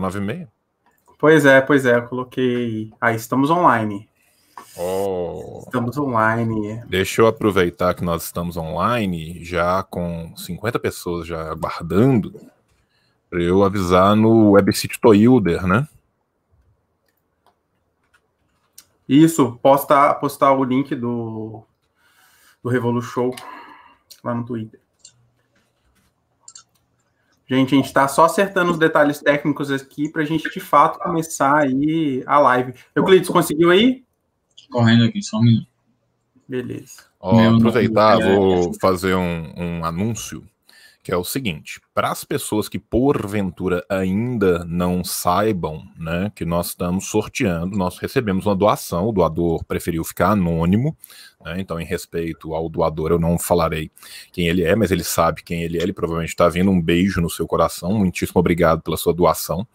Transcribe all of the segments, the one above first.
Nove e meia? Pois é, pois é, eu coloquei. Aí ah, estamos online. Oh. Estamos online. Deixa eu aproveitar que nós estamos online, já com 50 pessoas já aguardando, para eu avisar no website Toilder, né? Isso, Postar, postar o link do, do Revolu Show lá no Twitter. Gente, a gente está só acertando os detalhes técnicos aqui para a gente de fato começar aí a live. Euclides, conseguiu aí? Correndo aqui, só um minuto. Beleza. Ó, aproveitar, é vou fazer um, um anúncio que é o seguinte: para as pessoas que porventura ainda não saibam, né, que nós estamos sorteando, nós recebemos uma doação, o doador preferiu ficar anônimo, né? Então, em respeito ao doador, eu não falarei quem ele é, mas ele sabe quem ele é, ele provavelmente está vindo. Um beijo no seu coração, muitíssimo obrigado pela sua doação.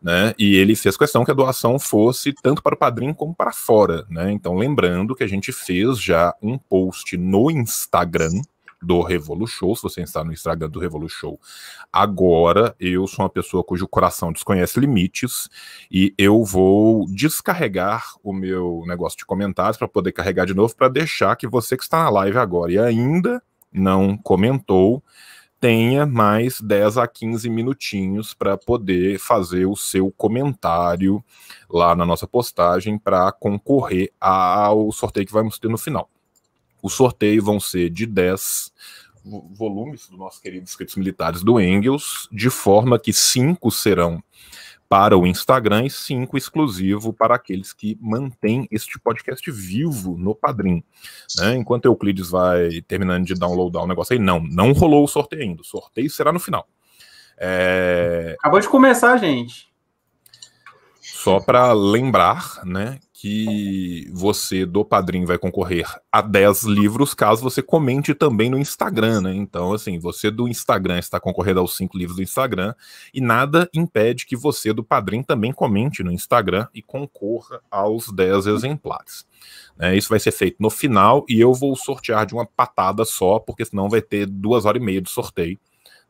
Né? E ele fez questão que a doação fosse tanto para o padrinho como para fora. Né? Então, lembrando que a gente fez já um post no Instagram do Revolu Show, se você está no Instagram do Revolu Show. Agora, eu sou uma pessoa cujo coração desconhece limites e eu vou descarregar o meu negócio de comentários para poder carregar de novo, para deixar que você que está na live agora e ainda não comentou, tenha mais 10 a 15 minutinhos para poder fazer o seu comentário lá na nossa postagem para concorrer ao sorteio que vamos ter no final. O sorteio vão ser de 10 volumes do nosso querido Escritos Militares do Engels, de forma que cinco serão para o Instagram e cinco exclusivo para aqueles que mantêm este podcast vivo no Padrim. Né? Enquanto Euclides vai terminando de downloadar o um negócio aí, não, não rolou o sorteio ainda. O sorteio será no final. É... Acabou de começar, gente. Só para lembrar, né, que você do padrinho vai concorrer a 10 livros caso você comente também no Instagram, né? Então, assim, você do Instagram está concorrendo aos 5 livros do Instagram e nada impede que você do padrinho também comente no Instagram e concorra aos 10 exemplares. É, isso vai ser feito no final e eu vou sortear de uma patada só, porque senão vai ter duas horas e meia de sorteio.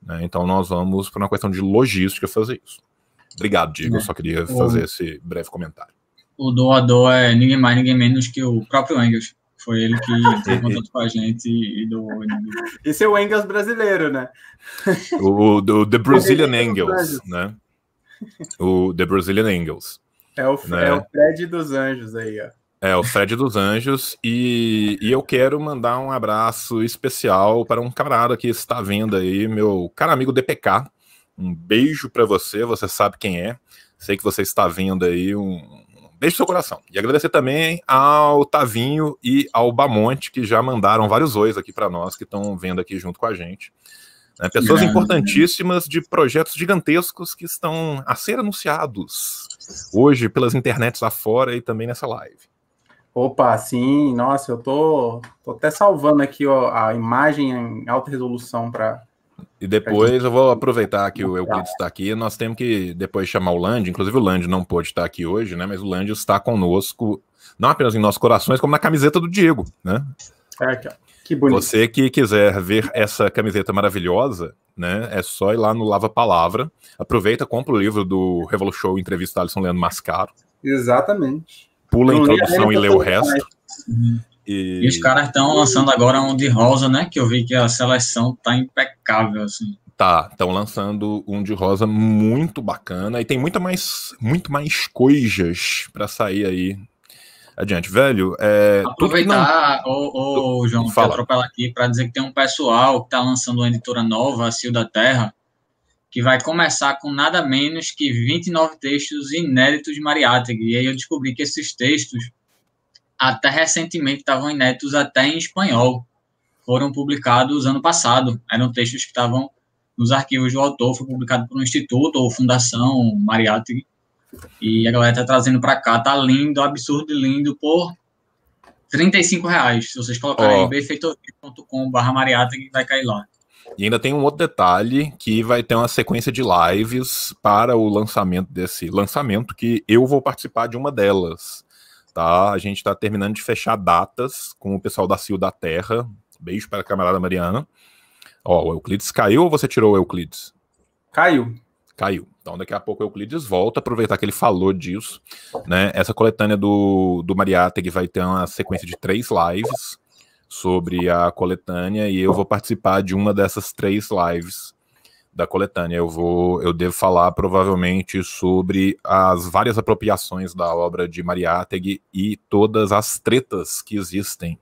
Né? Então, nós vamos, por uma questão de logística, fazer isso. Obrigado, Diego. É. só queria fazer o... esse breve comentário. O doador é ninguém mais, ninguém menos que o próprio Engels. Foi ele que teve contato com a gente e do. Esse é o Engels brasileiro, né? O, o The Brazilian Engels, é né? O The Brazilian Engels. É o, né? é o Fred dos Anjos aí, ó. É, o Fred dos Anjos, e, e eu quero mandar um abraço especial para um camarada que está vendo aí, meu caro amigo DPK, um beijo para você, você sabe quem é. Sei que você está vendo aí um, Beijo no seu coração. E agradecer também ao Tavinho e ao Bamonte, que já mandaram vários ois aqui para nós, que estão vendo aqui junto com a gente. Né? Pessoas Grande. importantíssimas de projetos gigantescos que estão a ser anunciados hoje pelas internets afora e também nessa live. Opa, sim, nossa, eu tô, tô até salvando aqui ó, a imagem em alta resolução para e depois eu vou aproveitar que o Euclides está aqui. Nós temos que depois chamar o Land. Inclusive, o Land não pôde estar aqui hoje, né? Mas o Land está conosco, não apenas em nossos corações, como na camiseta do Diego, né? É, Que bonito. Você que quiser ver essa camiseta maravilhosa, né? É só ir lá no Lava Palavra. Aproveita, compra o livro do Revolu Show Entrevista Alisson Leandro Mascaro. Exatamente. Pula a introdução e lê o resto. Mais. E, e os caras estão lançando agora um de rosa, né? Que eu vi que a seleção tá impecável, assim. Tá, estão lançando um de rosa muito bacana e tem muita mais, muito mais coisas para sair aí adiante. Velho, é. Aproveitar, não... ô, ô, João, fala. atropelar aqui para dizer que tem um pessoal que tá lançando uma editora nova, a Cio da Terra, que vai começar com nada menos que 29 textos inéditos de Mariátegui. E aí eu descobri que esses textos até recentemente estavam inéditos até em espanhol. Foram publicados ano passado, eram textos que estavam nos arquivos do autor, foi publicado por um instituto ou fundação, Mariátegui, e a galera está trazendo para cá, tá lindo, absurdo lindo, por 35 reais. Se vocês colocarem oh. benfeitoria.com barra vai cair lá. E ainda tem um outro detalhe que vai ter uma sequência de lives para o lançamento desse lançamento, que eu vou participar de uma delas tá? A gente está terminando de fechar datas com o pessoal da Cio da Terra. Beijo para a camarada Mariana. Ó, o Euclides caiu ou você tirou o Euclides? Caiu. Caiu. Então, daqui a pouco o Euclides volta, aproveitar que ele falou disso, né? Essa coletânea do, do Mariátegui vai ter uma sequência de três lives sobre a coletânea e eu vou participar de uma dessas três lives da coletânea. Eu vou, eu devo falar provavelmente sobre as várias apropriações da obra de Mariátegui e todas as tretas que existem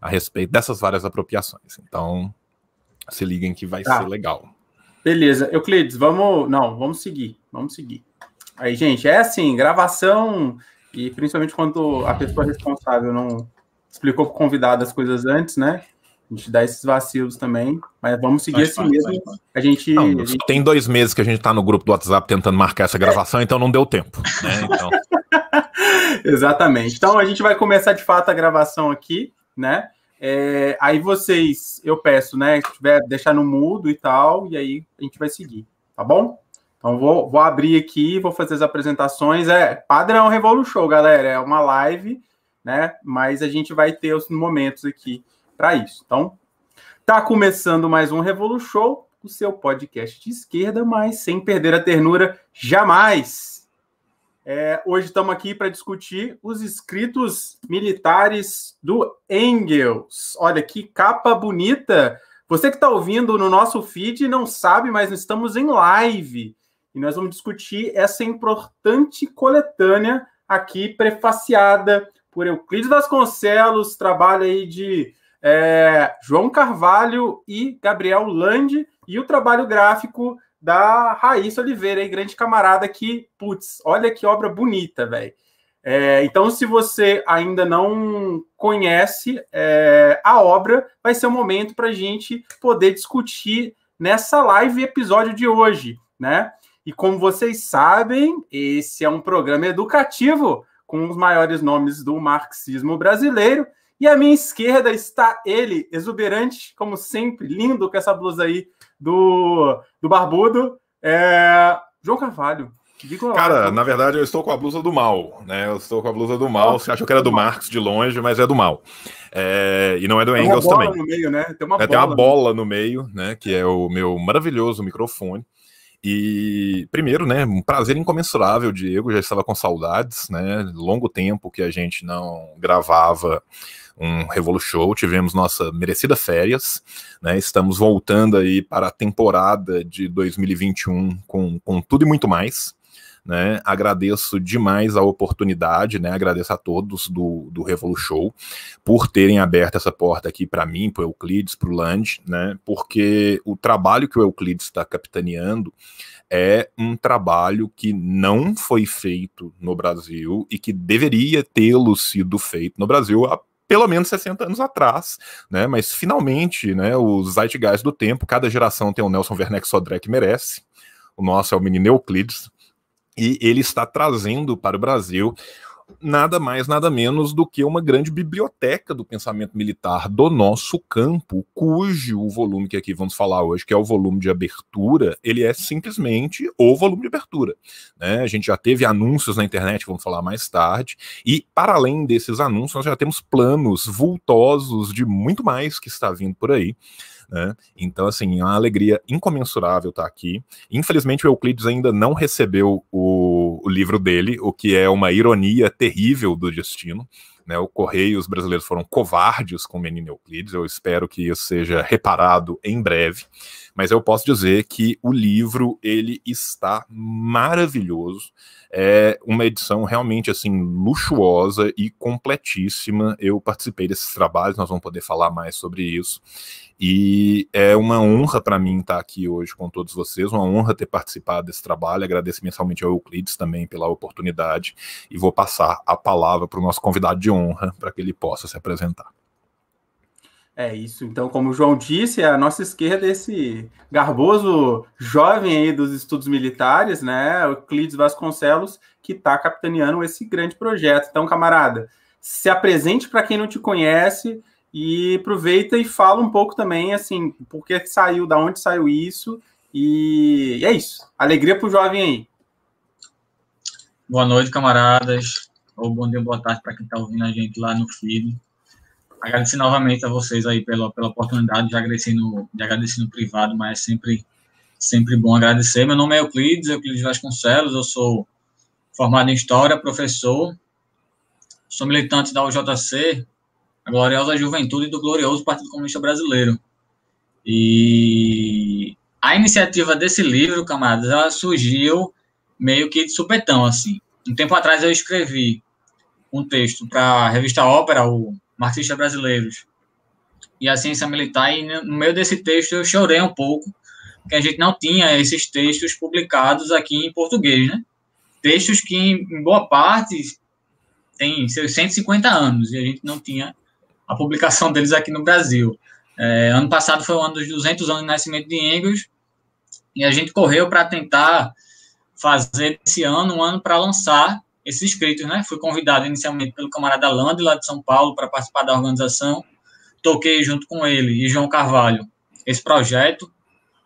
a respeito dessas várias apropriações. Então, se liguem que vai tá. ser legal. Beleza, Euclides, vamos, não, vamos seguir, vamos seguir. Aí, gente, é assim, gravação e principalmente quando a pessoa responsável não explicou para convidado as coisas antes, né? A gente dá esses vacilos também, mas vamos seguir assim mesmo. A gente, não, a gente... Tem dois meses que a gente está no grupo do WhatsApp tentando marcar essa gravação, então não deu tempo. Né? Então... Exatamente. Então a gente vai começar de fato a gravação aqui, né? É, aí vocês, eu peço, né? Se tiver, deixar no mudo e tal, e aí a gente vai seguir, tá bom? Então vou, vou abrir aqui, vou fazer as apresentações. É padrão Revolu Show, galera. É uma live, né? Mas a gente vai ter os momentos aqui para isso. Então, tá começando mais um Revolu Show, o seu podcast de esquerda, mas sem perder a ternura jamais. É, hoje estamos aqui para discutir os escritos militares do Engels. Olha que capa bonita! Você que está ouvindo no nosso feed não sabe, mas estamos em live e nós vamos discutir essa importante coletânea aqui prefaciada por Euclides Vasconcelos, trabalho aí de é, João Carvalho e Gabriel Landi, e o trabalho gráfico da Raíssa Oliveira, aí, grande camarada que, putz, olha que obra bonita, velho. É, então, se você ainda não conhece é, a obra, vai ser o um momento para a gente poder discutir nessa live episódio de hoje, né? E como vocês sabem, esse é um programa educativo com os maiores nomes do marxismo brasileiro. E à minha esquerda está ele, exuberante, como sempre, lindo com essa blusa aí do, do Barbudo, é, João Carvalho. Cara, na verdade eu estou com a blusa do mal, né? Eu estou com a blusa do mal. Você achou que era do Marx de longe, mas é do mal. É... E não é do Tem Engels também. Meio, né? Tem uma, é, bola, tem uma bola no meio, né? Que é o meu maravilhoso microfone. E primeiro, né, um prazer incomensurável, Diego, já estava com saudades, né? Longo tempo que a gente não gravava um Revolu Show, tivemos nossa merecida férias, né? Estamos voltando aí para a temporada de 2021 com, com tudo e muito mais. Né? Agradeço demais a oportunidade, né? Agradeço a todos do, do Revolu Show por terem aberto essa porta aqui para mim, para o Euclides, para o Land, né? Porque o trabalho que o Euclides está capitaneando é um trabalho que não foi feito no Brasil e que deveria tê-lo sido feito no Brasil há pelo menos 60 anos atrás, né? Mas finalmente, né, os zeitgeist do tempo, cada geração tem o Nelson Werneck Sodré que merece. O nosso é o menino Euclides, e ele está trazendo para o Brasil nada mais, nada menos do que uma grande biblioteca do pensamento militar do nosso campo, cujo volume que aqui vamos falar hoje, que é o volume de abertura, ele é simplesmente o volume de abertura. Né? A gente já teve anúncios na internet, vamos falar mais tarde, e para além desses anúncios, nós já temos planos vultosos de muito mais que está vindo por aí. Né? Então, assim, é uma alegria incomensurável estar aqui. Infelizmente, o Euclides ainda não recebeu o o livro dele, o que é uma ironia terrível do destino. Né, o Correio, os brasileiros foram covardes com o menino Euclides, eu espero que isso seja reparado em breve, mas eu posso dizer que o livro, ele está maravilhoso, é uma edição realmente, assim, luxuosa e completíssima, eu participei desses trabalhos, nós vamos poder falar mais sobre isso, e é uma honra para mim estar tá aqui hoje com todos vocês, uma honra ter participado desse trabalho. Agradeço mensalmente ao Euclides também pela oportunidade e vou passar a palavra para o nosso convidado de honra para que ele possa se apresentar. É isso. Então, como o João disse, é a nossa esquerda é esse garboso jovem aí dos estudos militares, né, Euclides Vasconcelos, que está capitaneando esse grande projeto. Então, camarada, se apresente para quem não te conhece, e aproveita e fala um pouco também, assim, por que saiu, da onde saiu isso. E, é isso. Alegria para o jovem aí. Boa noite, camaradas. Ou bom dia, boa tarde para quem está ouvindo a gente lá no feed. Agradecer novamente a vocês aí pela, pela oportunidade, já agradecer, no, já agradeci no privado, mas é sempre, sempre bom agradecer. Meu nome é Euclides, Euclides Vasconcelos, eu sou formado em História, professor, sou militante da UJC, a gloriosa é juventude do glorioso Partido Comunista Brasileiro. E a iniciativa desse livro, camaradas, ela surgiu meio que de supetão, assim. Um tempo atrás eu escrevi um texto para a revista Ópera, o Marxista Brasileiros, e a Ciência Militar, e no meio desse texto eu chorei um pouco, porque a gente não tinha esses textos publicados aqui em português, né? Textos que, em boa parte, têm seus 150 anos, e a gente não tinha a publicação deles aqui no Brasil. É, ano passado foi o ano dos 200 anos de nascimento de Engels, e a gente correu para tentar fazer esse ano um ano para lançar esses escritos, né? Fui convidado inicialmente pelo camarada Lande lá de São Paulo, para participar da organização. Toquei junto com ele e João Carvalho esse projeto,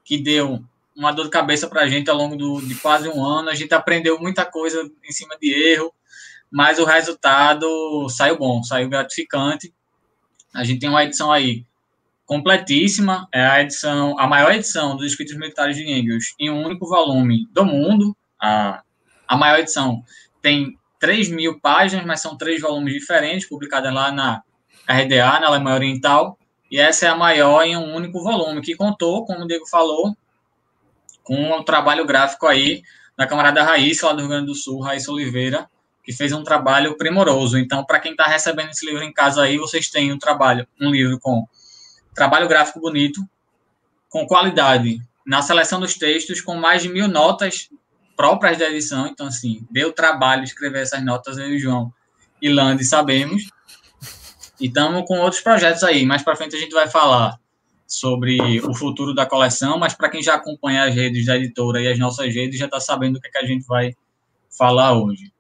que deu uma dor de cabeça para a gente ao longo do, de quase um ano. A gente aprendeu muita coisa em cima de erro, mas o resultado saiu bom, saiu gratificante. A gente tem uma edição aí completíssima, é a edição, a maior edição dos escritos militares de Engels em um único volume do mundo. A, a maior edição tem 3 mil páginas, mas são três volumes diferentes, publicada lá na RDA, na Alemanha Oriental, e essa é a maior em um único volume, que contou, como o Diego falou, com o um trabalho gráfico aí da camarada Raíssa, lá do Rio Grande do Sul, Raíssa Oliveira, que fez um trabalho primoroso. Então, para quem está recebendo esse livro em casa aí, vocês têm um trabalho, um livro com trabalho gráfico bonito, com qualidade, na seleção dos textos, com mais de mil notas próprias da edição. Então, assim, deu trabalho escrever essas notas, eu e o João e Landi sabemos. E estamos com outros projetos aí. Mais para frente a gente vai falar sobre o futuro da coleção, mas para quem já acompanha as redes da editora e as nossas redes, já está sabendo o que, é que a gente vai falar hoje.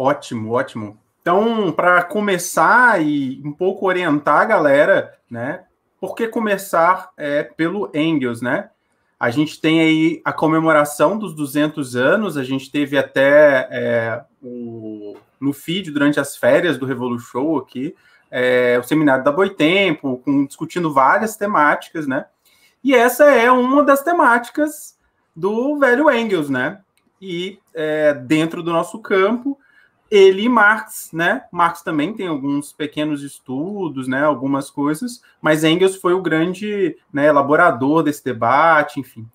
Ótimo, ótimo. Então, para começar e um pouco orientar a galera, né? Por que começar é, pelo Engels, né? A gente tem aí a comemoração dos 200 anos, a gente teve até é, o, no feed, durante as férias do Revolu Show aqui, é, o seminário da Boitempo, com, discutindo várias temáticas, né? E essa é uma das temáticas do velho Engels, né? E é, dentro do nosso campo, ele e Marx, né? Marx também tem alguns pequenos estudos, né? Algumas coisas, mas Engels foi o grande né, elaborador desse debate, enfim.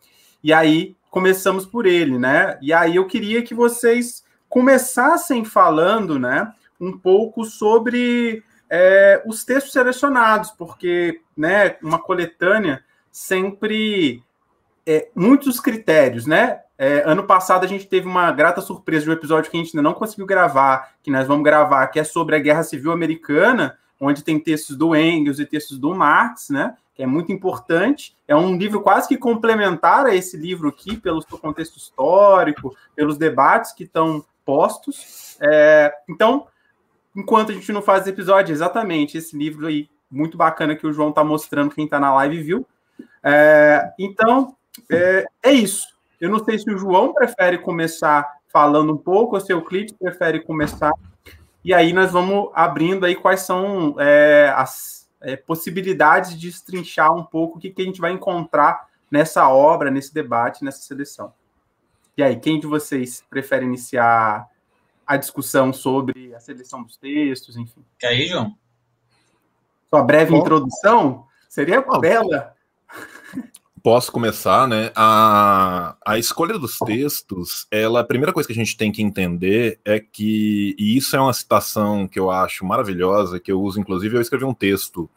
E aí começamos por ele, né? E aí eu queria que vocês começassem falando, né? Um pouco sobre é, os textos selecionados, porque, né? Uma coletânea sempre é, muitos critérios, né? É, ano passado a gente teve uma grata surpresa de um episódio que a gente ainda não conseguiu gravar, que nós vamos gravar, que é sobre a Guerra Civil Americana, onde tem textos do Engels e textos do Marx, né? Que é muito importante. É um livro quase que complementar a esse livro aqui, pelo seu contexto histórico, pelos debates que estão postos. É, então, enquanto a gente não faz episódio, é exatamente esse livro aí, muito bacana que o João está mostrando, quem está na live viu. É, então, é, é isso. Eu não sei se o João prefere começar falando um pouco, ou se o Euclides prefere começar. E aí nós vamos abrindo aí quais são é, as é, possibilidades de estrinchar um pouco o que, que a gente vai encontrar nessa obra, nesse debate, nessa seleção. E aí, quem de vocês prefere iniciar a discussão sobre a seleção dos textos, enfim? E aí, João? Sua breve Bom, introdução seria uma bela posso começar, né? A, a escolha dos textos, ela, a primeira coisa que a gente tem que entender é que, e isso é uma citação que eu acho maravilhosa, que eu uso, inclusive, eu escrevi um texto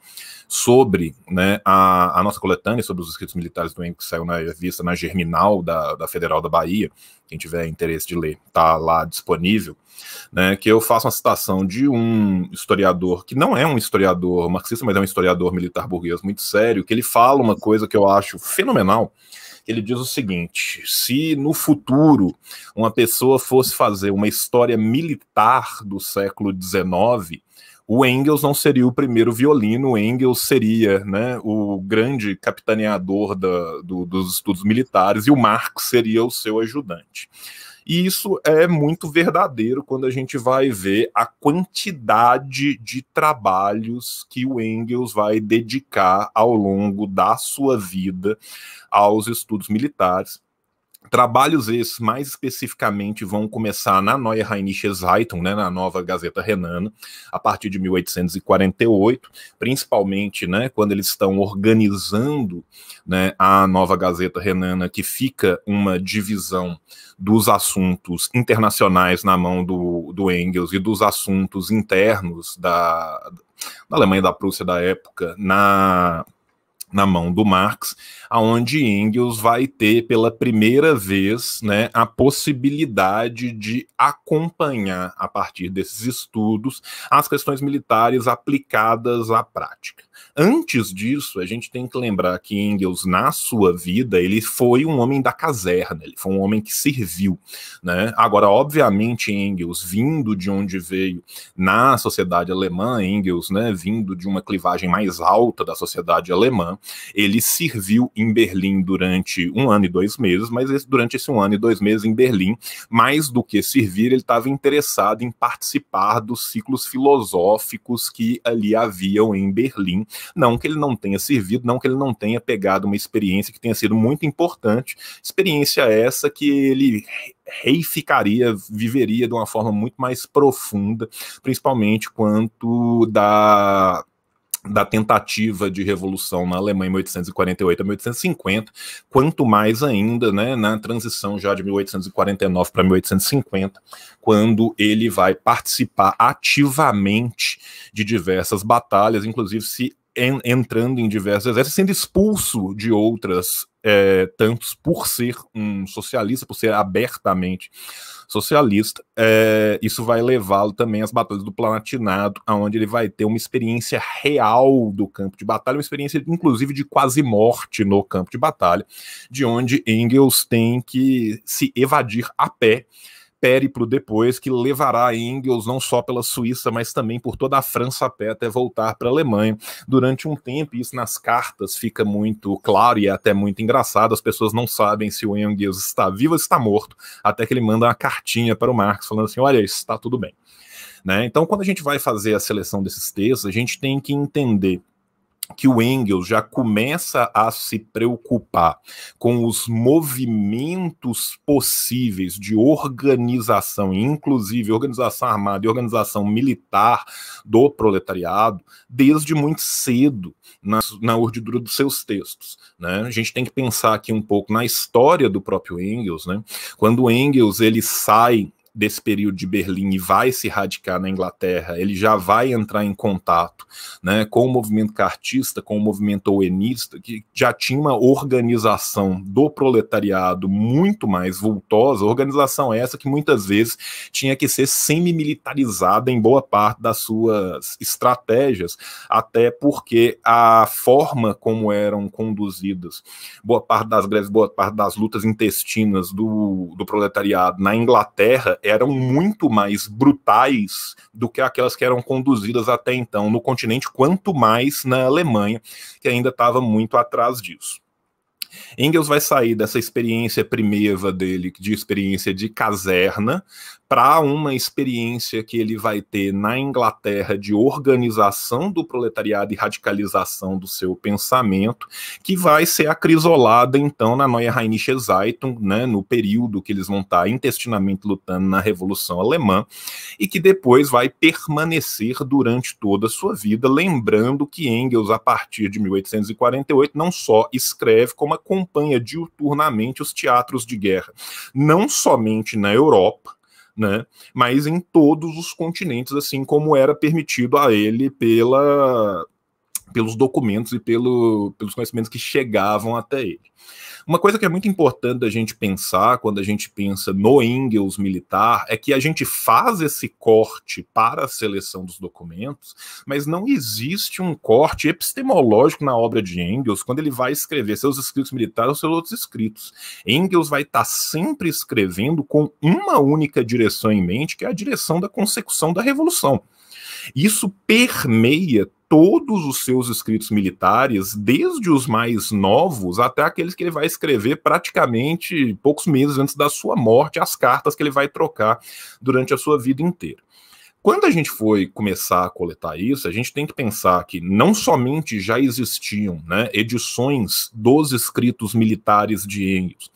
sobre né, a, a, nossa coletânea sobre os escritos militares do que saiu na revista, na Germinal da, da Federal da Bahia, quem tiver interesse de ler, está lá disponível, né, que eu faço uma citação de um historiador, que não é um historiador marxista, mas é um historiador militar burguês muito sério, que ele fala uma coisa que eu acho fenomenal, ele diz o seguinte: se no futuro uma pessoa fosse fazer uma história militar do século XIX, o Engels não seria o primeiro violino, o Engels seria né, o grande capitaneador da, do, dos estudos militares e o Marx seria o seu ajudante. E isso é muito verdadeiro quando a gente vai ver a quantidade de trabalhos que o Engels vai dedicar ao longo da sua vida aos estudos militares. Trabalhos esses, mais especificamente, vão começar na Neue Rheinische Zeitung, né, na nova Gazeta Renana, a partir de 1848, principalmente né, quando eles estão organizando né, a nova Gazeta Renana, que fica uma divisão dos assuntos internacionais na mão do, do Engels e dos assuntos internos da, da Alemanha da Prússia da época na na mão do Marx, aonde Engels vai ter pela primeira vez né, a possibilidade de acompanhar, a partir desses estudos, as questões militares aplicadas à prática. Antes disso, a gente tem que lembrar que Engels, na sua vida, ele foi um homem da caserna, ele foi um homem que serviu. Né? Agora, obviamente, Engels, vindo de onde veio na sociedade alemã, Engels, né, vindo de uma clivagem mais alta da sociedade alemã, ele serviu em Berlim durante um ano e dois meses, mas esse, durante esse um ano e dois meses em Berlim, mais do que servir, ele estava interessado em participar dos ciclos filosóficos que ali haviam em Berlim. Não que ele não tenha servido, não que ele não tenha pegado uma experiência que tenha sido muito importante, experiência essa que ele reificaria, viveria de uma forma muito mais profunda, principalmente quanto da da tentativa de revolução na Alemanha 1848 a 1850, quanto mais ainda né, na transição já de 1849 para 1850, quando ele vai participar ativamente de diversas batalhas, inclusive se entrando em diversos exércitos, sendo expulso de outras é, tantos por ser um socialista, por ser abertamente socialista, é, isso vai levá-lo também às batalhas do Planatinado, aonde ele vai ter uma experiência real do campo de batalha, uma experiência inclusive de quase morte no campo de batalha, de onde Engels tem que se evadir a pé périplo depois que levará Engels não só pela Suíça, mas também por toda a França a pé até voltar para a Alemanha. Durante um tempo, isso nas cartas fica muito claro e é até muito engraçado, as pessoas não sabem se o Engels está vivo ou está morto, até que ele manda uma cartinha para o Marx falando assim: olha, está tudo bem. Né? Então, quando a gente vai fazer a seleção desses textos, a gente tem que entender que o Engels já começa a se preocupar com os movimentos possíveis de organização, inclusive organização armada e organização militar do proletariado, desde muito cedo na, na urdidura dos seus textos. Né? A gente tem que pensar aqui um pouco na história do próprio Engels. Né? Quando Engels ele sai desse período de Berlim e vai se radicar na Inglaterra, ele já vai entrar em contato né, com o movimento cartista, com o movimento oenista, que já tinha uma organização do proletariado muito mais vultosa, organização essa que muitas vezes tinha que ser semi-militarizada em boa parte das suas estratégias, até porque a forma como eram conduzidas boa parte das greves, boa parte das lutas intestinas do, do proletariado na Inglaterra eram muito mais brutais do que aquelas que eram conduzidas até então no continente, quanto mais na Alemanha, que ainda estava muito atrás disso. Engels vai sair dessa experiência primeva dele, de experiência de caserna, para uma experiência que ele vai ter na Inglaterra de organização do proletariado e radicalização do seu pensamento, que vai ser acrisolada então na Neue Rheinische Zeitung, né, no período que eles vão estar tá intestinamente lutando na Revolução Alemã, e que depois vai permanecer durante toda a sua vida, lembrando que Engels, a partir de 1848, não só escreve, como acompanha diuturnamente os teatros de guerra, não somente na Europa, né? Mas em todos os continentes, assim como era permitido a ele pela pelos documentos e pelo, pelos conhecimentos que chegavam até ele. Uma coisa que é muito importante da gente pensar quando a gente pensa no Engels militar é que a gente faz esse corte para a seleção dos documentos, mas não existe um corte epistemológico na obra de Engels quando ele vai escrever seus escritos militares ou seus outros escritos. Engels vai estar tá sempre escrevendo com uma única direção em mente, que é a direção da consecução da revolução. Isso permeia todos os seus escritos militares, desde os mais novos até aqueles que ele vai escrever praticamente poucos meses antes da sua morte, as cartas que ele vai trocar durante a sua vida inteira. Quando a gente foi começar a coletar isso, a gente tem que pensar que não somente já existiam né, edições dos escritos militares de Engels,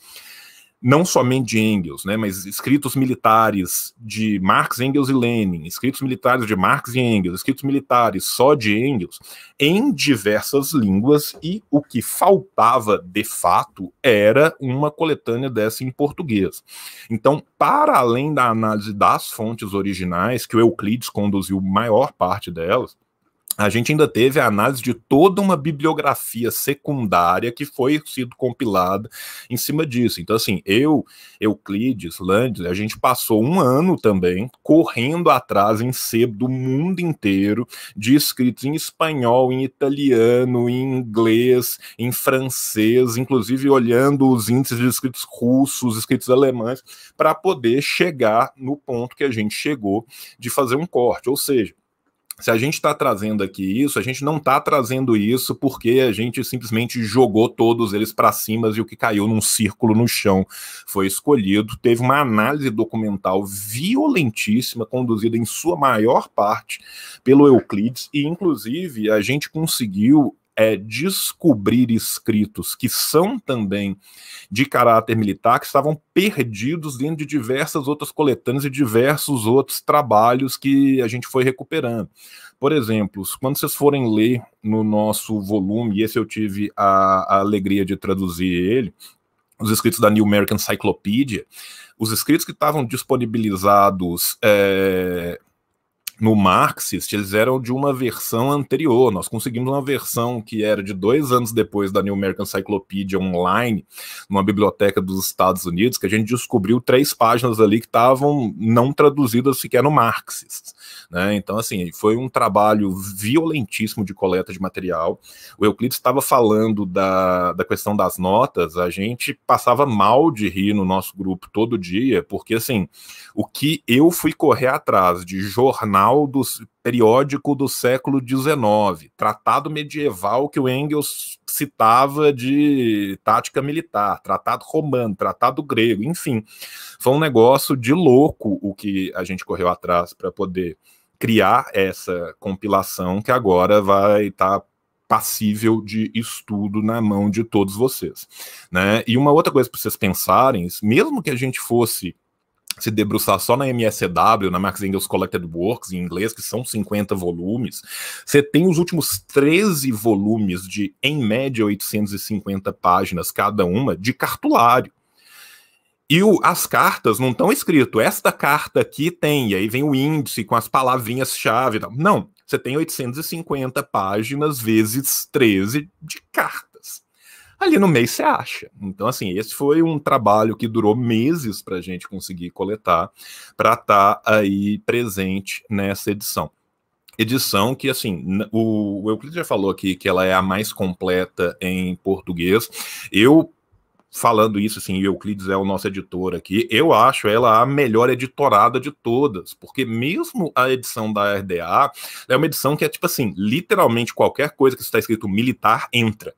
não somente de Engels, né, mas escritos militares de Marx, Engels e Lenin, escritos militares de Marx e Engels, escritos militares só de Engels, em diversas línguas, e o que faltava de fato era uma coletânea dessa em português. Então, para além da análise das fontes originais, que o Euclides conduziu maior parte delas, a gente ainda teve a análise de toda uma bibliografia secundária que foi sido compilada em cima disso. Então, assim, eu, Euclides, Landes, a gente passou um ano também correndo atrás em sebo do mundo inteiro de escritos em espanhol, em italiano, em inglês, em francês, inclusive olhando os índices de escritos russos, escritos alemães, para poder chegar no ponto que a gente chegou de fazer um corte. Ou seja, se a gente está trazendo aqui isso, a gente não está trazendo isso porque a gente simplesmente jogou todos eles para cima e o que caiu num círculo no chão foi escolhido. Teve uma análise documental violentíssima, conduzida em sua maior parte pelo Euclides, e inclusive a gente conseguiu é descobrir escritos que são também de caráter militar, que estavam perdidos dentro de diversas outras coletâneas e diversos outros trabalhos que a gente foi recuperando. Por exemplo, quando vocês forem ler no nosso volume, e esse eu tive a, a alegria de traduzir ele, os escritos da New American Encyclopedia, os escritos que estavam disponibilizados é, no Marxist, eles eram de uma versão anterior. Nós conseguimos uma versão que era de dois anos depois da New American Encyclopedia online, numa biblioteca dos Estados Unidos, que a gente descobriu três páginas ali que estavam não traduzidas sequer no Marxist. Né? Então, assim, foi um trabalho violentíssimo de coleta de material. O Euclides estava falando da, da questão das notas, a gente passava mal de rir no nosso grupo todo dia, porque, assim, o que eu fui correr atrás de jornal final do periódico do século XIX, tratado medieval que o Engels citava de tática militar, tratado romano, tratado grego, enfim. Foi um negócio de louco o que a gente correu atrás para poder criar essa compilação que agora vai estar tá passível de estudo na mão de todos vocês, né? E uma outra coisa para vocês pensarem, mesmo que a gente fosse se debruçar só na MSW, na Max Engels Collected Works em inglês, que são 50 volumes, você tem os últimos 13 volumes de, em média, 850 páginas cada uma, de cartulário. E o, as cartas não estão escrito, esta carta aqui tem, e aí vem o índice com as palavrinhas-chave. Não, você tem 850 páginas vezes 13 de carta ali no mês você acha. Então, assim, esse foi um trabalho que durou meses para a gente conseguir coletar, para estar tá aí presente nessa edição edição que, assim, o, o Euclides já falou aqui que ela é a mais completa em português. Eu, falando isso, assim, o Euclides é o nosso editor aqui, eu acho ela a melhor editorada de todas, porque mesmo a edição da RDA é uma edição que é, tipo assim, literalmente qualquer coisa que está escrito militar entra.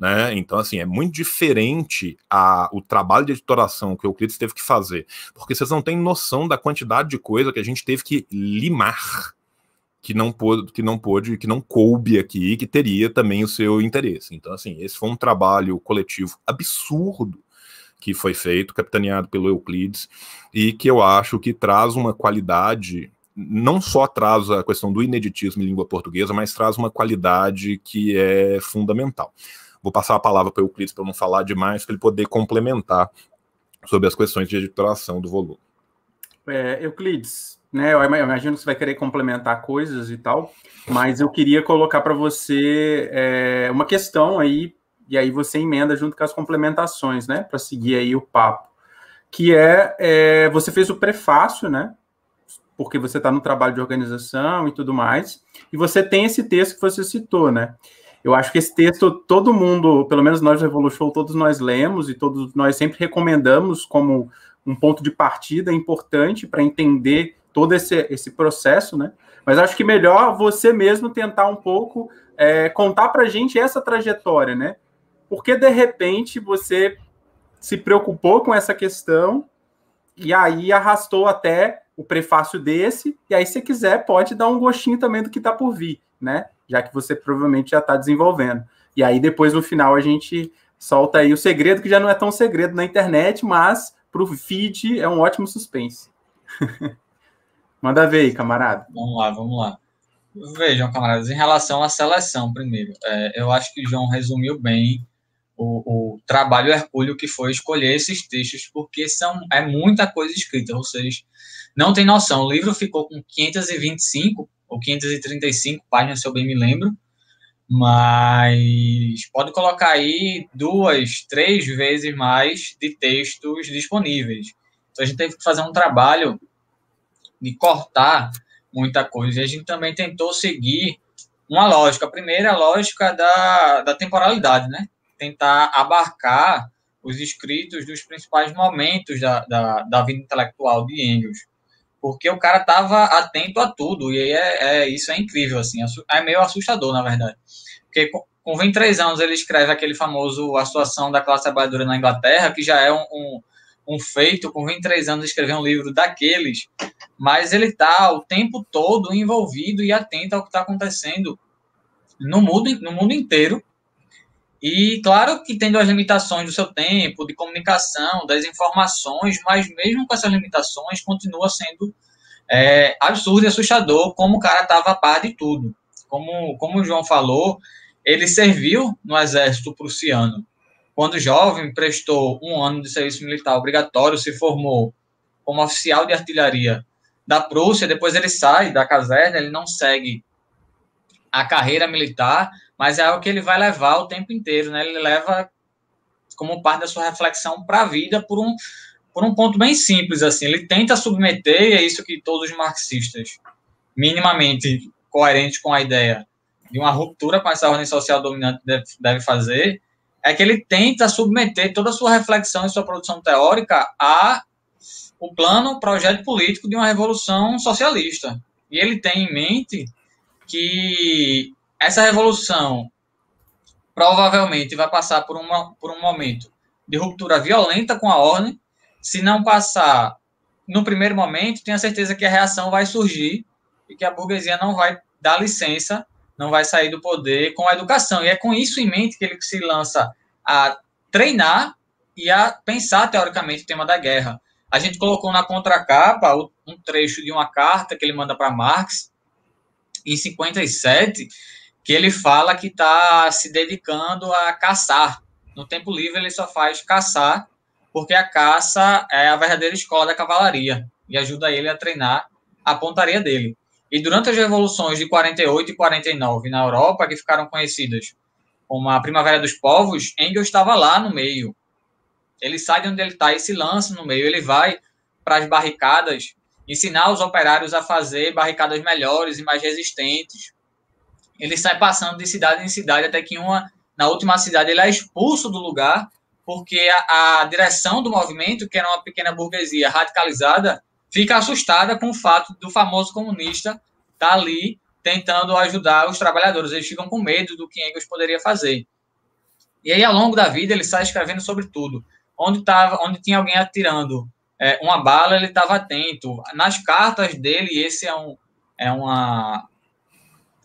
Né? Então, assim, é muito diferente a, o trabalho de editoração que o Euclides teve que fazer, porque vocês não têm noção da quantidade de coisa que a gente teve que limar, que não pôde, que não pôde, que não coube aqui, que teria também o seu interesse. Então, assim, esse foi um trabalho coletivo absurdo que foi feito, capitaneado pelo Euclides, e que eu acho que traz uma qualidade não só traz a questão do ineditismo em língua portuguesa, mas traz uma qualidade que é fundamental. Vou passar a palavra para o Euclides para não falar demais, para ele poder complementar sobre as questões de editoração do volume. É, Euclides, né, eu imagino que você vai querer complementar coisas e tal, mas eu queria colocar para você é, uma questão aí, e aí você emenda junto com as complementações, né, para seguir aí o papo, que é, é você fez o prefácio, né, porque você está no trabalho de organização e tudo mais, e você tem esse texto que você citou, né? Eu acho que esse texto todo mundo, pelo menos nós do Revolution, todos nós lemos e todos nós sempre recomendamos como um ponto de partida importante para entender todo esse, esse processo, né? Mas acho que melhor você mesmo tentar um pouco é, contar para a gente essa trajetória, né? Porque de repente você se preocupou com essa questão e aí arrastou até o prefácio desse, e aí se quiser pode dar um gostinho também do que está por vir, né? já que você provavelmente já está desenvolvendo. E aí depois no final a gente solta aí o segredo que já não é tão segredo na internet, mas para o feed é um ótimo suspense. Manda ver aí, camarada. Vamos lá, vamos lá. Vejam, camaradas, em relação à seleção, primeiro, é, eu acho que o João resumiu bem o, o, trabalho hercúleo que foi escolher esses textos, porque são é muita coisa escrita, vocês não têm noção. O livro ficou com 525 ou 535 páginas, se eu bem me lembro. Mas pode colocar aí duas, três vezes mais de textos disponíveis. Então a gente teve que fazer um trabalho de cortar muita coisa. E a gente também tentou seguir uma lógica. A primeira é lógica da, da temporalidade, né? Tentar abarcar os escritos dos principais momentos da, da, da vida intelectual de Engels porque o cara tava atento a tudo, e aí é, é isso é incrível, assim, é, é meio assustador, na verdade. Porque com 23 anos ele escreve aquele famoso A Situação da Classe Trabalhadora na Inglaterra, que já é um, um, um feito, com 23 anos escrever um livro daqueles, mas ele tá o tempo todo envolvido e atento ao que está acontecendo no mundo, no mundo inteiro, e claro que tendo as limitações do seu tempo, de comunicação, das informações, mas mesmo com essas limitações, continua sendo é, absurdo e assustador como o cara estava a par de tudo. Como, como o João falou, ele serviu no exército prussiano. Quando jovem, prestou um ano de serviço militar obrigatório, se formou como oficial de artilharia da Prússia. Depois ele sai da caserna, ele não segue a carreira militar, mas é algo que ele vai levar o tempo inteiro, né? Ele leva como parte da sua reflexão para a vida por um, por um ponto bem simples, assim. Ele tenta submeter, e é isso que todos os marxistas, minimamente coerentes com a ideia de uma ruptura com essa ordem social dominante deve, deve fazer, é que ele tenta submeter toda a sua reflexão e sua produção teórica a o plano, o projeto político de uma revolução socialista. E ele tem em mente que essa revolução provavelmente vai passar por, uma, por um momento de ruptura violenta com a ordem. Se não passar no primeiro momento, tenho certeza que a reação vai surgir e que a burguesia não vai dar licença, não vai sair do poder com a educação. E é com isso em mente que ele se lança a treinar e a pensar teoricamente o tema da guerra. A gente colocou na contracapa um trecho de uma carta que ele manda para Marx em 57, que ele fala que está se dedicando a caçar. No tempo livre ele só faz caçar, porque a caça é a verdadeira escola da cavalaria e ajuda ele a treinar a pontaria dele. E durante as revoluções de 48 e 49 na Europa, que ficaram conhecidas como a Primavera dos Povos, Engels estava lá no meio. Ele sai de onde ele está e se lança no meio. Ele vai para as barricadas ensinar os operários a fazer barricadas melhores e mais resistentes, ele sai passando de cidade em cidade, até que uma, na última cidade ele é expulso do lugar, porque a, a direção do movimento, que era uma pequena burguesia radicalizada, fica assustada com o fato do famoso comunista estar tá ali tentando ajudar os trabalhadores. Eles ficam com medo do que Engels poderia fazer. E aí, ao longo da vida, ele sai escrevendo sobre tudo. Onde, tava, onde tinha alguém atirando é, uma bala, ele estava atento. Nas cartas dele, esse é, um, é uma,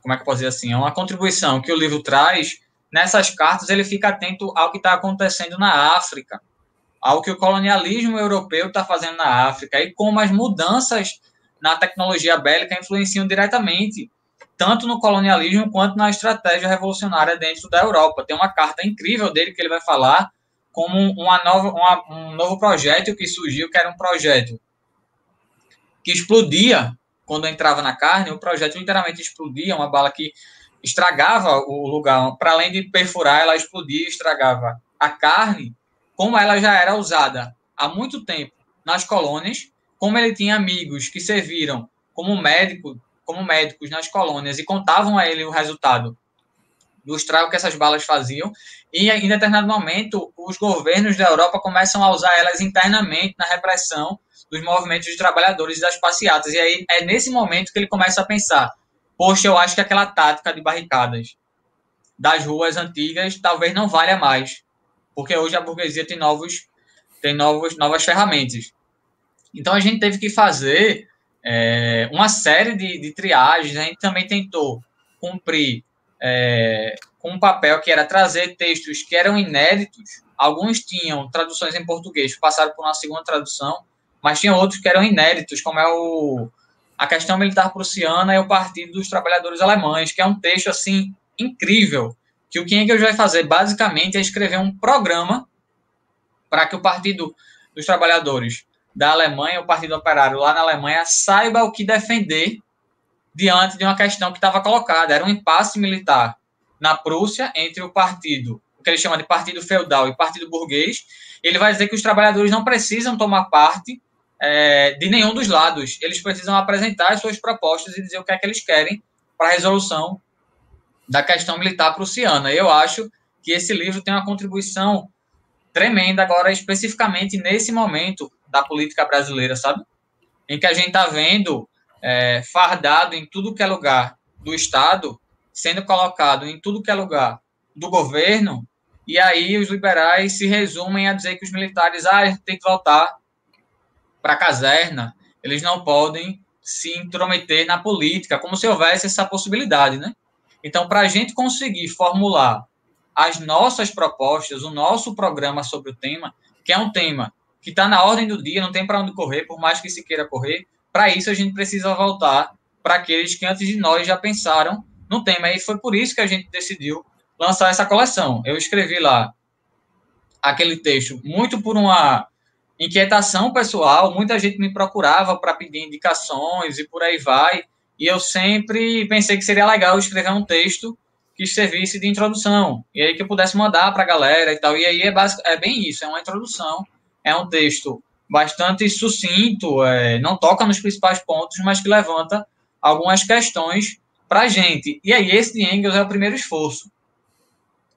como é que eu posso dizer assim, é uma contribuição que o livro traz, nessas cartas ele fica atento ao que está acontecendo na África, ao que o colonialismo europeu está fazendo na África e como as mudanças na tecnologia bélica influenciam diretamente tanto no colonialismo quanto na estratégia revolucionária dentro da Europa. Tem uma carta incrível dele que ele vai falar como uma nova, uma, um novo projeto que surgiu, que era um projeto que explodia quando entrava na carne, o projeto literalmente explodia, uma bala que estragava o lugar. Para além de perfurar, ela explodia e estragava a carne, como ela já era usada há muito tempo nas colônias, como ele tinha amigos que serviram como médico, como médicos nas colônias e contavam a ele o resultado do estrago que essas balas faziam, e em determinado momento os governos da Europa começam a usar elas internamente na repressão dos movimentos dos trabalhadores e das passeatas. E aí é nesse momento que ele começa a pensar: poxa, eu acho que aquela tática de barricadas das ruas antigas talvez não valha mais, porque hoje a burguesia tem novos tem novos, novas ferramentas. Então a gente teve que fazer é, uma série de, de, triagens. A gente também tentou cumprir é, com um papel que era trazer textos que eram inéditos. Alguns tinham traduções em português, passaram por uma segunda tradução, mas tinha outros que eram inéditos, como é o A Questão Militar Prussiana e o Partido dos Trabalhadores Alemães, que é um texto, assim, incrível, que o Kienkel é vai fazer, basicamente, é escrever um programa para que o Partido dos Trabalhadores da Alemanha, o Partido Operário lá na Alemanha, saiba o que defender diante de uma questão que estava colocada. Era um impasse militar na Prússia entre o partido, o que ele chama de partido feudal e partido burguês. Ele vai dizer que os trabalhadores não precisam tomar parte é, de nenhum dos lados. Eles precisam apresentar as suas propostas e dizer o que é que eles querem para a resolução da questão militar prussiana. Eu acho que esse livro tem uma contribuição tremenda agora, especificamente nesse momento da política brasileira, sabe? Em que a gente está vendo é, fardado em tudo que é lugar do Estado, sendo colocado em tudo que é lugar do governo, e aí os liberais se resumem a dizer que os militares ah, tem que voltar para a caserna, eles não podem se intrometer na política, como se houvesse essa possibilidade, né? Então, para a gente conseguir formular as nossas propostas, o nosso programa sobre o tema, que é um tema que está na ordem do dia, não tem para onde correr, por mais que se queira correr, para isso a gente precisa voltar para aqueles que antes de nós já pensaram no tema. E foi por isso que a gente decidiu lançar essa coleção. Eu escrevi lá aquele texto muito por uma inquietação pessoal, muita gente me procurava para pedir indicações e por aí vai, e eu sempre pensei que seria legal escrever um texto que servisse de introdução, e aí que eu pudesse mandar para a galera e tal, e aí é, basic, é bem isso, é uma introdução, é um texto bastante sucinto, é, não toca nos principais pontos, mas que levanta algumas questões para a gente. E aí esse de Engels é o primeiro esforço.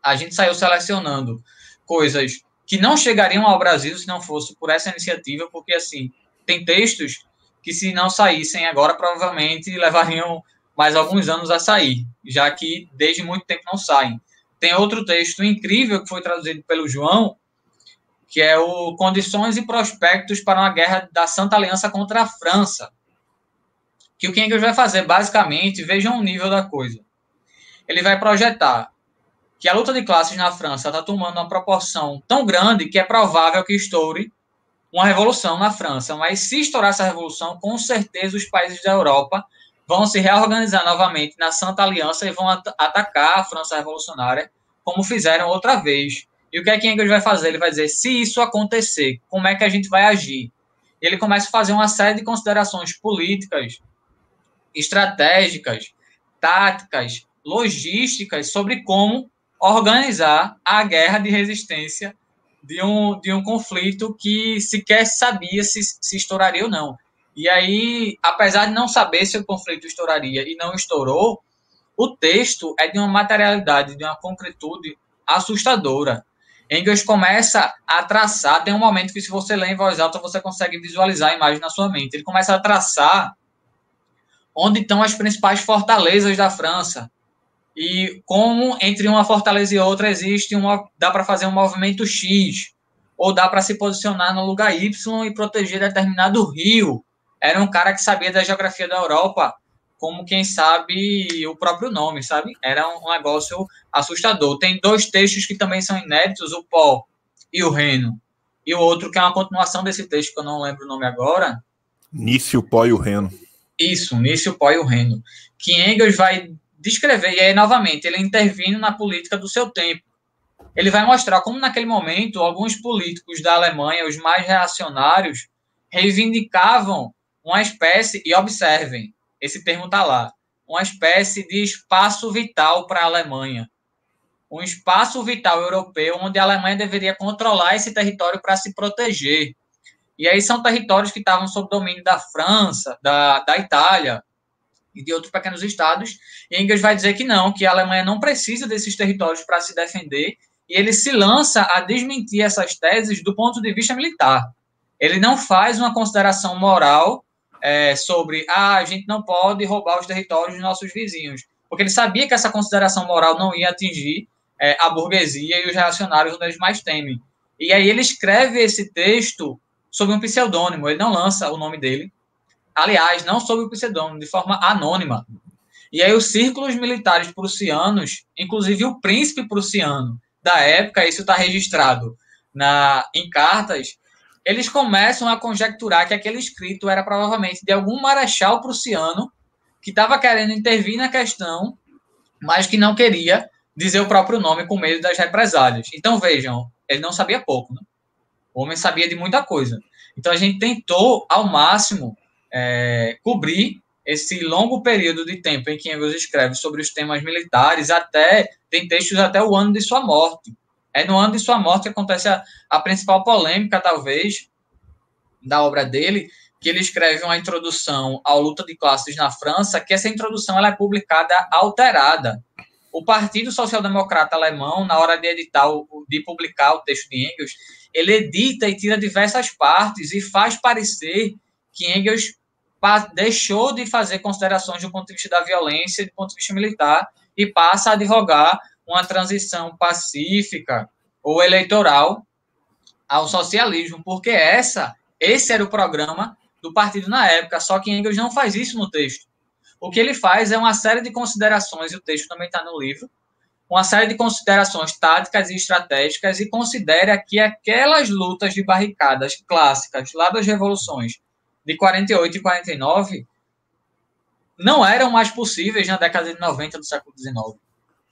A gente saiu selecionando coisas que não chegariam ao Brasil se não fosse por essa iniciativa, porque, assim, tem textos que, se não saíssem agora, provavelmente levariam mais alguns anos a sair, já que desde muito tempo não saem. Tem outro texto incrível que foi traduzido pelo João, que é o Condições e Prospectos para uma Guerra da Santa Aliança contra a França. Que o Engels é vai fazer, basicamente, vejam o nível da coisa. Ele vai projetar que a luta de classes na França está tomando uma proporção tão grande que é provável que estoure uma revolução na França. Mas se estourar essa revolução, com certeza os países da Europa vão se reorganizar novamente na Santa Aliança e vão at atacar a França Revolucionária, como fizeram outra vez. E o que é que Engels vai fazer? Ele vai dizer: se isso acontecer, como é que a gente vai agir? E ele começa a fazer uma série de considerações políticas, estratégicas, táticas, logísticas sobre como organizar a guerra de resistência de um, de um conflito que sequer sabia se, se estouraria ou não. E aí, apesar de não saber se o conflito estouraria e não estourou, o texto é de uma materialidade, de uma concretude assustadora. Engels começa a traçar, tem um momento que se você lê em voz alta, você consegue visualizar a imagem na sua mente. Ele começa a traçar onde estão as principais fortalezas da França, e como entre uma fortaleza e outra existe uma dá para fazer um movimento X ou dá para se posicionar no lugar Y e proteger determinado rio. Era um cara que sabia da geografia da Europa, como quem sabe o próprio nome, sabe? Era um negócio assustador. Tem dois textos que também são inéditos, o Pó e o Reno. E o outro que é uma continuação desse texto que eu não lembro o nome agora. Nício, Pó e o Reno. Isso, Nício, Pó e o Reno. Que Engels vai descrever. E aí, novamente, ele intervindo na política do seu tempo. Ele vai mostrar como, naquele momento, alguns políticos da Alemanha, os mais reacionários, reivindicavam uma espécie, e observem, esse termo está lá, uma espécie de espaço vital para a Alemanha. Um espaço vital europeu onde a Alemanha deveria controlar esse território para se proteger. E aí são territórios que estavam sob domínio da França, da, da Itália, e de outros pequenos estados. Engels vai dizer que não, que a Alemanha não precisa desses territórios para se defender, e ele se lança a desmentir essas teses do ponto de vista militar. Ele não faz uma consideração moral é, sobre ah, a gente não pode roubar os territórios dos nossos vizinhos, porque ele sabia que essa consideração moral não ia atingir é, a burguesia e os reacionários onde eles mais temem. E aí ele escreve esse texto sob um pseudônimo, ele não lança o nome dele, aliás, não sob o pseudônimo, de forma anônima. E aí os círculos militares prussianos, inclusive o príncipe prussiano da época, isso está registrado na em cartas, eles começam a conjecturar que aquele escrito era provavelmente de algum marechal prussiano que estava querendo intervir na questão, mas que não queria dizer o próprio nome com medo das represálias. Então vejam, ele não sabia pouco, né? O homem sabia de muita coisa. Então a gente tentou ao máximo é, cobrir esse longo período de tempo em que Engels escreve sobre os temas militares, até tem textos até o ano de sua morte. É no ano de sua morte que acontece a, a principal polêmica, talvez, da obra dele, que ele escreve uma introdução à luta de classes na França, que essa introdução ela é publicada alterada. O Partido Social Democrata Alemão, na hora de editar, de publicar o texto de Engels, ele edita e tira diversas partes e faz parecer que Engels deixou de fazer considerações do ponto de vista da violência, do ponto de vista militar, e passa a advogar uma transição pacífica ou eleitoral ao socialismo, porque essa, esse era o programa do partido na época, só que Engels não faz isso no texto. O que ele faz é uma série de considerações, e o texto também está no livro, uma série de considerações táticas e estratégicas e considera que aquelas lutas de barricadas clássicas lá das revoluções de 48 e 49 não eram mais possíveis na década de 90 do século XIX.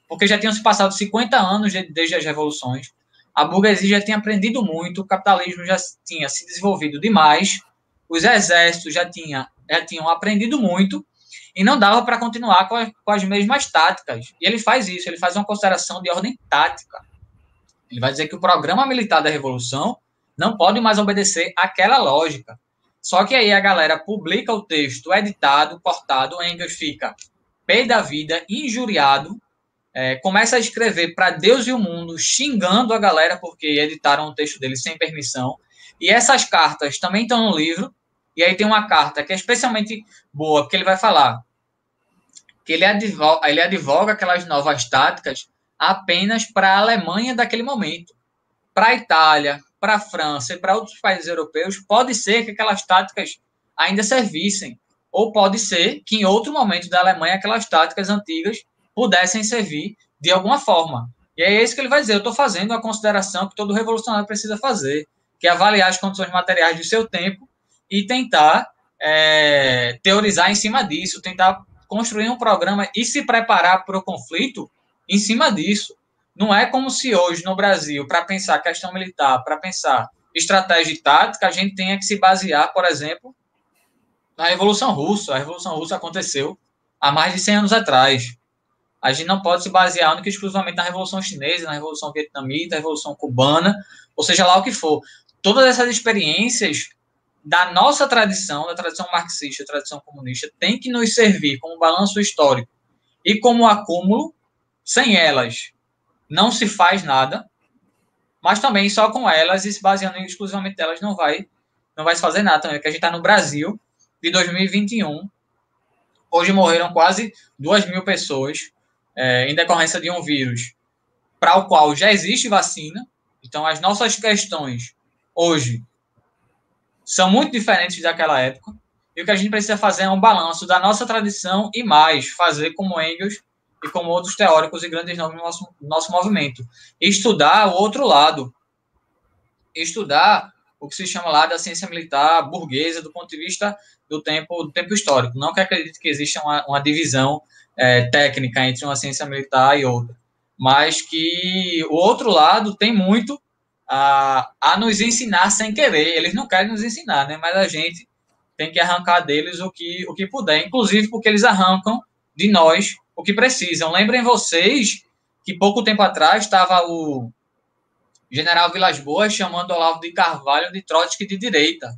Porque já tinham se passado 50 anos desde as revoluções, a burguesia já tinha aprendido muito, o capitalismo já tinha se desenvolvido demais, os exércitos já, tinha, já tinham aprendido muito, e não dava para continuar com as, com as mesmas táticas. E ele faz isso, ele faz uma consideração de ordem tática. Ele vai dizer que o programa militar da Revolução não pode mais obedecer àquela lógica. Só que aí a galera publica o texto editado, cortado, o Engels fica pé da vida, injuriado, é, começa a escrever para Deus e o mundo, xingando a galera porque editaram o texto dele sem permissão. E essas cartas também estão no livro. E aí tem uma carta que é especialmente boa, porque ele vai falar que ele advoga, ele advoga aquelas novas táticas apenas para a Alemanha daquele momento. Para a Itália, para a França e para outros países europeus, pode ser que aquelas táticas ainda servissem. Ou pode ser que em outro momento da Alemanha aquelas táticas antigas pudessem servir de alguma forma. E é isso que ele vai dizer. Eu estou fazendo a consideração que todo revolucionário precisa fazer, que é avaliar as condições materiais do seu tempo e tentar é, teorizar em cima disso, tentar construir um programa e se preparar para o conflito em cima disso. Não é como se hoje no Brasil, para pensar questão militar, para pensar estratégia e tática, a gente tenha que se basear, por exemplo, na Revolução Russa. A Revolução Russa aconteceu há mais de 100 anos atrás. A gente não pode se basear única exclusivamente na Revolução Chinesa, na Revolução Vietnamita, na Revolução Cubana, ou seja lá o que for. Todas essas experiências da nossa tradição, da tradição marxista, da tradição comunista, tem que nos servir como balanço histórico e como acúmulo. Sem elas, não se faz nada, mas também só com elas e se baseando exclusivamente delas não vai não vai se fazer nada também, porque a gente está no Brasil de 2021. Hoje morreram quase 2 mil pessoas é, em decorrência de um vírus para o qual já existe vacina. Então, as nossas questões hoje são muito diferentes daquela época. E o que a gente precisa fazer é um balanço da nossa tradição e mais, fazer como Engels e como outros teóricos e grandes nomes do nosso, nosso movimento. Estudar o outro lado. Estudar o que se chama lá da ciência militar burguesa do ponto de vista do tempo, do tempo histórico. Não que acredite que exista uma, uma divisão é, técnica entre uma ciência militar e outra, mas que o outro lado tem muito a, a nos ensinar sem querer. Eles não querem nos ensinar, né? mas a gente tem que arrancar deles o que, o que puder, inclusive porque eles arrancam de nós o que precisam. Lembrem vocês que pouco tempo atrás estava o general Vilas Boas chamando Olavo de Carvalho de Trotsky de direita.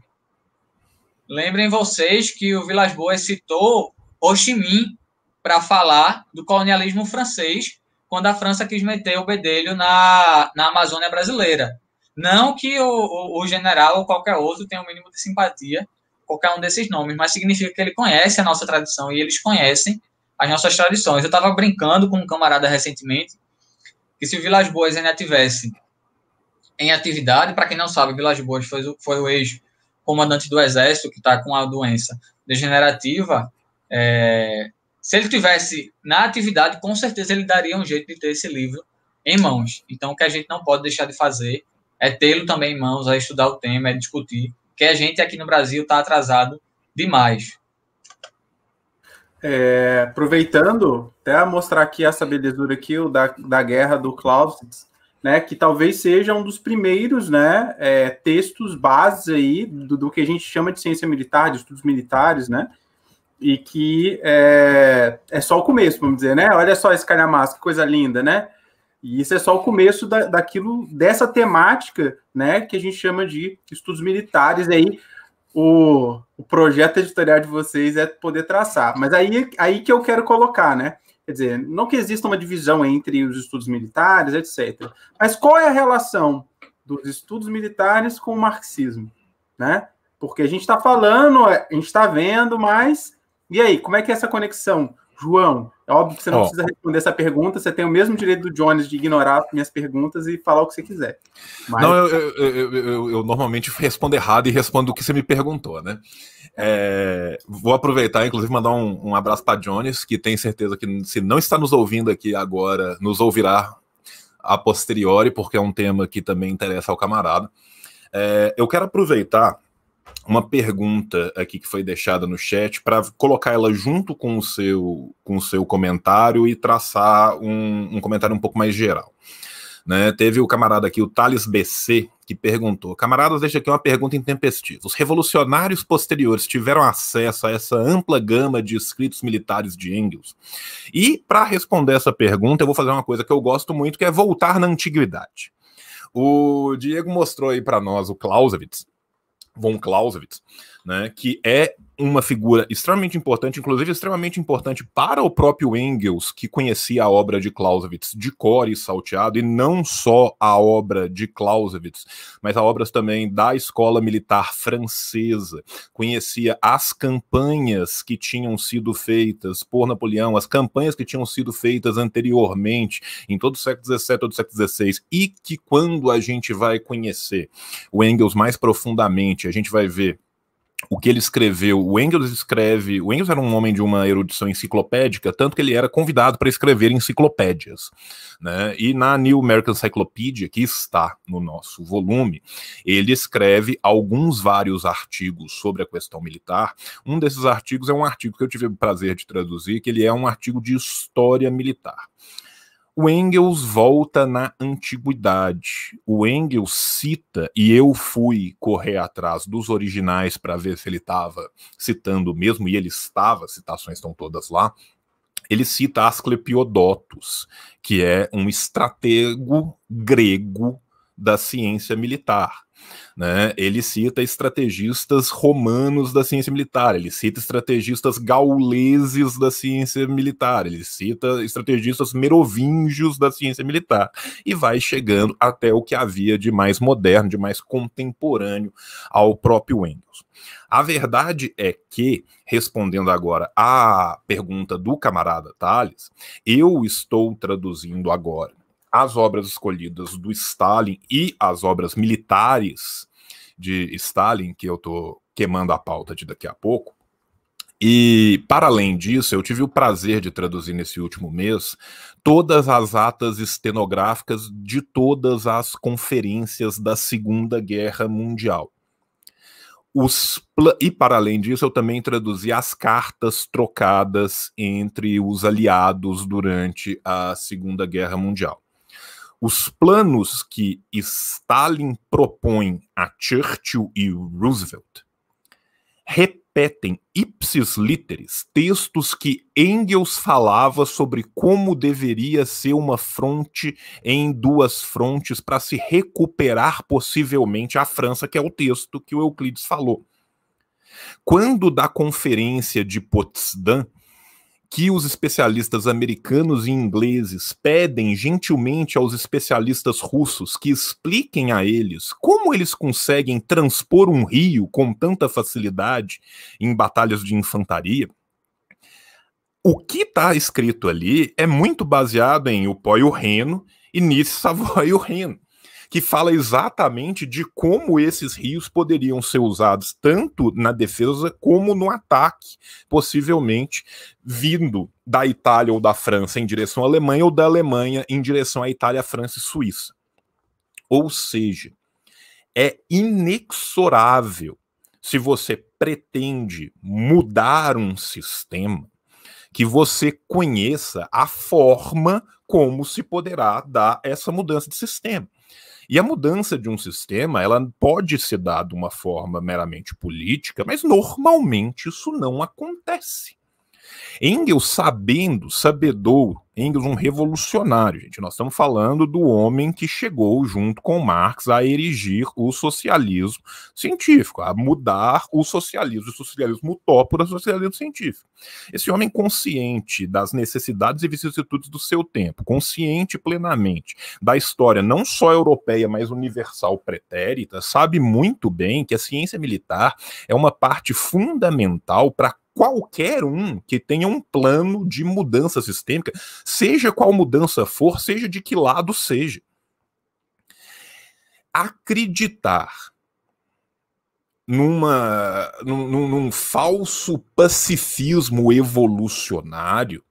Lembrem vocês que o Vilas Boas citou Ho Chi Minh para falar do colonialismo francês quando a França quis meter o bedelho na, na Amazônia brasileira. Não que o, o, o general ou qualquer outro tenha o um mínimo de simpatia qualquer um desses nomes, mas significa que ele conhece a nossa tradição e eles conhecem as nossas tradições. Eu estava brincando com um camarada recentemente que se o Vilas Boas ainda tivesse em atividade, para quem não sabe, Vilas Boas foi, foi o ex-comandante do Exército que está com a doença degenerativa. É, se ele tivesse na atividade, com certeza ele daria um jeito de ter esse livro em mãos. Então, o que a gente não pode deixar de fazer é tê-lo também em mãos, é estudar o tema, é discutir, que a gente aqui no Brasil está atrasado demais. É, aproveitando, até mostrar aqui essa belezura aqui, o da, da guerra do Clausewitz, né, que talvez seja um dos primeiros né, é, textos base aí do, do, que a gente chama de ciência militar, de estudos militares, né, e que é, é só o começo, vamos dizer, né, olha só esse calhamaço, que coisa linda, né, e isso é só o começo da, daquilo, dessa temática, né, que a gente chama de estudos militares aí, o, o projeto editorial de vocês é poder traçar. Mas aí, aí que eu quero colocar, né? Quer dizer, não que exista uma divisão entre os estudos militares, etc. Mas qual é a relação dos estudos militares com o marxismo, né? Porque a gente está falando, a gente está vendo, mas e aí, como é que é essa conexão, João? É óbvio que você não oh. precisa responder essa pergunta, você tem o mesmo direito do Jones de ignorar minhas perguntas e falar o que você quiser. Mas... Não, eu, eu, eu, eu, normalmente respondo errado e respondo o que você me perguntou, né? É, vou aproveitar, inclusive, mandar um, um abraço para Jones, que tem certeza que se não está nos ouvindo aqui agora, nos ouvirá a posteriori, porque é um tema que também interessa ao camarada. É, eu quero aproveitar uma pergunta aqui que foi deixada no chat para colocar ela junto com o seu com o seu comentário e traçar um, um comentário um pouco mais geral. Né? Teve o camarada aqui, o Thales BC, que perguntou: Camaradas, deixa aqui uma pergunta intempestiva. Os revolucionários posteriores tiveram acesso a essa ampla gama de escritos militares de Engels? E, para responder essa pergunta, eu vou fazer uma coisa que eu gosto muito, que é voltar na antiguidade. O Diego mostrou aí para nós o Clausewitz, von Clausewitz, né, que é uma figura extremamente importante, inclusive extremamente importante para o próprio Engels, que conhecia a obra de Clausewitz de cor e salteado, e não só a obra de Clausewitz, mas a obras também da escola militar francesa. Conhecia as campanhas que tinham sido feitas por Napoleão, as campanhas que tinham sido feitas anteriormente, em todo o século XVII ou do século XVI, e que quando a gente vai conhecer o Engels mais profundamente, a gente vai ver o que ele escreveu. O Engels escreve. O Engels era um homem de uma erudição enciclopédica, tanto que ele era convidado para escrever enciclopédias. Né? E na New American Encyclopedia, que está no nosso volume, ele escreve alguns vários artigos sobre a questão militar. Um desses artigos é um artigo que eu tive o prazer de traduzir, que ele é um artigo de história militar. O Engels volta na antiguidade. O Engels cita, e eu fui correr atrás dos originais para ver se ele estava citando mesmo, e ele estava, citações estão todas lá. Ele cita Asclepiodotus, que é um estratego grego da ciência militar. Né? Ele cita estrategistas romanos da ciência militar, ele cita estrategistas gauleses da ciência militar, ele cita estrategistas merovingios da ciência militar, e vai chegando até o que havia de mais moderno, de mais contemporâneo ao próprio Engels. A verdade é que, respondendo agora à pergunta do camarada Thales, eu estou traduzindo agora as obras escolhidas do Stalin e as obras militares de Stalin, que eu estou queimando a pauta de daqui a pouco. E, para além disso, eu tive o prazer de traduzir nesse último mês todas as atas estenográficas de todas as conferências da Segunda Guerra Mundial. Os e, para além disso, eu também traduzi as cartas trocadas entre os aliados durante a Segunda Guerra Mundial os planos que Stalin propõe a Churchill e Roosevelt repetem ipsis literis textos que Engels falava sobre como deveria ser uma fronte em duas frontes para se recuperar possivelmente a França, que é o texto que o Euclides falou. Quando da conferência de Potsdam, que os especialistas americanos e ingleses pedem gentilmente aos especialistas russos que expliquem a eles como eles conseguem transpor um rio com tanta facilidade em batalhas de infantaria. O que está escrito ali é muito baseado em O Pó e o Reno e nisso Savoy e o Reno que fala exatamente de como esses rios poderiam ser usados tanto na defesa como no ataque, possivelmente vindo da Itália ou da França em direção à Alemanha ou da Alemanha em direção à Itália, França e Suíça. Ou seja, é inexorável se você pretende mudar um sistema que você conheça a forma como se poderá dar essa mudança de sistema. E a mudança de um sistema, ela pode ser dada de uma forma meramente política, mas normalmente isso não acontece. Engels, sabendo, sabedor Engels um revolucionário, gente. Nós estamos falando do homem que chegou junto com Marx a erigir o socialismo científico, a mudar o socialismo, o socialismo utópico para o socialismo científico. Esse homem consciente das necessidades e vicissitudes do seu tempo, consciente plenamente da história não só europeia, mas universal pretérita, sabe muito bem que a ciência militar é uma parte fundamental para a qualquer um que tenha um plano de mudança sistêmica, seja qual mudança for, seja de que lado seja. Acreditar numa, num, num falso pacifismo evolucionário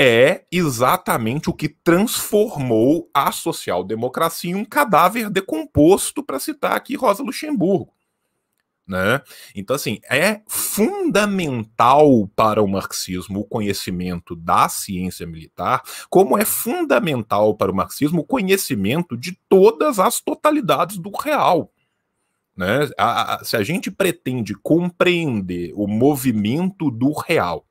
é exatamente o que transformou a social-democracia em um cadáver decomposto, para citar aqui Rosa Luxemburgo. Né? Então, assim, é fundamental para o marxismo o conhecimento da ciência militar, como é fundamental para o marxismo o conhecimento de todas as totalidades do real. Né? A, a, se a gente pretende compreender o movimento do real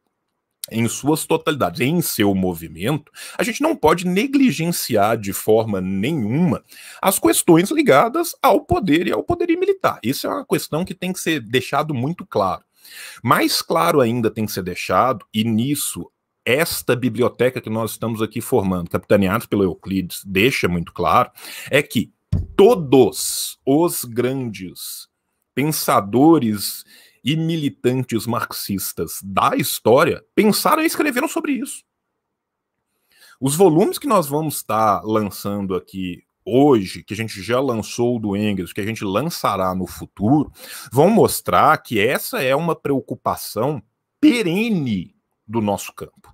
em suas totalidades, em seu movimento, a gente não pode negligenciar de forma nenhuma as questões ligadas ao poder e ao poder militar. Isso é uma questão que tem que ser deixado muito claro. Mais claro ainda tem que ser deixado, e nisso esta biblioteca que nós estamos aqui formando, capitaneados pelo Euclides, deixa muito claro, é que todos os grandes pensadores e militantes marxistas da história pensaram e escreveram sobre isso. Os volumes que nós vamos estar lançando aqui hoje, que a gente já lançou do Engels, que a gente lançará no futuro, vão mostrar que essa é uma preocupação perene do nosso campo.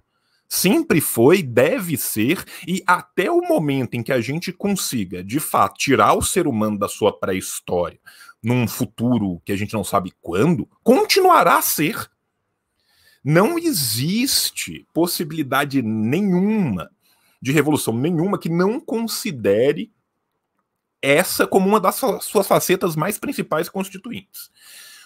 Sempre foi, deve ser, e até o momento em que a gente consiga, de fato, tirar o ser humano da sua pré-história, num futuro que a gente não sabe quando, continuará a ser. Não existe possibilidade nenhuma de revolução nenhuma que não considere essa como uma das suas facetas mais principais constituintes.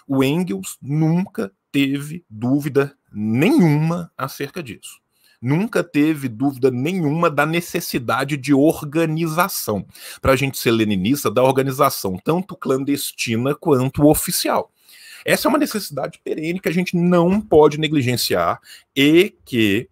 O Engels nunca teve dúvida nenhuma acerca disso nunca teve dúvida nenhuma da necessidade de organização. Para a gente ser leninista, da organização tanto clandestina quanto oficial. Essa é uma necessidade perene que a gente não pode negligenciar e que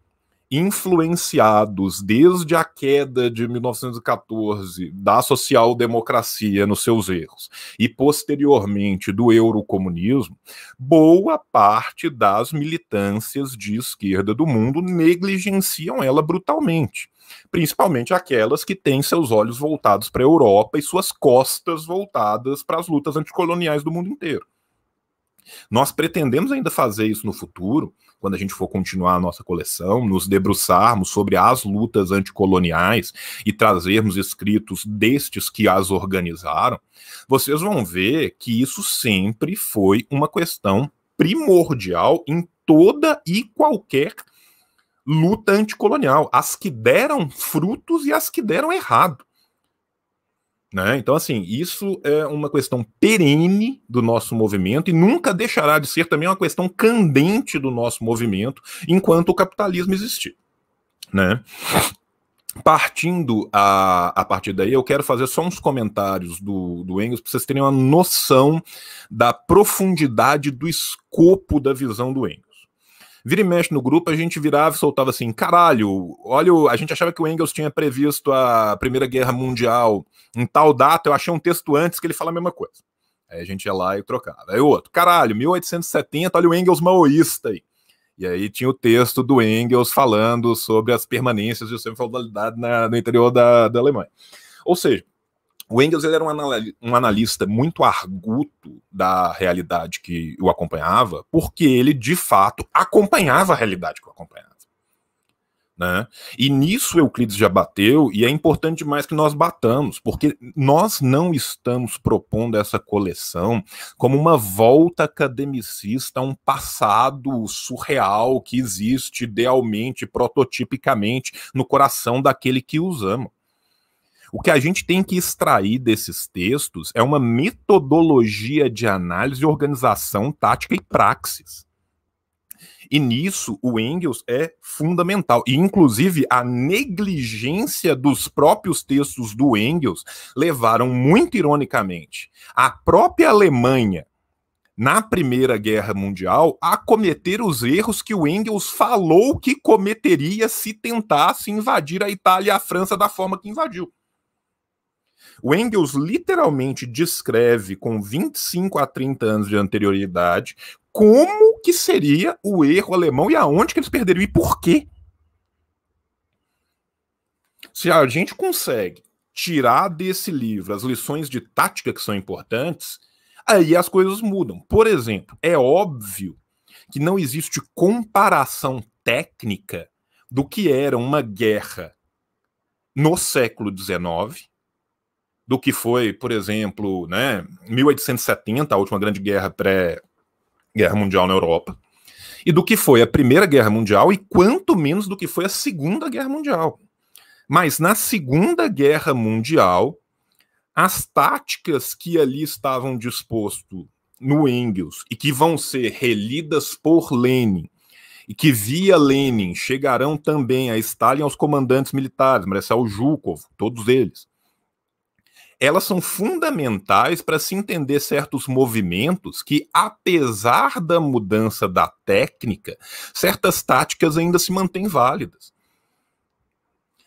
influenciados desde a queda de 1914 da social-democracia nos seus erros e posteriormente do eurocomunismo, boa parte das militâncias de esquerda do mundo negligenciam ela brutalmente, principalmente aquelas que têm seus olhos voltados para a Europa e suas costas voltadas para as lutas anticoloniais do mundo inteiro. Nós pretendemos ainda fazer isso no futuro, quando a gente for continuar a nossa coleção, nos debruçarmos sobre as lutas anticoloniais e trazermos escritos destes que as organizaram, vocês vão ver que isso sempre foi uma questão primordial em toda e qualquer luta anticolonial, as que deram frutos e as que deram errado. Né? Então, assim, isso é uma questão perene do nosso movimento e nunca deixará de ser também uma questão candente do nosso movimento enquanto o capitalismo existir. Né? Partindo a, a partir daí, eu quero fazer só uns comentários do, do Engels para vocês terem uma noção da profundidade do escopo da visão do Engels. Vira e mexe no grupo, a gente virava e soltava assim: caralho, olha, o... a gente achava que o Engels tinha previsto a Primeira Guerra Mundial em tal data, eu achei um texto antes que ele fala a mesma coisa. Aí a gente ia lá e trocava. Aí o outro, caralho, 1870, olha o Engels maoísta aí. E aí tinha o texto do Engels falando sobre as permanências de semi-feudalidade no interior da, da Alemanha. Ou seja, o Engels ele era um analista muito arguto da realidade que o acompanhava, porque ele, de fato, acompanhava a realidade que o acompanhava. Né? E nisso Euclides já bateu, e é importante demais que nós batamos, porque nós não estamos propondo essa coleção como uma volta academicista a um passado surreal que existe idealmente, prototipicamente, no coração daquele que usamos. O que a gente tem que extrair desses textos é uma metodologia de análise, organização, tática e praxis. E nisso o Engels é fundamental. E, inclusive, a negligência dos próprios textos do Engels levaram, muito ironicamente, a própria Alemanha, na Primeira Guerra Mundial, a cometer os erros que o Engels falou que cometeria se tentasse invadir a Itália e a França da forma que invadiu. O Engels literalmente descreve, com 25 a 30 anos de anterioridade, como que seria o erro alemão e aonde que eles perderiam e por quê. Se a gente consegue tirar desse livro as lições de tática que são importantes, aí as coisas mudam. Por exemplo, é óbvio que não existe comparação técnica do que era uma guerra no século XIX do que foi, por exemplo, né, 1870, a última grande guerra pré-guerra mundial na Europa, e do que foi a Primeira Guerra Mundial e quanto menos do que foi a Segunda Guerra Mundial. Mas na Segunda Guerra Mundial, as táticas que ali estavam disposto no Engels e que vão ser relidas por Lenin e que via Lenin chegarão também a Stalin aos comandantes militares, Marcel Zhukov, todos eles elas são fundamentais para se entender certos movimentos que, apesar da mudança da técnica, certas táticas ainda se mantêm válidas.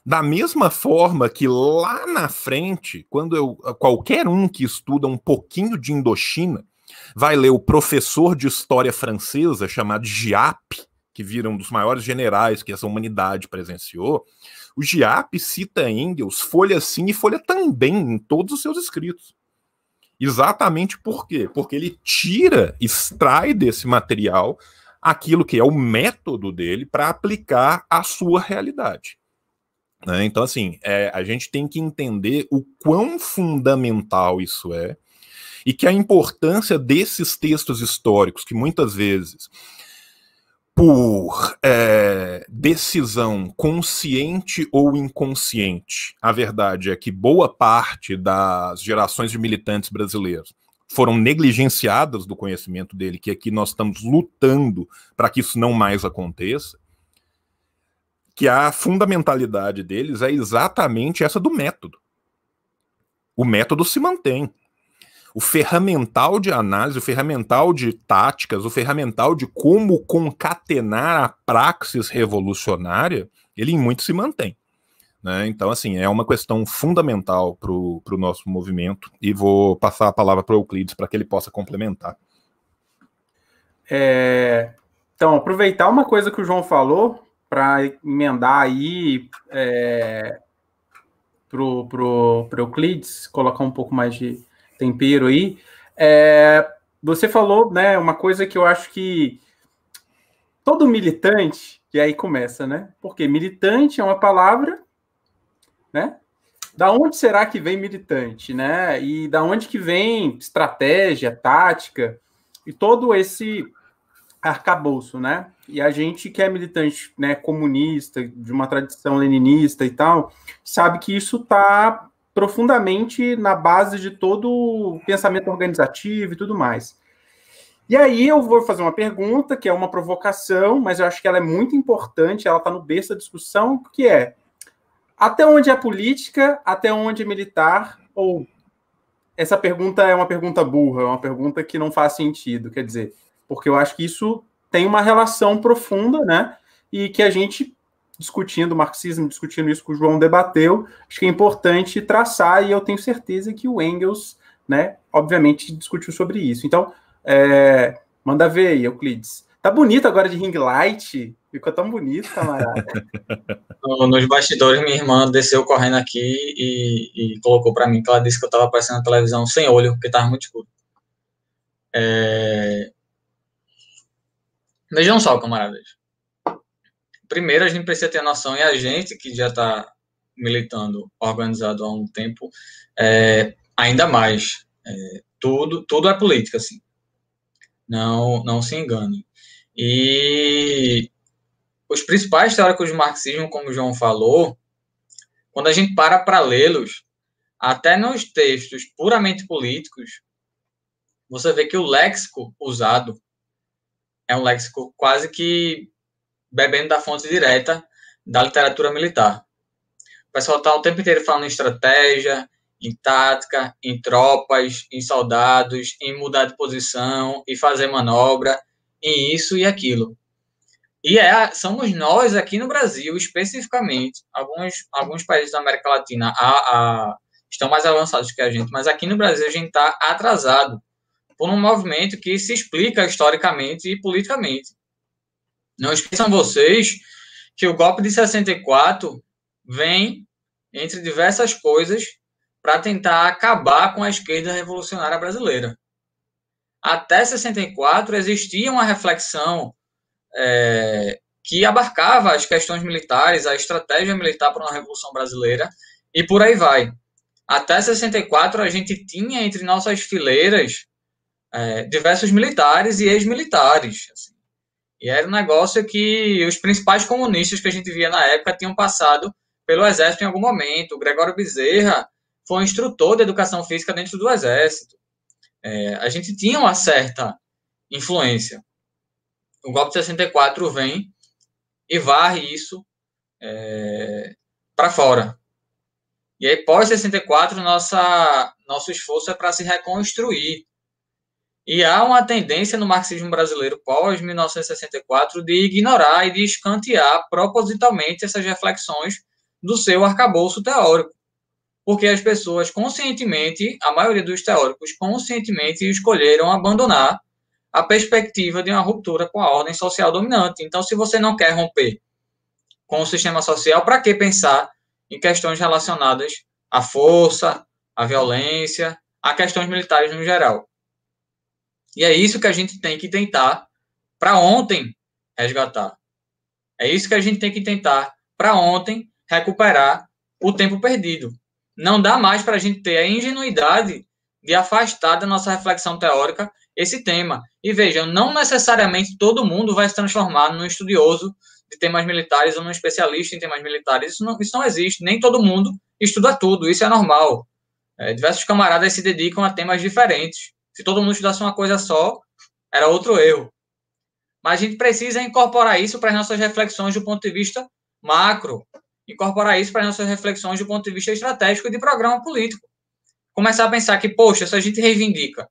Da mesma forma que lá na frente, quando eu, qualquer um que estuda um pouquinho de Indochina vai ler o professor de história francesa chamado Giap, que vira um dos maiores generais que essa humanidade presenciou, o Giap cita Engels, folha sim e folha também, em todos os seus escritos. Exatamente por quê? Porque ele tira, extrai desse material aquilo que é o método dele para aplicar à sua realidade. Né? Então, assim, é, a gente tem que entender o quão fundamental isso é e que a importância desses textos históricos, que muitas vezes por é, decisão consciente ou inconsciente. A verdade é que boa parte das gerações de militantes brasileiros foram negligenciadas do conhecimento dele, que aqui nós estamos lutando para que isso não mais aconteça. Que a fundamentalidade deles é exatamente essa do método. O método se mantém o ferramental de análise, o ferramental de táticas, o ferramental de como concatenar a praxis revolucionária, ele em muito se mantém. Né? Então, assim, é uma questão fundamental para o nosso movimento, e vou passar a palavra para o Euclides para que ele possa complementar. É, então, aproveitar uma coisa que o João falou para emendar aí é, para o Euclides, colocar um pouco mais de, tempero aí. É, você falou, né, uma coisa que eu acho que todo militante, e aí começa, né? Porque militante é uma palavra, né? Da onde será que vem militante, né? E da onde que vem estratégia, tática e todo esse arcabouço, né? E a gente que é militante, né, comunista, de uma tradição leninista e tal, sabe que isso está profundamente na base de todo o pensamento organizativo e tudo mais. E aí eu vou fazer uma pergunta, que é uma provocação, mas eu acho que ela é muito importante, ela está no berço da discussão, que é até onde é política, até onde é militar, ou essa pergunta é uma pergunta burra, é uma pergunta que não faz sentido, quer dizer, porque eu acho que isso tem uma relação profunda, né? E que a gente discutindo marxismo, discutindo isso que o João debateu, acho que é importante traçar, e eu tenho certeza que o Engels, né, obviamente, discutiu sobre isso. Então, é, manda ver aí, Euclides. Tá bonito agora de ring light, ficou tão bonito, camarada. Nos bastidores, minha irmã desceu correndo aqui e, e colocou para mim que ela disse que eu tava aparecendo na televisão sem olho, porque tava muito escuro. É... Vejam só, camaradas primeiro a gente precisa ter noção, e a gente que já está militando organizado há um tempo, é, ainda mais. É, tudo, tudo é política, assim. Não, não se engane. E os principais teóricos do marxismo, como o João falou, quando a gente para para lê-los, até nos textos puramente políticos, você vê que o léxico usado é um léxico quase que bebendo da fonte direta da literatura militar. O pessoal está o tempo inteiro falando em estratégia, em tática, em tropas, em soldados, em mudar de posição e fazer manobra, em isso e aquilo. E é, somos nós aqui no Brasil, especificamente, alguns, alguns países da América Latina a, a, estão mais avançados que a gente, mas aqui no Brasil a gente está atrasado por um movimento que se explica historicamente e politicamente. Não esqueçam vocês que o golpe de 64 vem, entre diversas coisas, para tentar acabar com a esquerda revolucionária brasileira. Até 64 existia uma reflexão é, que abarcava as questões militares, a estratégia militar para uma revolução brasileira e por aí vai. Até 64 a gente tinha entre nossas fileiras é, diversos militares e ex-militares. Assim. E era um negócio que os principais comunistas que a gente via na época tinham passado pelo Exército em algum momento. O Gregório Bezerra foi um instrutor de educação física dentro do Exército. É, a gente tinha uma certa influência. O golpe de 64 vem e varre isso é, para fora. E aí, pós 64, nossa, nosso esforço é para se reconstruir e há uma tendência no marxismo brasileiro pós 1964 de ignorar e de escantear propositalmente essas reflexões do seu arcabouço teórico. Porque as pessoas conscientemente, a maioria dos teóricos conscientemente escolheram abandonar a perspectiva de uma ruptura com a ordem social dominante. Então, se você não quer romper com o sistema social, para que pensar em questões relacionadas à força, à violência, a questões militares no geral? E é isso que a gente tem que tentar para ontem resgatar. É isso que a gente tem que tentar para ontem recuperar o tempo perdido. Não dá mais para a gente ter a ingenuidade de afastar da nossa reflexão teórica esse tema. E vejam, não necessariamente todo mundo vai se transformar num estudioso de temas militares ou num especialista em temas militares. Isso não, isso não existe. Nem todo mundo estuda tudo. Isso é normal. É, diversos camaradas se dedicam a temas diferentes. Se todo mundo estudasse uma coisa só, era outro erro. Mas a gente precisa incorporar isso para as nossas reflexões do ponto de vista macro, incorporar isso para as nossas reflexões do ponto de vista estratégico de programa político. Começar a pensar que, poxa, se a gente reivindica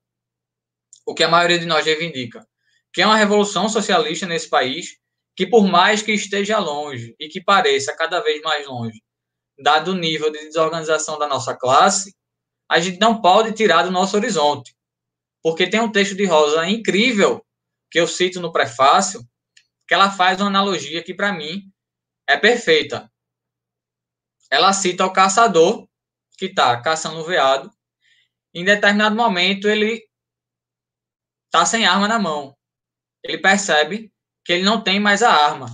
o que a maioria de nós reivindica, que é uma revolução socialista nesse país, que por mais que esteja longe e que pareça cada vez mais longe, dado o nível de desorganização da nossa classe, a gente não pode tirar do nosso horizonte porque tem um texto de Rosa incrível, que eu cito no prefácio, que ela faz uma analogia que, para mim, é perfeita. Ela cita o caçador, que está caçando o veado, em determinado momento ele está sem arma na mão. Ele percebe que ele não tem mais a arma.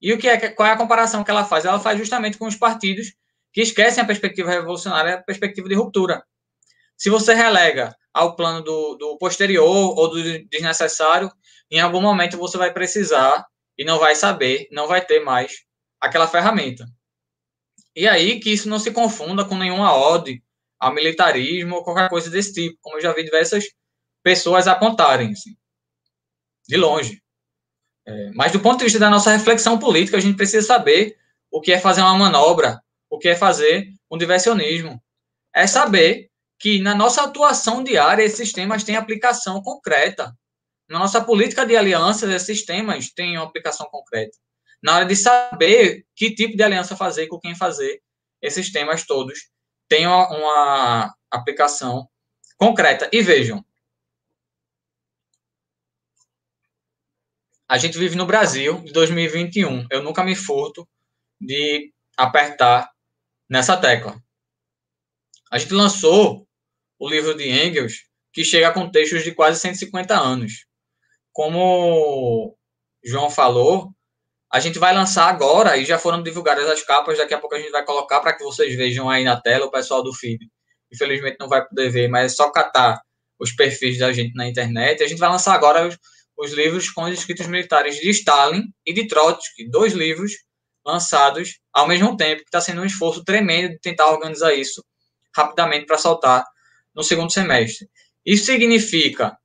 E o que é, qual é a comparação que ela faz? Ela faz justamente com os partidos que esquecem a perspectiva revolucionária, a perspectiva de ruptura. Se você relega ao plano do, do posterior ou do desnecessário, em algum momento você vai precisar e não vai saber, não vai ter mais aquela ferramenta. E aí que isso não se confunda com nenhuma ode ao militarismo ou qualquer coisa desse tipo, como eu já vi diversas pessoas apontarem, assim, de longe. É, mas do ponto de vista da nossa reflexão política, a gente precisa saber o que é fazer uma manobra, o que é fazer um diversionismo. É saber que na nossa atuação diária esses temas têm aplicação concreta. Na nossa política de alianças, esses temas têm uma aplicação concreta. Na hora de saber que tipo de aliança fazer, com quem fazer, esses temas todos têm uma, uma aplicação concreta. E vejam, a gente vive no Brasil de 2021. Eu nunca me furto de apertar nessa tecla. A gente lançou o livro de Engels, que chega com textos de quase 150 anos. Como João falou, a gente vai lançar agora e já foram divulgadas as capas. Daqui a pouco a gente vai colocar para que vocês vejam aí na tela o pessoal do FIB. Infelizmente não vai poder ver, mas é só catar os perfis da gente na internet. A gente vai lançar agora os, os livros com os escritos militares de Stalin e de Trotsky, dois livros lançados ao mesmo tempo, que está sendo um esforço tremendo de tentar organizar isso rapidamente para soltar no segundo semestre. Isso significa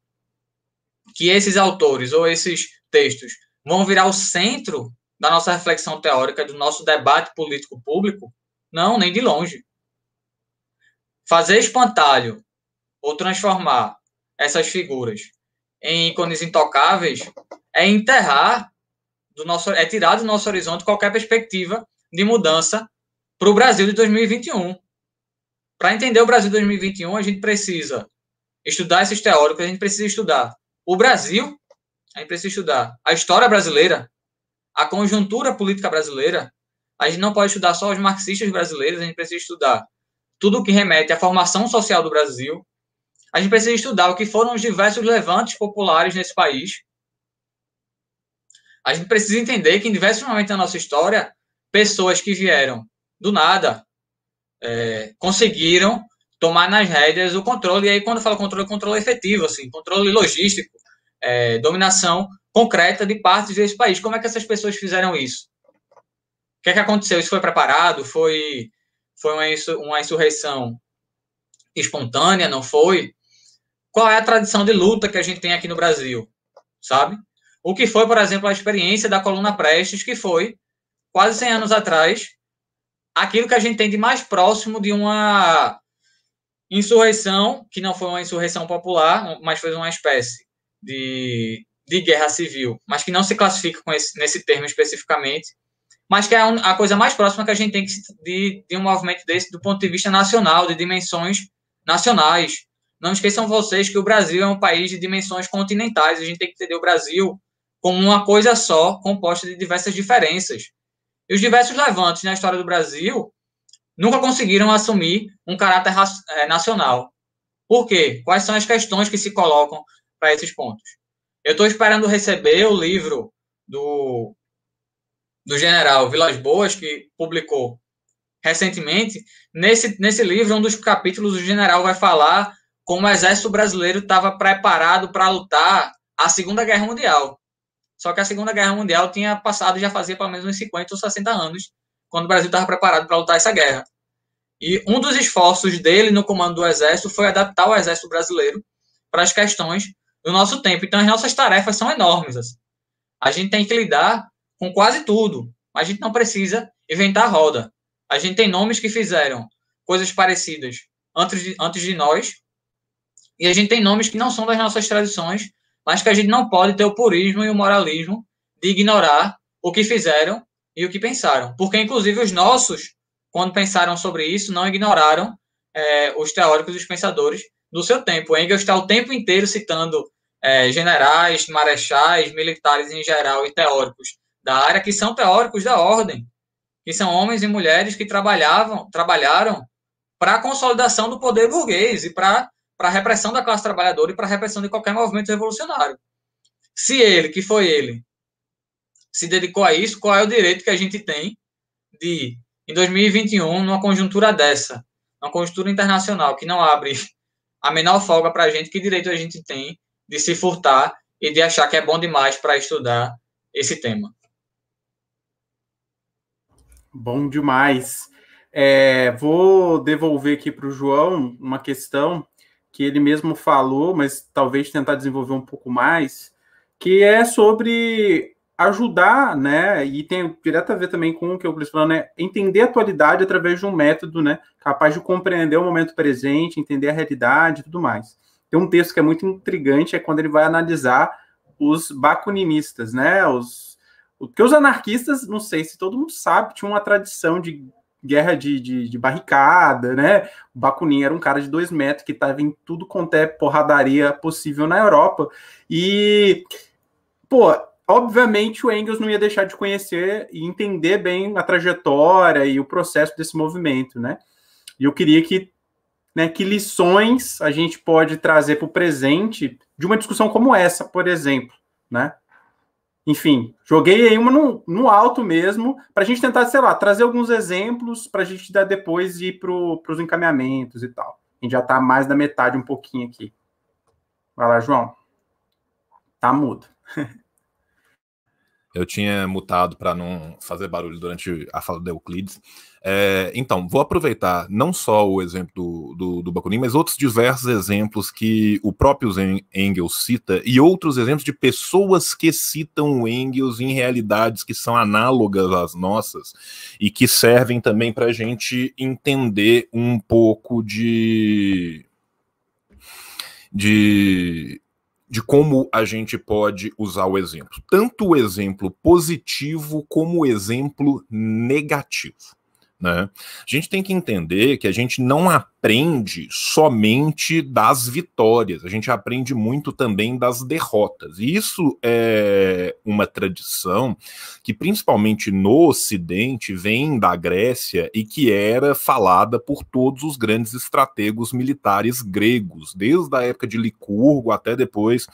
que esses autores ou esses textos vão virar o centro da nossa reflexão teórica, do nosso debate político público? Não, nem de longe. Fazer espantalho ou transformar essas figuras em ícones intocáveis é enterrar do nosso, é tirar do nosso horizonte qualquer perspectiva de mudança para o Brasil de 2021. Para entender o Brasil 2021, a gente precisa estudar esses teóricos, a gente precisa estudar o Brasil, a gente precisa estudar a história brasileira, a conjuntura política brasileira. A gente não pode estudar só os marxistas brasileiros, a gente precisa estudar tudo o que remete à formação social do Brasil. A gente precisa estudar o que foram os diversos levantes populares nesse país. A gente precisa entender que, em diversos momentos da nossa história, pessoas que vieram do nada, é, conseguiram tomar nas rédeas o controle. E aí, quando eu falo controle, é controle efetivo, assim, controle logístico, é, dominação concreta de partes desse país. Como é que essas pessoas fizeram isso? O que é que aconteceu? Isso foi preparado? Foi, foi uma, uma insurreição espontânea? Não foi? Qual é a tradição de luta que a gente tem aqui no Brasil? Sabe? O que foi, por exemplo, a experiência da Coluna Prestes, que foi, quase 100 anos atrás, aquilo que a gente tem de mais próximo de uma insurreição, que não foi uma insurreição popular, mas foi uma espécie de, de guerra civil, mas que não se classifica com esse, nesse termo especificamente, mas que é a coisa mais próxima que a gente tem de, de um movimento desse do ponto de vista nacional, de dimensões nacionais. Não esqueçam vocês que o Brasil é um país de dimensões continentais, a gente tem que entender o Brasil como uma coisa só, composta de diversas diferenças. E os diversos levantes na história do Brasil nunca conseguiram assumir um caráter eh, nacional. Por quê? Quais são as questões que se colocam para esses pontos? Eu estou esperando receber o livro do, do general Vilas Boas, que publicou recentemente. Nesse, nesse livro, um dos capítulos, o general vai falar como o exército brasileiro estava preparado para lutar a Segunda Guerra Mundial. Só que a Segunda Guerra Mundial tinha passado já fazia pelo menos uns 50 ou 60 anos, quando o Brasil estava preparado para lutar essa guerra. E um dos esforços dele no comando do Exército foi adaptar o Exército brasileiro para as questões do nosso tempo. Então, as nossas tarefas são enormes. Assim. A gente tem que lidar com quase tudo. A gente não precisa inventar roda. A gente tem nomes que fizeram coisas parecidas antes de, antes de nós. E a gente tem nomes que não são das nossas tradições mas que a gente não pode ter o purismo e o moralismo de ignorar o que fizeram e o que pensaram. Porque, inclusive, os nossos, quando pensaram sobre isso, não ignoraram é, os teóricos e os pensadores do seu tempo. Engels está o tempo inteiro citando é, generais, marechais, militares em geral e teóricos da área que são teóricos da ordem, que são homens e mulheres que trabalhavam, trabalharam para a consolidação do poder burguês e para para a repressão da classe trabalhadora e para a repressão de qualquer movimento revolucionário. Se ele, que foi ele, se dedicou a isso, qual é o direito que a gente tem de, em 2021, numa conjuntura dessa, uma conjuntura internacional que não abre a menor folga para a gente, que direito a gente tem de se furtar e de achar que é bom demais para estudar esse tema? Bom demais. É, vou devolver aqui para o João uma questão que ele mesmo falou, mas talvez tentar desenvolver um pouco mais, que é sobre ajudar, né, e tem direto a ver também com o que eu preciso falando, né, entender a atualidade através de um método, né, capaz de compreender o momento presente, entender a realidade e tudo mais. Tem um texto que é muito intrigante, é quando ele vai analisar os bakuninistas, né, os porque os anarquistas, não sei se todo mundo sabe, tinha uma tradição de guerra de, de, de, barricada, né? O Bakunin era um cara de dois metros que estava em tudo quanto é porradaria possível na Europa. E, pô, obviamente o Engels não ia deixar de conhecer e entender bem a trajetória e o processo desse movimento, né? E eu queria que, né, que lições a gente pode trazer para o presente de uma discussão como essa, por exemplo, né? enfim, joguei aí uma no, no alto mesmo, para a gente tentar, sei lá, trazer alguns exemplos para a gente dar depois e ir para os encaminhamentos e tal. A gente já está mais da metade um pouquinho aqui. Vai lá, João. Tá mudo. Eu tinha mutado para não fazer barulho durante a fala do Euclides. É, então, vou aproveitar não só o exemplo do, do, do, Bakunin, mas outros diversos exemplos que o próprio Engels cita e outros exemplos de pessoas que citam o Engels em realidades que são análogas às nossas e que servem também para a gente entender um pouco de. de de como a gente pode usar o exemplo. Tanto o exemplo positivo como o exemplo negativo. Né? A gente tem que entender que a gente não aprende somente das vitórias, a gente aprende muito também das derrotas. E isso é uma tradição que, principalmente no Ocidente, vem da Grécia e que era falada por todos os grandes estrategos militares gregos, desde a época de Licurgo até depois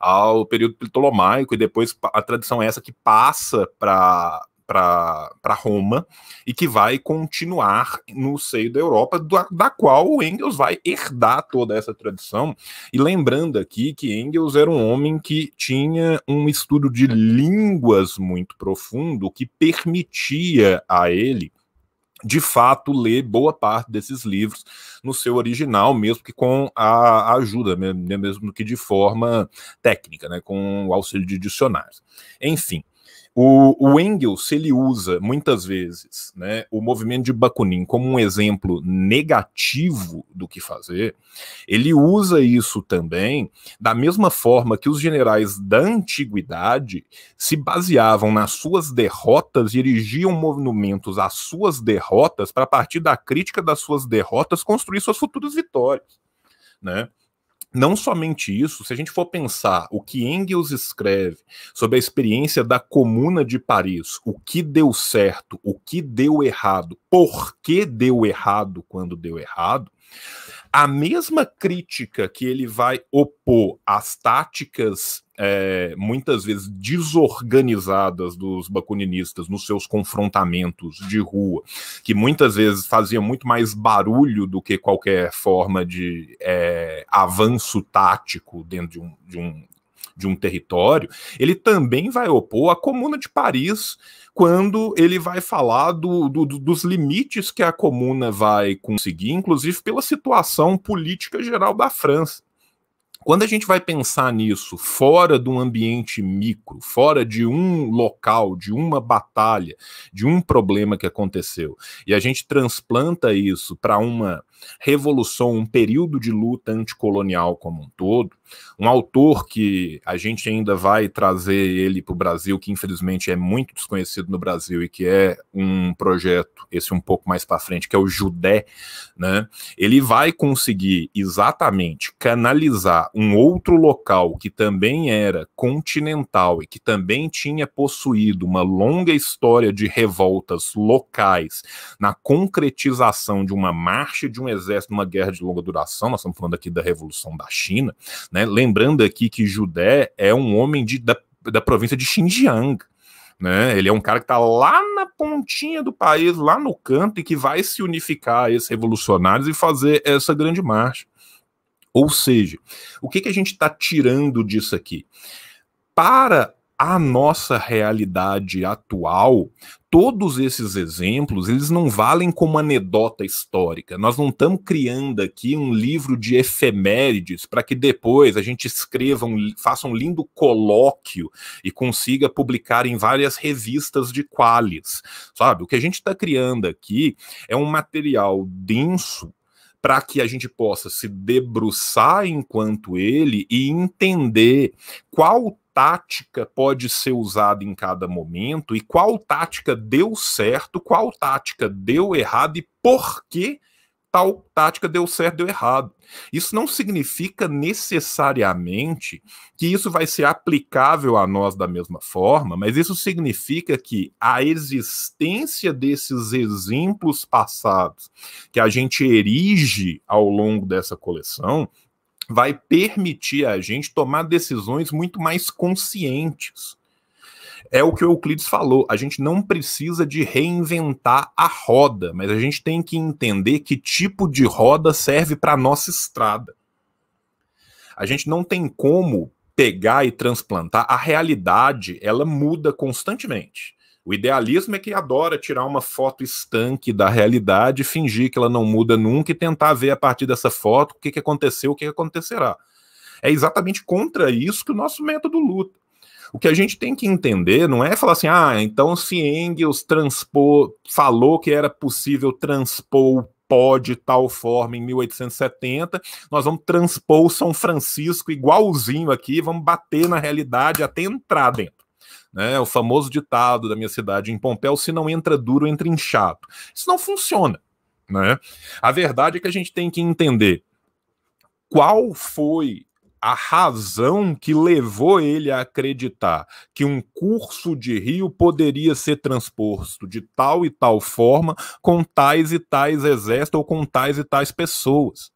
ao período ptolomaico, e depois a tradição é essa que passa para para Roma e que vai continuar no seio da Europa, da, da, qual o Engels vai herdar toda essa tradição. E lembrando aqui que Engels era um homem que tinha um estudo de línguas muito profundo que permitia a ele de fato ler boa parte desses livros no seu original, mesmo que com a ajuda, mesmo que de forma técnica, né, com o auxílio de dicionários. Enfim, o, o, Engels ele usa muitas vezes né, o movimento de Bakunin como um exemplo negativo do que fazer. Ele usa isso também da mesma forma que os generais da antiguidade se baseavam nas suas derrotas, dirigiam monumentos às suas derrotas para partir da crítica das suas derrotas construir suas futuras vitórias. Né? não somente isso, se a gente for pensar o que Engels escreve sobre a experiência da Comuna de Paris, o que deu certo, o que deu errado, por que deu errado quando deu errado, a mesma crítica que ele vai opor às táticas é, muitas vezes desorganizadas dos bakuninistas nos seus confrontamentos de rua, que muitas vezes faziam muito mais barulho do que qualquer forma de é, avanço tático dentro de um, de um de um território, ele também vai opor a Comuna de Paris quando ele vai falar do, do, dos limites que a Comuna vai conseguir, inclusive pela situação política geral da França. Quando a gente vai pensar nisso fora de um ambiente micro, fora de um local, de uma batalha, de um problema que aconteceu, e a gente transplanta isso para uma revolução, um período de luta anticolonial como um todo. Um autor que a gente ainda vai trazer ele para o Brasil, que infelizmente é muito desconhecido no Brasil e que é um projeto, esse um pouco mais para frente, que é o Judé, né? Ele vai conseguir exatamente canalizar um outro local que também era continental e que também tinha possuído uma longa história de revoltas locais na concretização de uma marcha de um exército numa guerra de longa duração, nós estamos falando aqui da Revolução da China, né? Lembrando aqui que Judé é um homem de, da, da província de Xinjiang. Né? Ele é um cara que está lá na pontinha do país, lá no canto, e que vai se unificar a esses revolucionários e fazer essa grande marcha. Ou seja, o que, que a gente está tirando disso aqui? Para a nossa realidade atual, todos esses exemplos, eles não valem como anedota histórica. Nós não estamos criando aqui um livro de efemérides para que depois a gente escreva, um, faça um lindo colóquio e consiga publicar em várias revistas de qualis, sabe? O que a gente está criando aqui é um material denso para que a gente possa se debruçar enquanto ele e entender qual tática pode ser usada em cada momento e qual tática deu certo, qual tática deu errado e por que tal tática deu certo, deu errado. Isso não significa necessariamente que isso vai ser aplicável a nós da mesma forma, mas isso significa que a existência desses exemplos passados que a gente erige ao longo dessa coleção vai permitir a gente tomar decisões muito mais conscientes. É o que o Euclides falou, a gente não precisa de reinventar a roda, mas a gente tem que entender que tipo de roda serve para nossa estrada. A gente não tem como pegar e transplantar, a realidade, ela muda constantemente. O idealismo é que adora tirar uma foto estanque da realidade, fingir que ela não muda nunca e tentar ver a partir dessa foto o que, que aconteceu, o que, que acontecerá. É exatamente contra isso que o nosso método luta. O que a gente tem que entender não é falar assim, ah, então se Engels transpor, falou que era possível transpor o pó de tal forma em 1870, nós vamos transpor o São Francisco igualzinho aqui, vamos bater na realidade até entrar dentro. Né? O famoso ditado da minha cidade em Pompéu: se não entra duro, entra inchado. Isso não funciona. Né? A verdade é que a gente tem que entender qual foi a razão que levou ele a acreditar que um curso de rio poderia ser transposto de tal e tal forma com tais e tais exércitos ou com tais e tais pessoas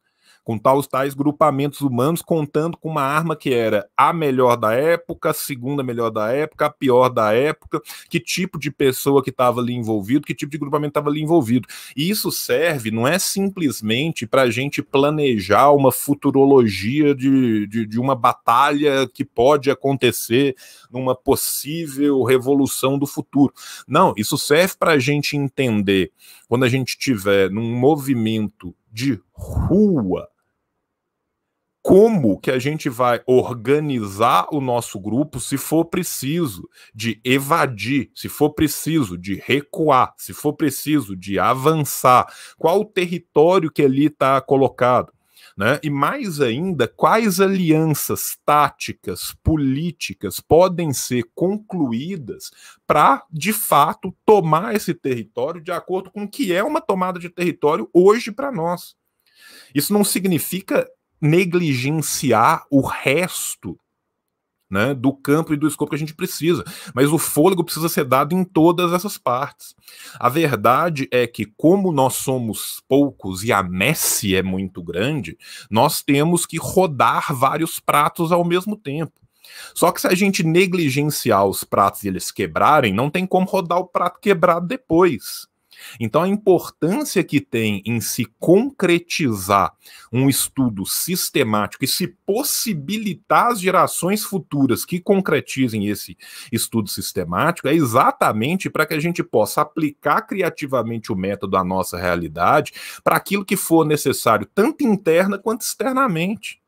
com tal os tais grupamentos humanos contando com uma arma que era a melhor da época, a segunda melhor da época, a pior da época, que tipo de pessoa que estava ali envolvido, que tipo de grupamento estava ali envolvido. E isso serve, não é simplesmente para a gente planejar uma futurologia de, de, de uma batalha que pode acontecer numa possível revolução do futuro. Não, isso serve para a gente entender quando a gente tiver num movimento de rua como que a gente vai organizar o nosso grupo se for preciso de evadir, se for preciso de recuar, se for preciso de avançar, qual o território que ali está colocado. Né? E mais ainda, quais alianças táticas, políticas podem ser concluídas para, de fato, tomar esse território de acordo com o que é uma tomada de território hoje para nós. Isso não significa negligenciar o resto né, do campo e do escopo que a gente precisa. Mas o fôlego precisa ser dado em todas essas partes. A verdade é que, como nós somos poucos e a messe é muito grande, nós temos que rodar vários pratos ao mesmo tempo. Só que se a gente negligenciar os pratos e eles quebrarem, não tem como rodar o prato quebrado depois. Então, a importância que tem em se concretizar um estudo sistemático e se possibilitar as gerações futuras que concretizem esse estudo sistemático é exatamente para que a gente possa aplicar criativamente o método à nossa realidade para aquilo que for necessário, tanto interna quanto externamente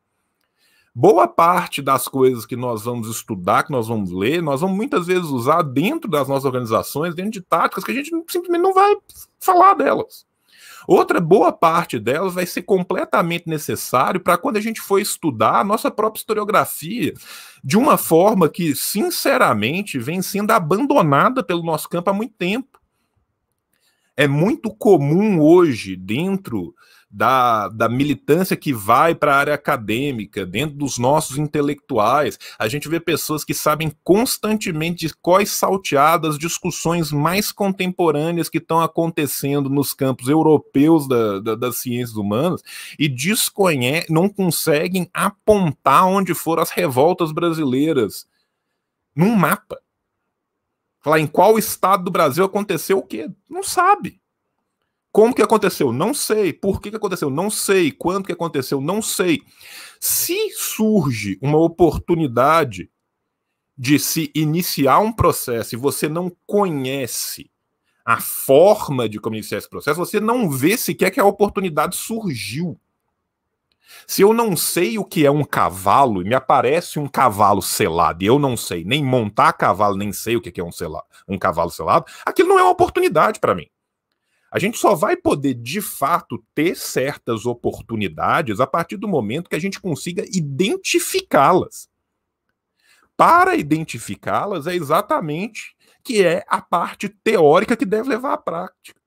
boa parte das coisas que nós vamos estudar, que nós vamos ler, nós vamos muitas vezes usar dentro das nossas organizações, dentro de táticas que a gente simplesmente não vai falar delas. Outra boa parte delas vai ser completamente necessário para quando a gente for estudar a nossa própria historiografia de uma forma que, sinceramente, vem sendo abandonada pelo nosso campo há muito tempo. É muito comum hoje, dentro da, da militância que vai para a área acadêmica, dentro dos nossos intelectuais. A gente vê pessoas que sabem constantemente de quais salteadas discussões mais contemporâneas que estão acontecendo nos campos europeus da, da, das ciências humanas e desconhe não conseguem apontar onde foram as revoltas brasileiras num mapa. Falar em qual estado do Brasil aconteceu o quê? Não sabe. Como que aconteceu? Não sei. Por que, que aconteceu? Não sei. Quando que aconteceu? Não sei. Se surge uma oportunidade de se iniciar um processo e você não conhece a forma de como iniciar esse processo, você não vê sequer que a oportunidade surgiu. Se eu não sei o que é um cavalo, e me aparece um cavalo selado, e eu não sei nem montar cavalo, nem sei o que é um, selado, um cavalo selado, aquilo não é uma oportunidade para mim. A gente só vai poder, de fato, ter certas oportunidades a partir do momento que a gente consiga identificá-las. Para identificá-las é exatamente que é a parte teórica que deve levar à prática.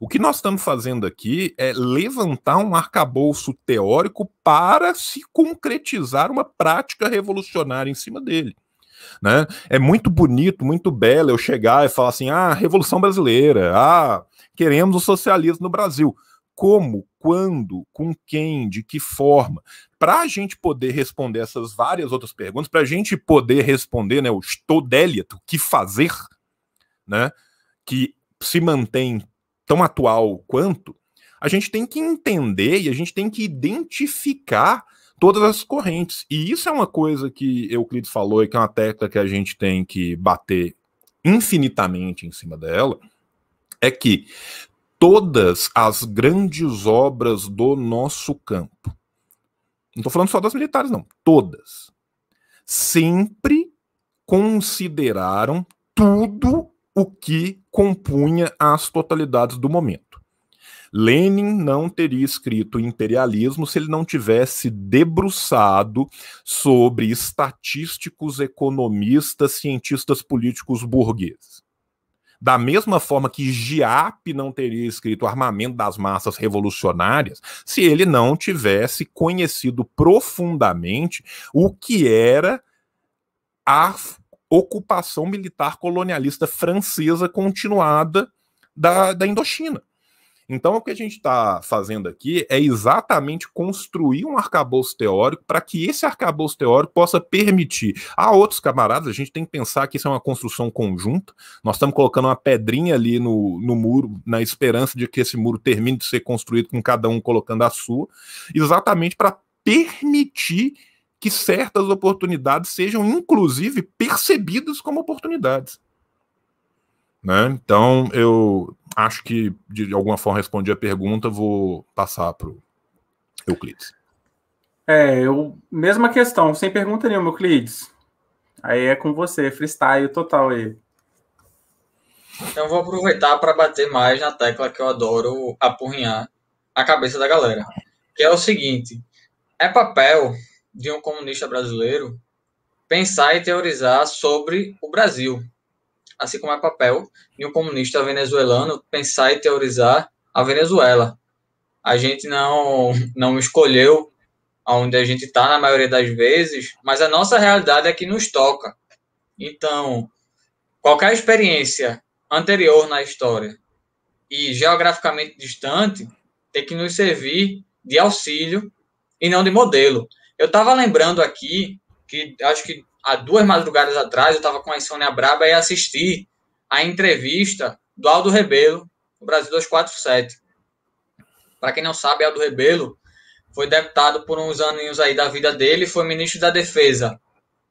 O que nós estamos fazendo aqui é levantar um arcabouço teórico para se concretizar uma prática revolucionária em cima dele. Né? É muito bonito, muito belo eu chegar e falar assim: ah, Revolução Brasileira, ah, queremos o socialismo no Brasil. Como, quando, com quem, de que forma? Para a gente poder responder essas várias outras perguntas, para a gente poder responder, né, o estou o que fazer, né, que se mantém tão atual quanto, a gente tem que entender e a gente tem que identificar todas as correntes. E isso é uma coisa que Euclides falou e que é uma tecla que a gente tem que bater infinitamente em cima dela, é que todas as grandes obras do nosso campo, não estou falando só das militares, não, todas, sempre consideraram tudo o que compunha as totalidades do momento. Lenin não teria escrito Imperialismo se ele não tivesse debruçado sobre estatísticos, economistas, cientistas políticos burgueses. Da mesma forma que Giap não teria escrito Armamento das Massas Revolucionárias, se ele não tivesse conhecido profundamente o que era a ocupação militar colonialista francesa continuada da, da Indochina. Então, o que a gente está fazendo aqui é exatamente construir um arcabouço teórico para que esse arcabouço teórico possa permitir a outros camaradas, a gente tem que pensar que isso é uma construção conjunta, nós estamos colocando uma pedrinha ali no, no muro, na esperança de que esse muro termine de ser construído com cada um colocando a sua, exatamente para permitir que certas oportunidades sejam, inclusive, percebidas como oportunidades. Né? Então, eu acho que de alguma forma respondi a pergunta, vou passar para o Euclides. É, eu, mesma questão, sem pergunta nenhuma, Euclides. Aí é com você, freestyle total aí. Então, eu vou aproveitar para bater mais na tecla que eu adoro apurrinhar a cabeça da galera. Que é o seguinte: é papel de um comunista brasileiro pensar e teorizar sobre o Brasil, assim como é papel de um comunista venezuelano pensar e teorizar a Venezuela. A gente não, não escolheu onde a gente está na maioria das vezes, mas a nossa realidade é que nos toca. Então, qualquer experiência anterior na história e geograficamente distante tem que nos servir de auxílio e não de modelo. Eu estava lembrando aqui que acho que há duas madrugadas atrás, eu estava com a insônia braba e assisti a entrevista do Aldo Rebelo, do Brasil 247. Para quem não sabe, Aldo Rebelo foi deputado por uns aninhos aí da vida dele, foi ministro da Defesa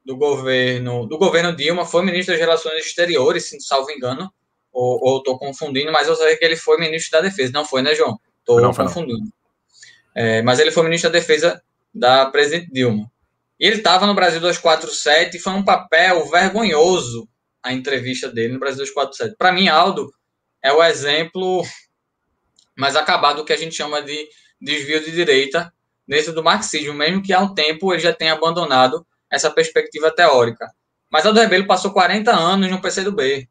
do governo do governo Dilma, foi ministro das Relações Exteriores, se não salvo engano, ou, estou confundindo, mas eu sei que ele foi ministro da Defesa, não foi, né, João? Estou não, confundindo. É, mas ele foi ministro da Defesa da presidente Dilma. Ele estava no Brasil 247 e foi um papel vergonhoso a entrevista dele no Brasil 247. Para mim, Aldo é o exemplo mais acabado que a gente chama de desvio de direita dentro do marxismo, mesmo que há um tempo ele já tenha abandonado essa perspectiva teórica. Mas Aldo Rebelo passou 40 anos no PCdoB,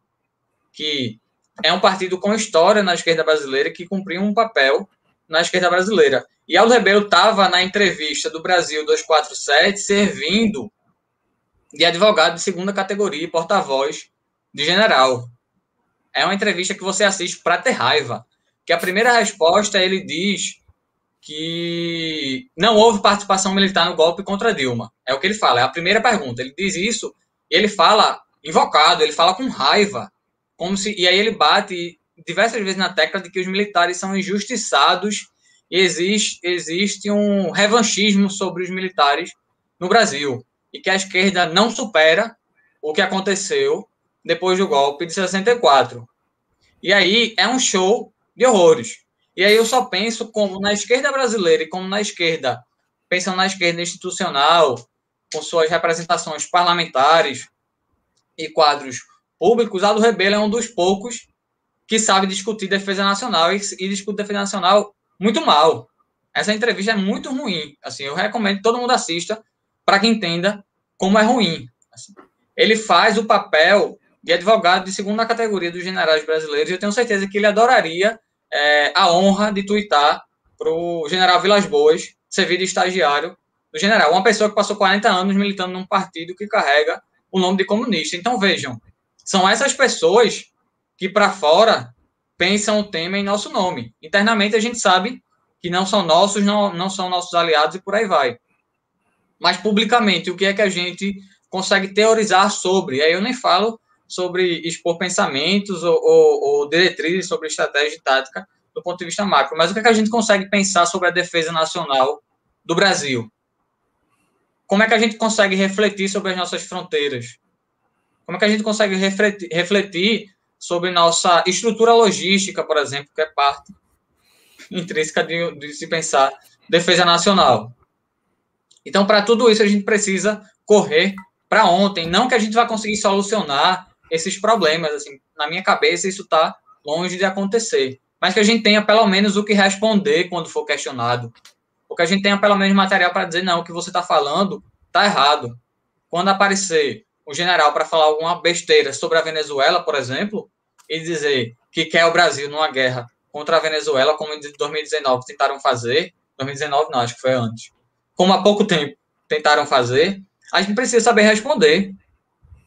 que é um partido com história na esquerda brasileira que cumpriu um papel na esquerda brasileira. E Aldo Rebelo estava na entrevista do Brasil 247 servindo de advogado de segunda categoria e porta-voz de general. É uma entrevista que você assiste para ter raiva. Que a primeira resposta ele diz que não houve participação militar no golpe contra Dilma. É o que ele fala, é a primeira pergunta. Ele diz isso e ele fala invocado, ele fala com raiva, como se e aí ele bate diversas vezes na tecla de que os militares são injustiçados e existe, existe um revanchismo sobre os militares no Brasil e que a esquerda não supera o que aconteceu depois do golpe de 64. E aí é um show de horrores. E aí eu só penso como na esquerda brasileira e como na esquerda, pensando na esquerda institucional, com suas representações parlamentares e quadros públicos, a do Rebelo é um dos poucos que sabe discutir defesa nacional e, e discute defesa nacional muito mal. Essa entrevista é muito ruim. Assim, eu recomendo que todo mundo assista para que entenda como é ruim. Assim, ele faz o papel de advogado de segunda categoria dos generais brasileiros. E eu tenho certeza que ele adoraria é, a honra de tuitar para o general Vilas Boas servir de estagiário do general. Uma pessoa que passou 40 anos militando num partido que carrega o nome de comunista. Então, vejam, são essas pessoas que para fora pensam o tema em nosso nome. Internamente a gente sabe que não são nossos, não, não são nossos aliados e por aí vai. Mas publicamente, o que é que a gente consegue teorizar sobre? Aí eu nem falo sobre expor pensamentos ou, ou, ou diretrizes sobre estratégia e tática do ponto de vista macro, mas o que, é que a gente consegue pensar sobre a defesa nacional do Brasil? Como é que a gente consegue refletir sobre as nossas fronteiras? Como é que a gente consegue refletir, refletir sobre nossa estrutura logística, por exemplo, que é parte intrínseca de, de se pensar defesa nacional. Então, para tudo isso, a gente precisa correr para ontem. Não que a gente vai conseguir solucionar esses problemas. Assim, na minha cabeça, isso está longe de acontecer. Mas que a gente tenha pelo menos o que responder quando for questionado. Ou que a gente tenha pelo menos material para dizer: não, o que você está falando está errado. Quando aparecer o general para falar alguma besteira sobre a Venezuela, por exemplo, e dizer que quer o Brasil numa guerra contra a Venezuela, como em 2019 tentaram fazer, 2019 não, acho que foi antes, como há pouco tempo tentaram fazer, a gente precisa saber responder.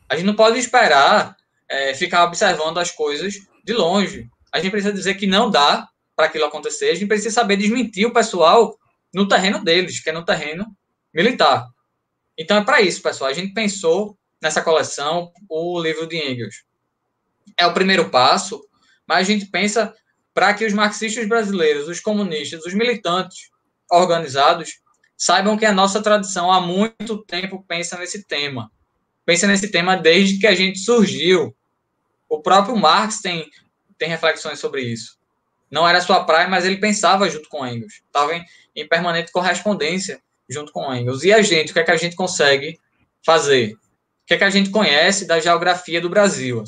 A gente não pode esperar é, ficar observando as coisas de longe. A gente precisa dizer que não dá para aquilo acontecer. A gente precisa saber desmentir o pessoal no terreno deles, que é no terreno militar. Então é para isso, pessoal. A gente pensou nessa coleção o livro de Engels é o primeiro passo, mas a gente pensa para que os marxistas brasileiros, os comunistas, os militantes organizados saibam que a nossa tradição há muito tempo pensa nesse tema. Pensa nesse tema desde que a gente surgiu. O próprio Marx tem, tem reflexões sobre isso. Não era sua praia, mas ele pensava junto com Engels. Estava em, em permanente correspondência junto com Engels. E a gente, o que é que a gente consegue fazer? O que é que a gente conhece da geografia do Brasil?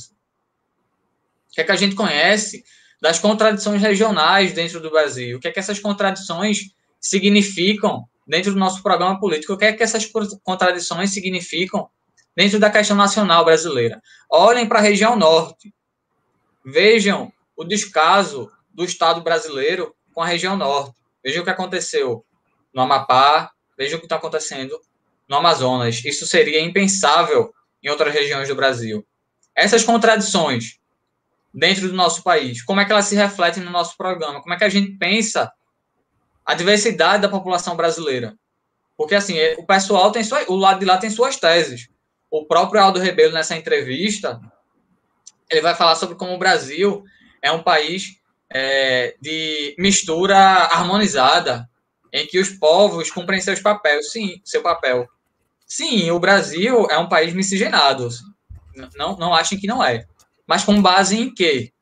que é que a gente conhece das contradições regionais dentro do Brasil, o que é que essas contradições significam dentro do nosso programa político, o que é que essas contradições significam dentro da questão nacional brasileira. Olhem para a região norte, vejam o descaso do Estado brasileiro com a região norte, vejam o que aconteceu no Amapá, vejam o que está acontecendo no Amazonas. Isso seria impensável em outras regiões do Brasil. Essas contradições dentro do nosso país? Como é que elas se refletem no nosso programa? Como é que a gente pensa a diversidade da população brasileira? Porque, assim, é, o pessoal tem sua, o lado de lá tem suas teses. O próprio Aldo Rebelo, nessa entrevista, ele vai falar sobre como o Brasil é um país é, de mistura harmonizada, em que os povos cumprem seus papéis. Sim, seu papel. Sim, o Brasil é um país miscigenado. Assim. Não, não achem que não é. Mas com base em quê?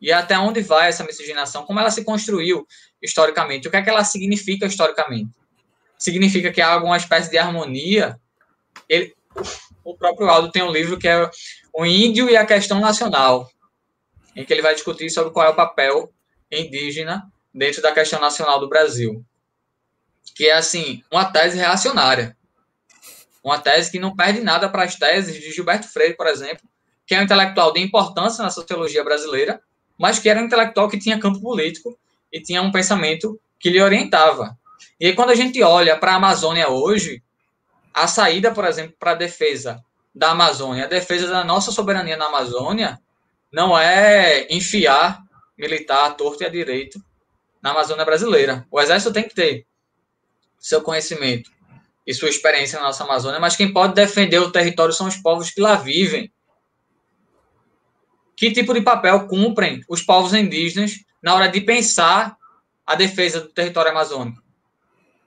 E até onde vai essa miscigenação? Como ela se construiu historicamente? O que é que ela significa historicamente? Significa que há alguma espécie de harmonia? Ele, o próprio Aldo tem um livro que é O Índio e a Questão Nacional, em que ele vai discutir sobre qual é o papel indígena dentro da questão nacional do Brasil. Que é, assim, uma tese reacionária. Uma tese que não perde nada para as teses de Gilberto Freire, por exemplo, que é um intelectual de importância na sociologia brasileira, mas que era um intelectual que tinha campo político e tinha um pensamento que lhe orientava. E aí, quando a gente olha para a Amazônia hoje, a saída, por exemplo, para a defesa da Amazônia, a defesa da nossa soberania na Amazônia, não é enfiar militar à torto e a direito na Amazônia brasileira. O Exército tem que ter seu conhecimento e sua experiência na nossa Amazônia, mas quem pode defender o território são os povos que lá vivem que tipo de papel cumprem os povos indígenas na hora de pensar a defesa do território amazônico.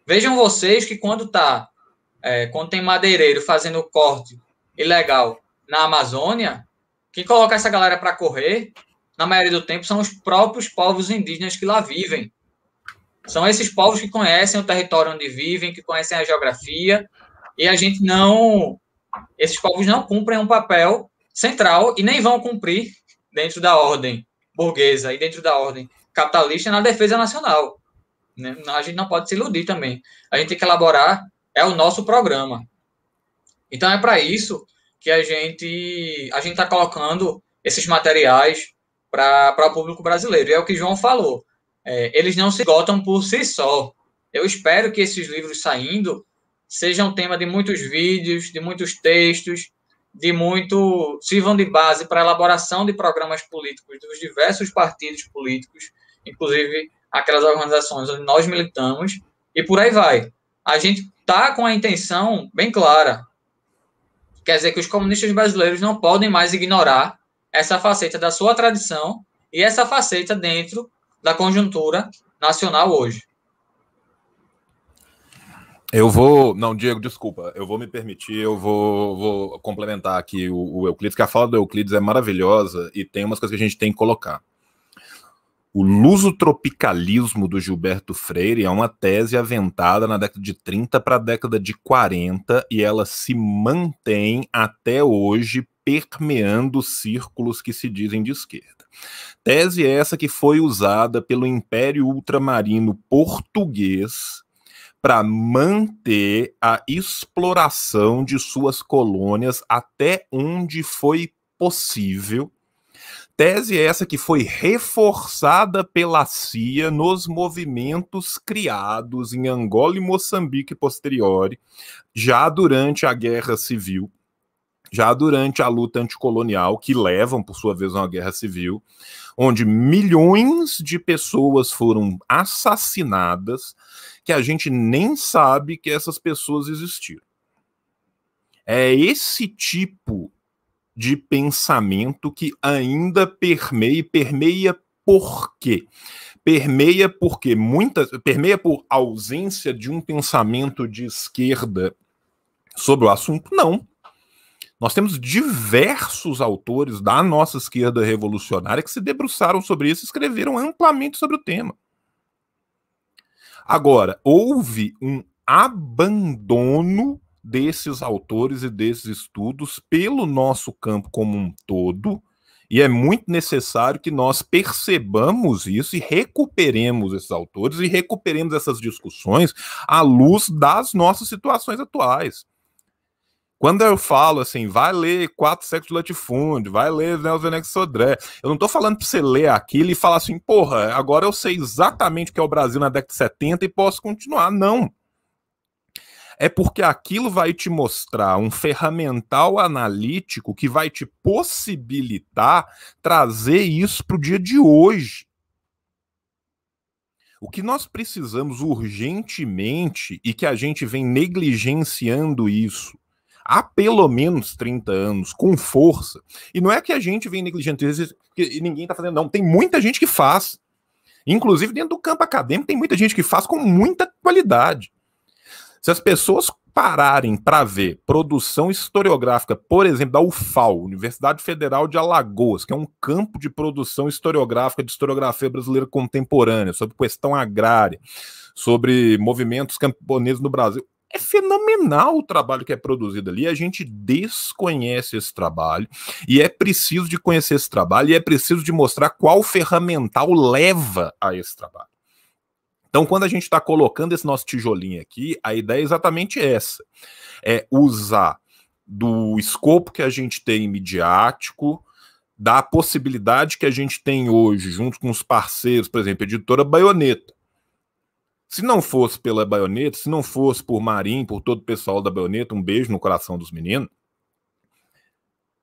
Vejam vocês que quando tá, é, quando tem madeireiro fazendo corte ilegal na Amazônia, quem coloca essa galera para correr, na maioria do tempo, são os próprios povos indígenas que lá vivem. São esses povos que conhecem o território onde vivem, que conhecem a geografia, e a gente não. Esses povos não cumprem um papel central e nem vão cumprir dentro da ordem burguesa e dentro da ordem capitalista na defesa nacional. Né? A gente não pode se iludir também. A gente tem que elaborar é o nosso programa. Então é para isso que a gente a gente está colocando esses materiais para o público brasileiro. E é o que João falou. É, eles não se esgotam por si só. Eu espero que esses livros saindo sejam tema de muitos vídeos, de muitos textos, de muito sirvam de base para a elaboração de programas políticos dos diversos partidos políticos, inclusive aquelas organizações onde nós militamos, e por aí vai. A gente está com a intenção bem clara. Quer dizer que os comunistas brasileiros não podem mais ignorar essa faceta da sua tradição e essa faceta dentro da conjuntura nacional hoje. Eu vou. Não, Diego, desculpa. Eu vou me permitir, eu vou, vou complementar aqui o, o, Euclides, que a fala do Euclides é maravilhosa e tem umas coisas que a gente tem que colocar. O luso-tropicalismo do Gilberto Freire é uma tese aventada na década de 30 para a década de 40 e ela se mantém até hoje permeando círculos que se dizem de esquerda. Tese essa que foi usada pelo Império Ultramarino Português para manter a exploração de suas colônias até onde foi possível. Tese essa que foi reforçada pela CIA nos movimentos criados em Angola e Moçambique posteriori, já durante a Guerra Civil, já durante a luta anticolonial, que levam, por sua vez, a uma guerra civil, onde milhões de pessoas foram assassinadas que a gente nem sabe que essas pessoas existiram. É esse tipo de pensamento que ainda permeia permeia por quê? Permeia porque muitas permeia por ausência de um pensamento de esquerda sobre o assunto? Não. Nós temos diversos autores da nossa esquerda revolucionária que se debruçaram sobre isso e escreveram amplamente sobre o tema. Agora, houve um abandono desses autores e desses estudos pelo nosso campo como um todo, e é muito necessário que nós percebamos isso e recuperemos esses autores e recuperemos essas discussões à luz das nossas situações atuais. Quando eu falo assim, vai ler Quatro Séculos do Latifúndio, vai ler Nelsonex Sodré, eu não tô falando para você ler aquilo e falar assim, porra, agora eu sei exatamente o que é o Brasil na década de 70 e posso continuar. Não. É porque aquilo vai te mostrar um ferramental analítico que vai te possibilitar trazer isso para o dia de hoje. O que nós precisamos urgentemente e que a gente vem negligenciando isso há pelo menos 30 anos, com força. E não é que a gente vem negligenciando e ninguém está fazendo, não. Tem muita gente que faz. Inclusive, dentro do campo acadêmico, tem muita gente que faz com muita qualidade. Se as pessoas pararem para ver produção historiográfica, por exemplo, da UFAL, Universidade Federal de Alagoas, que é um campo de produção historiográfica de historiografia brasileira contemporânea, sobre questão agrária, sobre movimentos camponeses no Brasil, é fenomenal o trabalho que é produzido ali. A gente desconhece esse trabalho e é preciso de conhecer esse trabalho e é preciso de mostrar qual ferramental leva a esse trabalho. Então, quando a gente está colocando esse nosso tijolinho aqui, a ideia é exatamente essa: é usar do escopo que a gente tem midiático, da possibilidade que a gente tem hoje, junto com os parceiros, por exemplo, a editora Baioneta se não fosse pela baioneta, se não fosse por Marim, por todo o pessoal da baioneta, um beijo no coração dos meninos,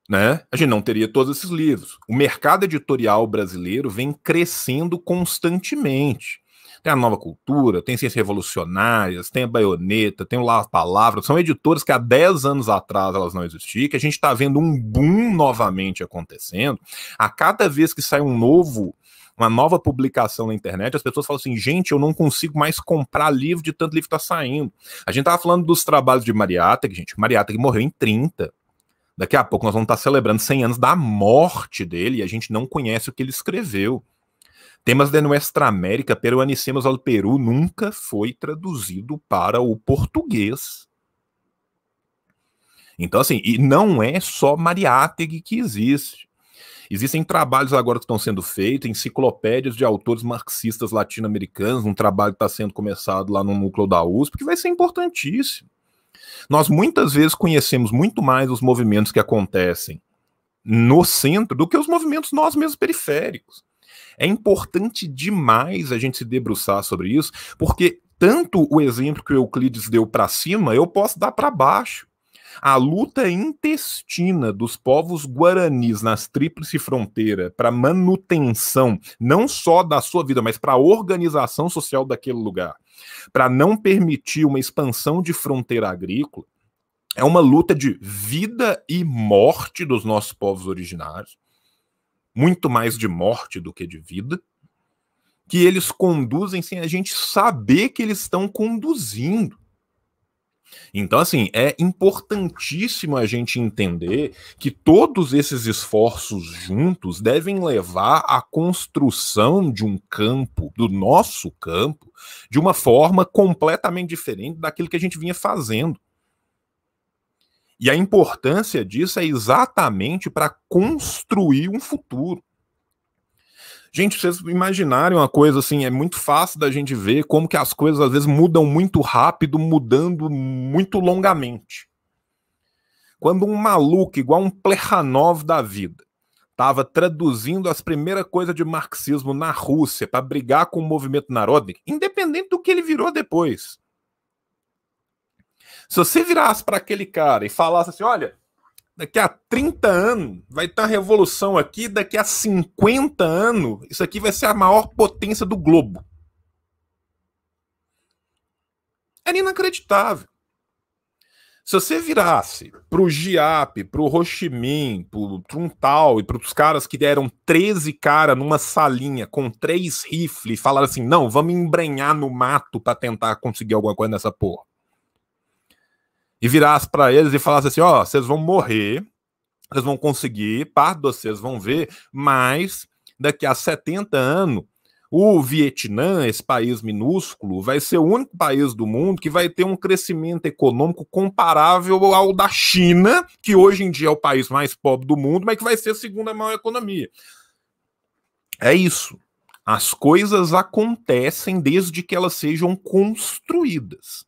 né? A gente não teria todos esses livros. O mercado editorial brasileiro vem crescendo constantemente. Tem a Nova Cultura, tem Ciências Revolucionárias, tem a Baioneta, tem o Lá Palavra. São editoras que há 10 anos atrás elas não existiam, que a gente está vendo um boom novamente acontecendo. A cada vez que sai um novo uma nova publicação na internet, as pessoas falam assim: gente, eu não consigo mais comprar livro de tanto livro que está saindo. A gente estava falando dos trabalhos de Mariátegui, gente. Mariátegui morreu em 30. Daqui a pouco nós vamos estar tá celebrando 100 anos da morte dele e a gente não conhece o que ele escreveu. Temas de Nuestra América, Peruanicemos ao Peru, nunca foi traduzido para o português. Então, assim, e não é só Mariátegui que existe. Existem trabalhos agora que estão sendo feitos, enciclopédias de autores marxistas latino-americanos, um trabalho que está sendo começado lá no núcleo da USP, que vai ser importantíssimo. Nós muitas vezes conhecemos muito mais os movimentos que acontecem no centro do que os movimentos nós mesmos periféricos. É importante demais a gente se debruçar sobre isso, porque tanto o exemplo que o Euclides deu para cima, eu posso dar para baixo. A luta intestina dos povos guaranis nas tríplice fronteira para manutenção não só da sua vida, mas para a organização social daquele lugar, para não permitir uma expansão de fronteira agrícola, é uma luta de vida e morte dos nossos povos originários, muito mais de morte do que de vida que eles conduzem sem a gente saber que eles estão conduzindo. Então, assim, é importantíssimo a gente entender que todos esses esforços juntos devem levar à construção de um campo, do nosso campo, de uma forma completamente diferente daquilo que a gente vinha fazendo. E a importância disso é exatamente para construir um futuro. Gente, vocês imaginarem uma coisa assim, é muito fácil da gente ver como que as coisas às vezes mudam muito rápido, mudando muito longamente. Quando um maluco, igual um Plekhanov da vida, estava traduzindo as primeiras coisas de marxismo na Rússia para brigar com o movimento Narodnik, independente do que ele virou depois. Se você virasse para aquele cara e falasse assim: olha, Daqui a 30 anos vai ter uma revolução aqui, daqui a 50 anos isso aqui vai ser a maior potência do globo. Era é inacreditável. Se você virasse pro GIAP, pro Ho pro Truntal e pros caras que deram 13 caras numa salinha com três rifles e falaram assim: não, vamos embrenhar no mato para tentar conseguir alguma coisa nessa porra e virasse para eles e falasse assim: ó, oh, vocês vão morrer, vocês vão conseguir, parte de vocês vão ver, mas daqui a 70 anos, o Vietnã, esse país minúsculo, vai ser o único país do mundo que vai ter um crescimento econômico comparável ao da China, que hoje em dia é o país mais pobre do mundo, mas que vai ser a segunda maior economia. É isso. As coisas acontecem desde que elas sejam construídas.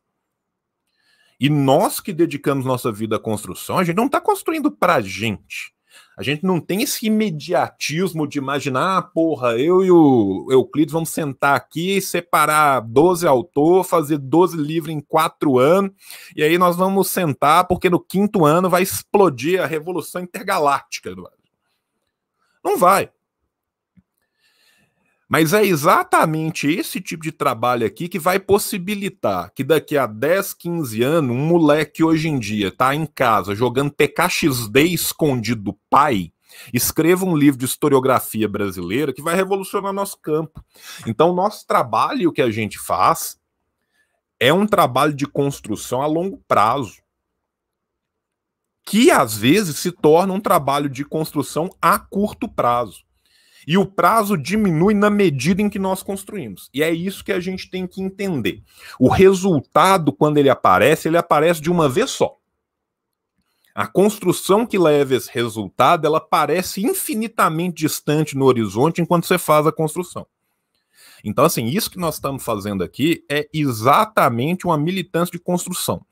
E nós que dedicamos nossa vida à construção, a gente não está construindo para a gente. A gente não tem esse imediatismo de imaginar, ah, porra, eu e o Euclides vamos sentar aqui, separar 12 autores, fazer 12 livros em quatro anos, e aí nós vamos sentar, porque no quinto ano vai explodir a revolução intergaláctica. Não vai. Mas é exatamente esse tipo de trabalho aqui que vai possibilitar que daqui a 10, 15 anos, um moleque hoje em dia está em casa jogando TKXD escondido do pai, escreva um livro de historiografia brasileira que vai revolucionar nosso campo. Então, nosso trabalho que a gente faz é um trabalho de construção a longo prazo que às vezes se torna um trabalho de construção a curto prazo. E o prazo diminui na medida em que nós construímos. E é isso que a gente tem que entender. O resultado, quando ele aparece, ele aparece de uma vez só. A construção que leva esse resultado, ela parece infinitamente distante no horizonte enquanto você faz a construção. Então, assim, isso que nós estamos fazendo aqui é exatamente uma militância de construção.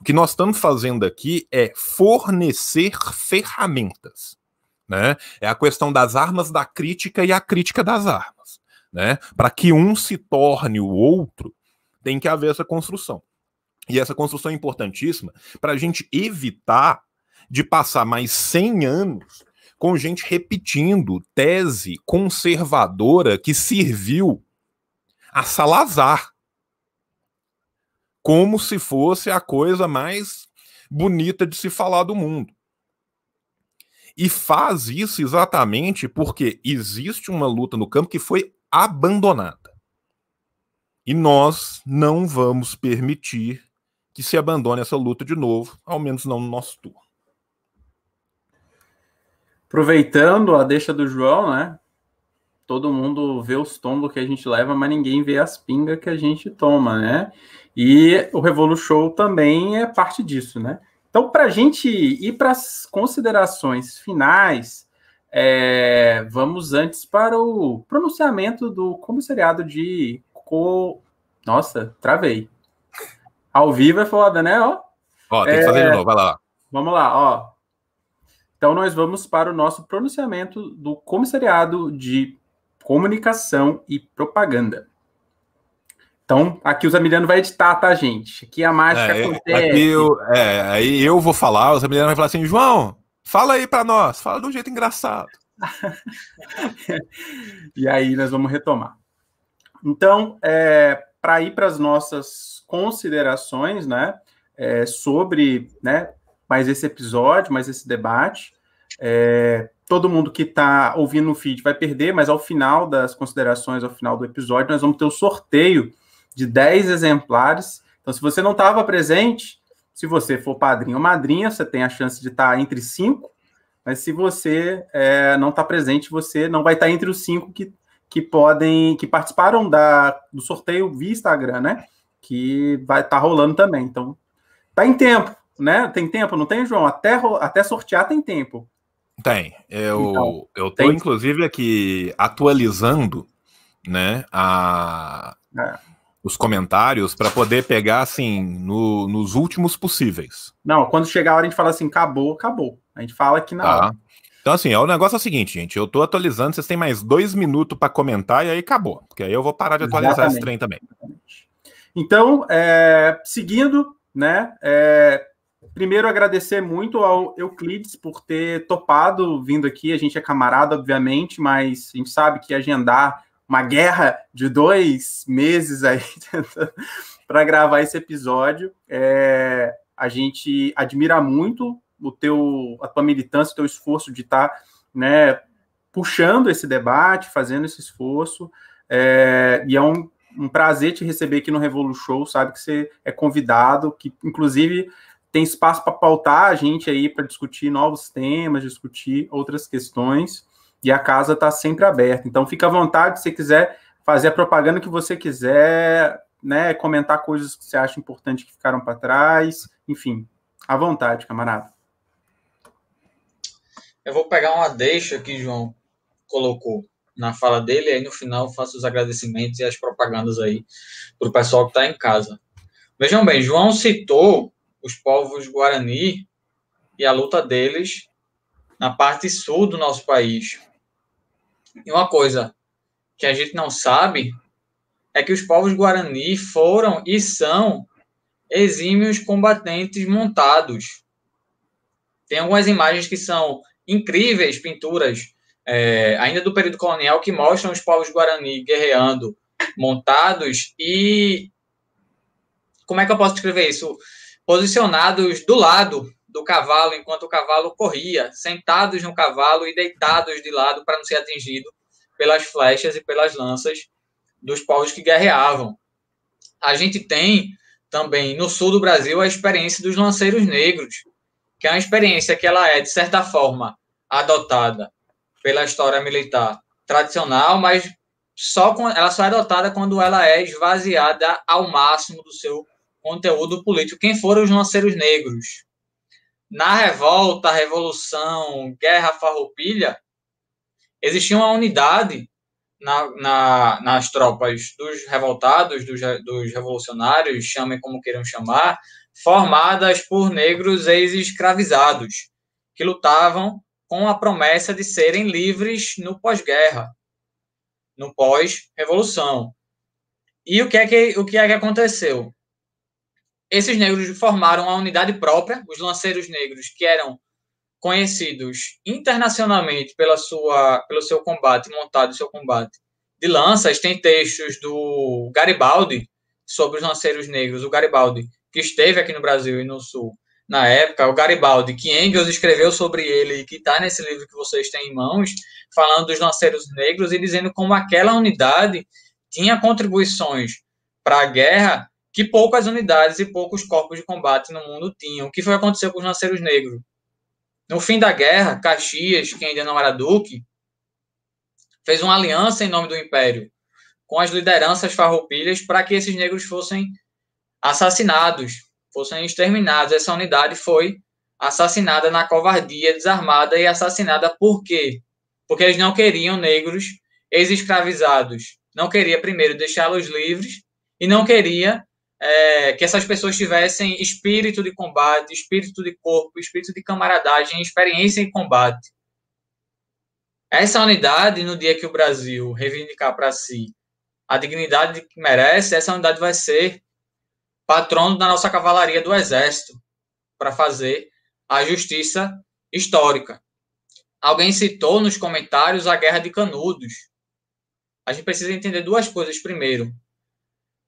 O que nós estamos fazendo aqui é fornecer ferramentas. Né? É a questão das armas da crítica e a crítica das armas. Né? Para que um se torne o outro, tem que haver essa construção. E essa construção é importantíssima para a gente evitar de passar mais 100 anos com gente repetindo tese conservadora que serviu a Salazar como se fosse a coisa mais bonita de se falar do mundo. E faz isso exatamente porque existe uma luta no campo que foi abandonada. E nós não vamos permitir que se abandone essa luta de novo, ao menos não no nosso turno. Aproveitando a deixa do João, né? Todo mundo vê os tombos que a gente leva, mas ninguém vê as pingas que a gente toma, né? E o Revolu Show também é parte disso, né? Então, para a gente ir para as considerações finais, é, vamos antes para o pronunciamento do comissariado de co... Nossa, travei. Ao vivo é foda, né? Ó, ó tem é, que fazer de é. novo, vai lá. Vamos lá, ó. Então, nós vamos para o nosso pronunciamento do comissariado de comunicação e propaganda. Então, aqui o Zamiliano vai editar, tá, gente? Aqui a mágica é, é acontece. Aqui eu, é, aí eu vou falar, o Zamiliano vai falar assim, João, fala aí para nós, fala de um jeito engraçado. e aí nós vamos retomar. Então, é, para ir para as nossas considerações, né, é, sobre, né, mais esse episódio, mais esse debate, é, todo mundo que está ouvindo o feed vai perder, mas ao final das considerações, ao final do episódio, nós vamos ter o um sorteio de 10 exemplares. Então, se você não estava presente, se você for padrinho ou madrinha, você tem a chance de estar tá entre cinco, mas se você é, não está presente, você não vai estar tá entre os cinco que, que podem, que participaram da, do sorteio via Instagram, né? Que vai estar tá rolando também. Então, tá em tempo, né? Tem tempo, não tem, João? Até, até sortear tem tempo. Tem. Eu, estou, eu tem... inclusive, aqui atualizando, né? A. É os comentários para poder pegar assim no, nos últimos possíveis. Não, quando chegar a hora a gente fala assim, acabou, acabou. A gente fala que não tá. Então, assim, é, o negócio é o seguinte, gente. Eu tô atualizando, vocês têm mais dois minutos para comentar e aí acabou. Porque aí eu vou parar de atualizar Exatamente. esse trem também. Então, é, seguindo, né? É, primeiro, agradecer muito ao Euclides por ter topado vindo aqui. A gente é camarada, obviamente, mas a gente sabe que agendar uma guerra de dois meses aí para gravar esse episódio. É, a gente admira muito o teu, a tua militância, o teu esforço de estar tá, né, puxando esse debate, fazendo esse esforço. É, e é um, um, prazer te receber aqui no Revolu Show, sabe que você é convidado, que inclusive tem espaço para pautar a gente aí para discutir novos temas, discutir outras questões e a casa está sempre aberta. Então, fica à vontade se você quiser fazer a propaganda que você quiser, né, comentar coisas que você acha importante que ficaram para trás, enfim, à vontade, camarada. Eu vou pegar uma deixa que João colocou na fala dele, e aí no final faço os agradecimentos e as propagandas aí para o pessoal que está em casa. Vejam bem, João citou os povos Guarani e a luta deles na parte sul do nosso país, e uma coisa que a gente não sabe é que os povos guarani foram e são exímios combatentes montados. Tem algumas imagens que são incríveis, pinturas é, ainda do período colonial, que mostram os povos guarani guerreando, montados e. Como é que eu posso descrever isso? Posicionados do lado do cavalo enquanto o cavalo corria, sentados no cavalo e deitados de lado para não ser atingido pelas flechas e pelas lanças dos povos que guerreavam. A gente tem também no sul do Brasil a experiência dos lanceiros negros, que é uma experiência que ela é de certa forma adotada pela história militar tradicional, mas só com, ela só é adotada quando ela é esvaziada ao máximo do seu conteúdo político. Quem foram os lanceiros negros? na revolta, revolução, guerra farroupilha, existia uma unidade na, na, nas tropas dos revoltados, dos, dos revolucionários, chamem como queiram chamar, formadas por negros ex-escravizados, que lutavam com a promessa de serem livres no pós-guerra, no pós-revolução. E o que, é que, o que é que aconteceu? esses negros formaram a unidade própria, os lanceiros negros, que eram conhecidos internacionalmente pela sua, pelo seu combate, montado seu combate de lanças. Tem textos do Garibaldi sobre os lanceiros negros, o Garibaldi, que esteve aqui no Brasil e no Sul na época, o Garibaldi, que Engels escreveu sobre ele e que está nesse livro que vocês têm em mãos, falando dos lanceiros negros e dizendo como aquela unidade tinha contribuições para a guerra que poucas unidades e poucos corpos de combate no mundo tinham. O que foi que aconteceu com os lanceiros negros? No fim da guerra, Caxias, que ainda não era duque, fez uma aliança em nome do império com as lideranças farroupilhas para que esses negros fossem assassinados, fossem exterminados. Essa unidade foi assassinada na covardia, desarmada e assassinada por quê? Porque eles não queriam negros ex-escravizados. Não queria primeiro deixá-los livres e não queria é, que essas pessoas tivessem espírito de combate, espírito de corpo, espírito de camaradagem, experiência em combate. Essa unidade, no dia que o Brasil reivindicar para si a dignidade que merece, essa unidade vai ser patrono da nossa cavalaria do Exército para fazer a justiça histórica. Alguém citou nos comentários a Guerra de Canudos. A gente precisa entender duas coisas. Primeiro,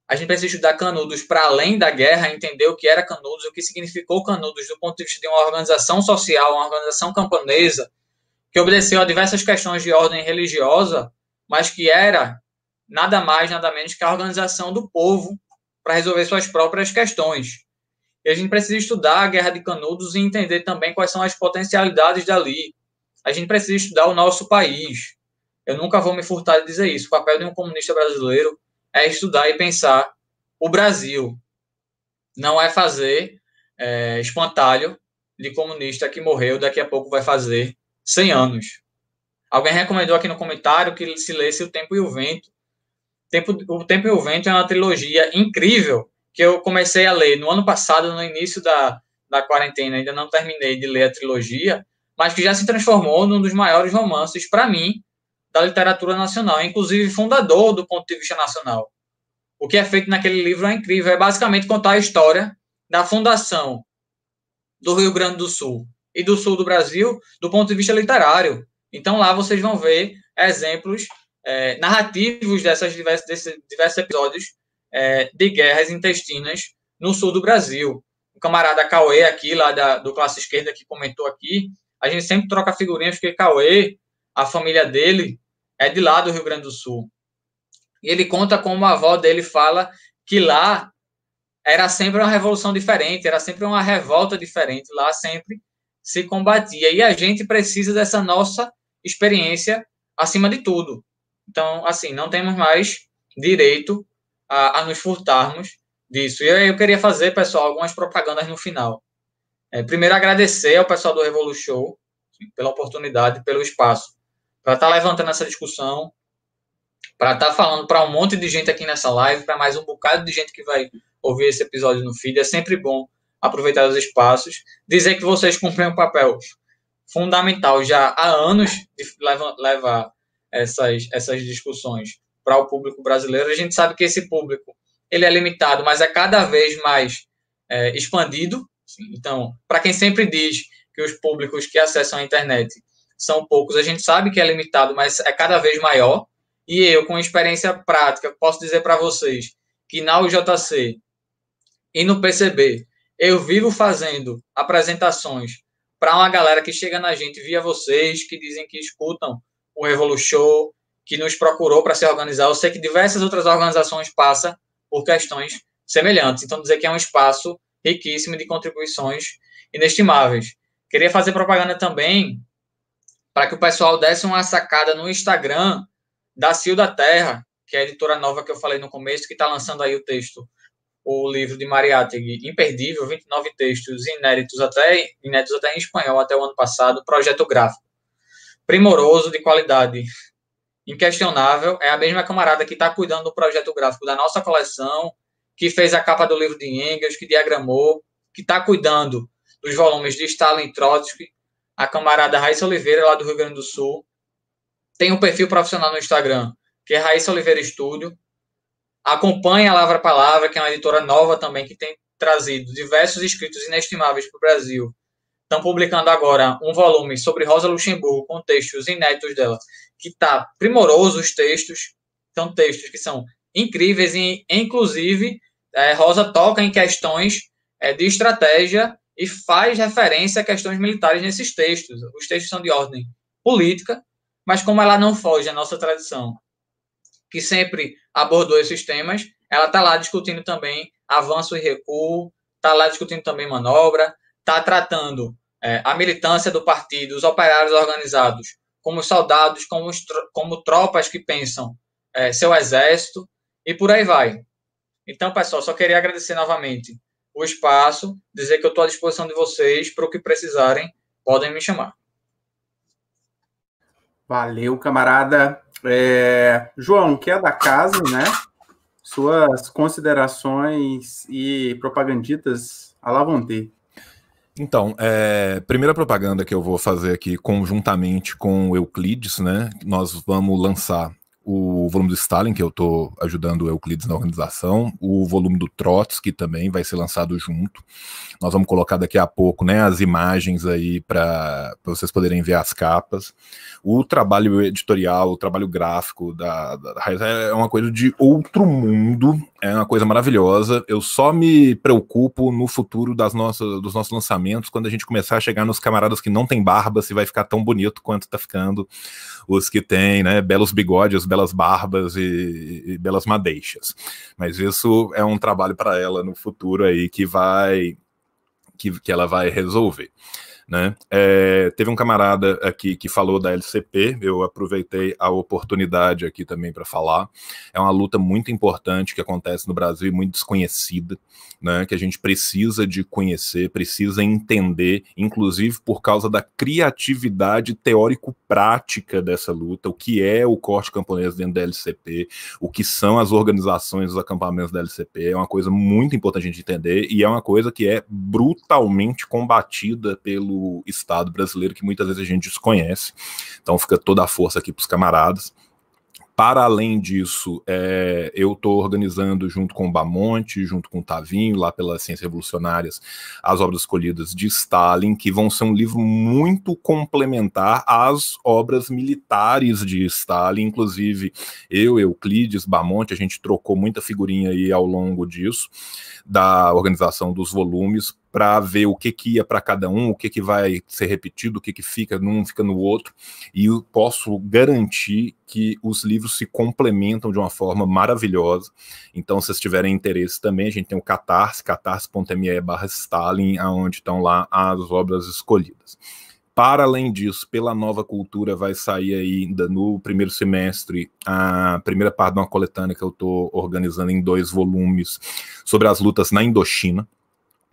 a gente precisa estudar Canudos para além da guerra, entender o que era Canudos, o que significou Canudos do ponto de vista de uma organização social, uma organização camponesa, que obedeceu a diversas questões de ordem religiosa, mas que era nada mais, nada menos que a organização do povo para resolver suas próprias questões. E a gente precisa estudar a Guerra de Canudos e entender também quais são as potencialidades dali. A gente precisa estudar o nosso país. Eu nunca vou me furtar de dizer isso. O papel de um comunista brasileiro é estudar e pensar o Brasil. Não é fazer é, espantalho de comunista que morreu, daqui a pouco vai fazer 100 anos. Alguém recomendou aqui no comentário que se lesse O Tempo e o Vento. Tempo, o Tempo e o Vento é uma trilogia incrível que eu comecei a ler no ano passado, no início da, da quarentena. Ainda não terminei de ler a trilogia, mas que já se transformou num dos maiores romances, para mim, da literatura nacional, inclusive fundador do ponto de vista nacional. O que é feito naquele livro é incrível, é basicamente contar a história da fundação do Rio Grande do Sul e do sul do Brasil do ponto de vista literário. Então lá vocês vão ver exemplos é, narrativos dessas diversas, desses diversos episódios é, de guerras intestinas no sul do Brasil. O camarada Cauê aqui, lá da, do Classe Esquerda, que comentou aqui, a gente sempre troca figurinhas, porque Cauê a família dele é de lá do Rio Grande do Sul. E ele conta como a avó dele fala que lá era sempre uma revolução diferente, era sempre uma revolta diferente, lá sempre se combatia. E a gente precisa dessa nossa experiência acima de tudo. Então, assim, não temos mais direito a, a nos furtarmos disso. E eu, eu, queria fazer, pessoal, algumas propagandas no final. É, primeiro, agradecer ao pessoal do Revolu Show pela oportunidade, pelo espaço para estar tá levantando essa discussão, para estar tá falando para um monte de gente aqui nessa live, para mais um bocado de gente que vai ouvir esse episódio no feed. É sempre bom aproveitar os espaços, dizer que vocês cumprem um papel fundamental já há anos de levar essas, essas discussões para o público brasileiro. A gente sabe que esse público ele é limitado, mas é cada vez mais é, expandido. Então, para quem sempre diz que os públicos que acessam a internet são poucos. A gente sabe que é limitado, mas é cada vez maior. E eu, com experiência prática, posso dizer para vocês que na UJC e no PCB, eu vivo fazendo apresentações para uma galera que chega na gente via vocês, que dizem que escutam o Show que nos procurou para se organizar. Eu sei que diversas outras organizações passam por questões semelhantes. Então, dizer que é um espaço riquíssimo de contribuições inestimáveis. Queria fazer propaganda também para que o pessoal desse uma sacada no Instagram da Sil da Terra, que é a editora nova que eu falei no começo, que está lançando aí o texto, o livro de Mariátegui, imperdível, 29 textos inéditos até, inéditos até em espanhol até o ano passado, projeto gráfico. Primoroso, de qualidade inquestionável, é a mesma camarada que está cuidando do projeto gráfico da nossa coleção, que fez a capa do livro de Engels, que diagramou, que está cuidando dos volumes de Stalin Trotsky, a camarada Raíssa Oliveira, lá do Rio Grande do Sul. Tem um perfil profissional no Instagram, que é Raíssa Oliveira Estúdio. acompanha a Lavra Palavra, que é uma editora nova também, que tem trazido diversos escritos inestimáveis para o Brasil. Estão publicando agora um volume sobre Rosa Luxemburgo, com textos inéditos dela, que está primoroso os textos. São textos que são incríveis e, inclusive, é, Rosa toca em questões é, de estratégia e faz referência a questões militares nesses textos. Os textos são de ordem política, mas como ela não foge à nossa tradição, que sempre abordou esses temas, ela está lá discutindo também avanço e recuo, está lá discutindo também manobra, está tratando é, a militância do partido, os operários organizados, como soldados, como, como tropas que pensam é, seu exército, e por aí vai. Então, pessoal, só queria agradecer novamente o espaço, dizer que eu estou à disposição de vocês para o que precisarem, podem me chamar. Valeu, camarada. É... João, que é da casa, né? Suas considerações e propaganditas a lá vão ter. Então, é, primeira propaganda que eu vou fazer aqui conjuntamente com o Euclides, né? Nós vamos lançar o volume do Stalin, que eu estou ajudando o Euclides na organização, o volume do Trotsky também vai ser lançado junto. Nós vamos colocar daqui a pouco né, as imagens aí para vocês poderem ver as capas. O trabalho editorial, o trabalho gráfico da, da, da é uma coisa de outro mundo, é uma coisa maravilhosa. Eu só me preocupo no futuro das nossas, dos nossos lançamentos, quando a gente começar a chegar nos camaradas que não tem barba, se vai ficar tão bonito quanto tá ficando os que têm, né, belos bigodes, belas barbas e, e belas madeixas. Mas isso é um trabalho para ela no futuro aí que vai que, que ela vai resolver. Né? É, teve um camarada aqui é, que falou da LCP, eu aproveitei a oportunidade aqui também para falar. É uma luta muito importante que acontece no Brasil e muito desconhecida né, que a gente precisa de conhecer, precisa entender, inclusive por causa da criatividade teórico-prática dessa luta, o que é o corte camponês dentro da LCP, o que são as organizações os acampamentos da LCP, é uma coisa muito importante a gente entender e é uma coisa que é brutalmente combatida pelo Estado brasileiro, que muitas vezes a gente desconhece. Então fica toda a força aqui para os camaradas. Para além disso, é, eu estou organizando junto com o Bamonte, junto com o Tavinho, lá pelas Ciências Revolucionárias, as obras escolhidas de Stalin, que vão ser um livro muito complementar às obras militares de Stalin. Inclusive, eu, Euclides, Bamonte, a gente trocou muita figurinha aí ao longo disso, da organização dos volumes, para ver o que que ia para cada um, o que que vai ser repetido, o que que fica num, fica no outro, e eu posso garantir que os livros se complementam de uma forma maravilhosa. Então, se vocês tiverem interesse também, a gente tem o Catarse, catarse.me barra Stalin, aonde estão lá as obras escolhidas. Para além disso, pela nova cultura, vai sair ainda no primeiro semestre a primeira parte de uma coletânea que eu estou organizando em dois volumes sobre as lutas na Indochina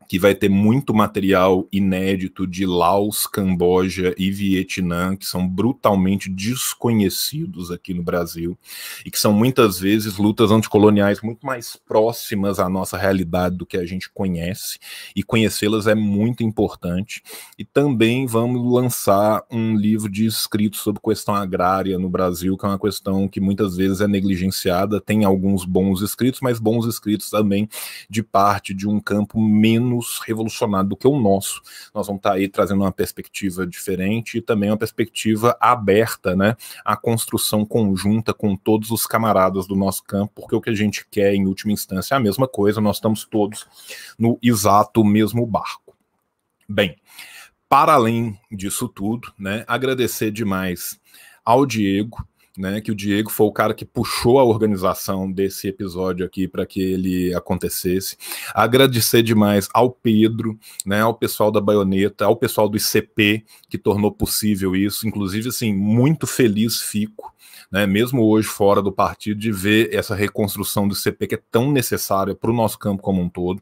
que vai ter muito material inédito de Laos, Camboja e Vietnã, que são brutalmente desconhecidos aqui no Brasil, e que são muitas vezes lutas anticoloniais muito mais próximas à nossa realidade do que a gente conhece, e conhecê-las é muito importante. E também vamos lançar um livro de escrito sobre questão agrária no Brasil, que é uma questão que muitas vezes é negligenciada, tem alguns bons escritos, mas bons escritos também de parte de um campo menos menos revolucionário do que o nosso. Nós vamos estar tá aí trazendo uma perspectiva diferente e também uma perspectiva aberta, né, à construção conjunta com todos os camaradas do nosso campo, porque o que a gente quer em última instância é a mesma coisa, nós estamos todos no exato mesmo barco. Bem, para além disso tudo, né, agradecer demais ao Diego, né, que o Diego foi o cara que puxou a organização desse episódio aqui para que ele acontecesse. Agradecer demais ao Pedro, né, ao pessoal da Baioneta, ao pessoal do ICP que tornou possível isso. Inclusive, assim, muito feliz fico né, mesmo hoje fora do partido, de ver essa reconstrução do CP que é tão necessária para o nosso campo como um todo.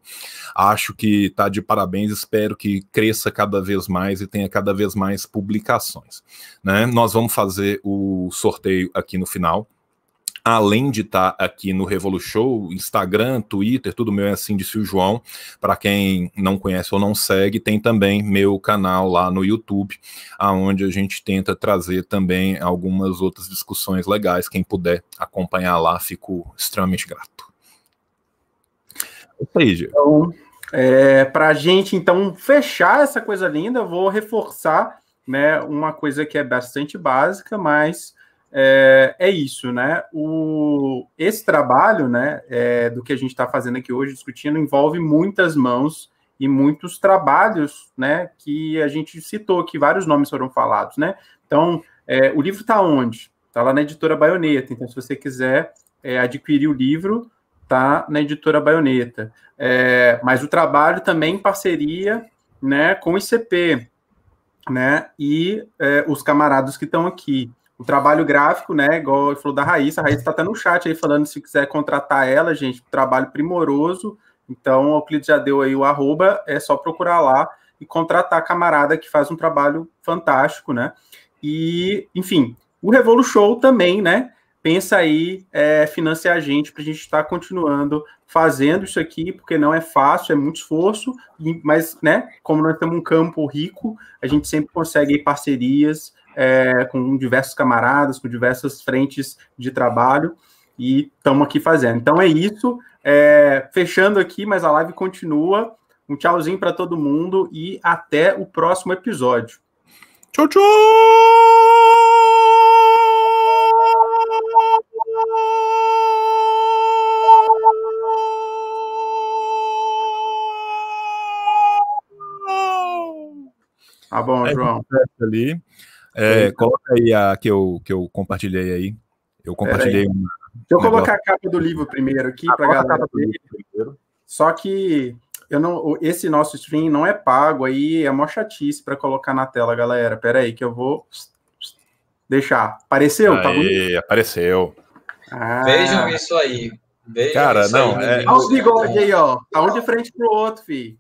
Acho que está de parabéns, espero que cresça cada vez mais e tenha cada vez mais publicações. Né? Nós vamos fazer o sorteio aqui no final além de estar tá aqui no Revolu Show, Instagram, Twitter, tudo meu é assim, disse o João. Para quem não conhece ou não segue, tem também meu canal lá no YouTube, aonde a gente tenta trazer também algumas outras discussões legais. Quem puder acompanhar lá, fico extremamente grato. É aí, Então, é, para a gente então fechar essa coisa linda, vou reforçar né, uma coisa que é bastante básica, mas é, é isso, né? O, esse trabalho, né, é, do que a gente está fazendo aqui hoje, discutindo, envolve muitas mãos e muitos trabalhos, né, que a gente citou, que vários nomes foram falados, né? Então, é, o livro está onde? Está lá na editora Baioneta. Então, se você quiser é, adquirir o livro, está na editora Baioneta. É, mas o trabalho também em parceria né, com o ICP né, e é, os camaradas que estão aqui o trabalho gráfico, né? Igual ele falou da Raíssa, a Raíssa está até no chat aí falando se quiser contratar ela, gente, trabalho primoroso. Então, o Euclides já deu aí o arroba, é só procurar lá e contratar a camarada que faz um trabalho fantástico, né? E, enfim, o Revolu Show também, né? Pensa aí, é, financia a gente para a gente estar tá continuando fazendo isso aqui, porque não é fácil, é muito esforço, mas, né, como nós temos um campo rico, a gente sempre consegue parcerias, é, com diversos camaradas, com diversas frentes de trabalho, e estamos aqui fazendo. Então é isso, é, fechando aqui, mas a live continua. Um tchauzinho para todo mundo e até o próximo episódio. Tchau, tchau! Tá bom, é João. Ali. É, coloca aí a que eu, que eu compartilhei aí. Eu compartilhei. Um, Deixa eu colocar a capa do livro primeiro aqui ah, para galera Só que eu não, esse nosso stream não é pago aí, é mó chatice para colocar na tela, galera. Pera aí que eu vou deixar. Apareceu? tá Apareceu. Ah. Vejam isso aí. Vejam Cara, isso não. Aí, é... Olha os bigodes aí, ó. Tá um de frente pro outro, filho.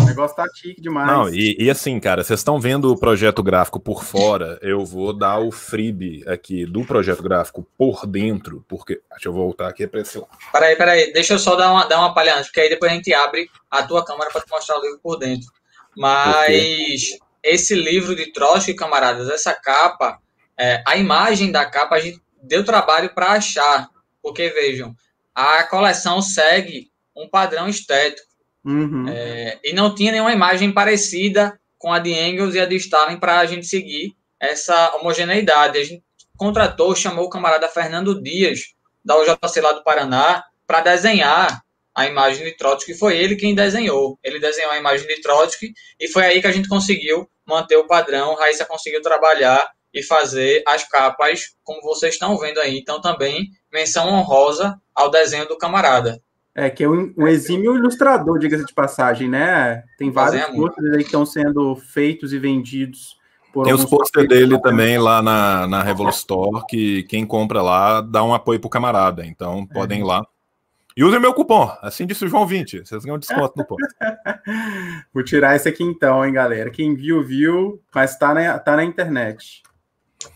O negócio tá chique demais. Não, e, e assim, cara, vocês estão vendo o projeto gráfico por fora, eu vou dar o freebie aqui do projeto gráfico por dentro, porque. Deixa eu voltar aqui para esse lado. Peraí, peraí, deixa eu só dar uma, dar uma palha antes, porque aí depois a gente abre a tua câmera para te mostrar o livro por dentro. Mas esse livro de Trotsky, camaradas, essa capa, é, a imagem da capa a gente deu trabalho para achar, porque vejam, a coleção segue um padrão estético Uhum. É, e não tinha nenhuma imagem parecida com a de Engels e a de Stalin para a gente seguir essa homogeneidade. A gente contratou, chamou o camarada Fernando Dias, da UJC lá do Paraná, para desenhar a imagem de Trotsky, foi ele quem desenhou. Ele desenhou a imagem de Trotsky e foi aí que a gente conseguiu manter o padrão. Raíssa conseguiu trabalhar e fazer as capas, como vocês estão vendo aí. Então, também menção honrosa ao desenho do camarada. É, que é um, um é, exímio ilustrador, diga-se de passagem, né? Tem vários pôsteres aí que estão sendo feitos e vendidos. Por Tem os pôsteres dele também lá na, na store que quem compra lá dá um apoio pro camarada. Então, é. podem ir lá. E usem meu cupom, assim disse o João 20. Vocês ganham desconto no pôster. Vou tirar esse aqui então, hein, galera. Quem viu, viu, mas tá na, tá na internet.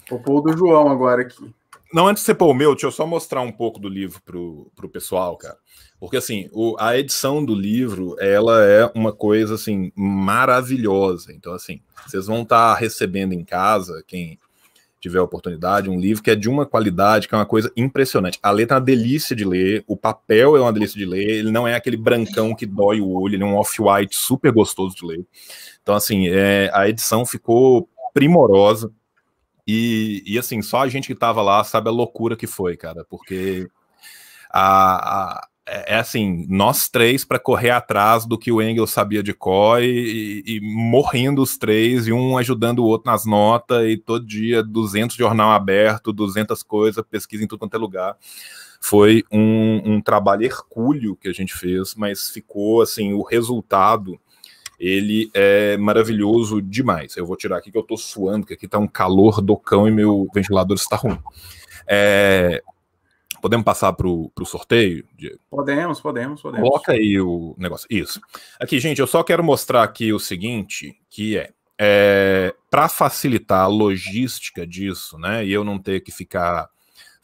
Vou pôr do João agora aqui. Não, antes de você pôr o meu, deixa eu só mostrar um pouco do livro pro, pro pessoal, cara. Porque assim, o, a edição do livro, ela é uma coisa assim maravilhosa. Então assim, vocês vão estar tá recebendo em casa quem tiver a oportunidade, um livro que é de uma qualidade, que é uma coisa impressionante. A letra é uma delícia de ler, o papel é uma delícia de ler, ele não é aquele brancão que dói o olho, ele é um off-white super gostoso de ler. Então, assim, é, a edição ficou primorosa. E, e, assim, só a gente que estava lá sabe a loucura que foi, cara, porque a, a, é, é assim, nós três para correr atrás do que o Engel sabia de cor e, e, e, morrendo os três e um ajudando o outro nas notas e todo dia 200 jornal aberto, 200 coisas, pesquisa em tudo quanto é lugar. Foi um, um trabalho hercúleo que a gente fez, mas ficou assim, o resultado ele é maravilhoso demais. Eu vou tirar aqui que eu tô suando, que aqui tá um calor do cão e meu ventilador está ruim. É, Podemos passar para o sorteio? Diego? Podemos, podemos, podemos. Coloca aí o negócio. Isso. Aqui, gente, eu só quero mostrar aqui o seguinte, que é, é para facilitar a logística disso, né? E eu não ter que ficar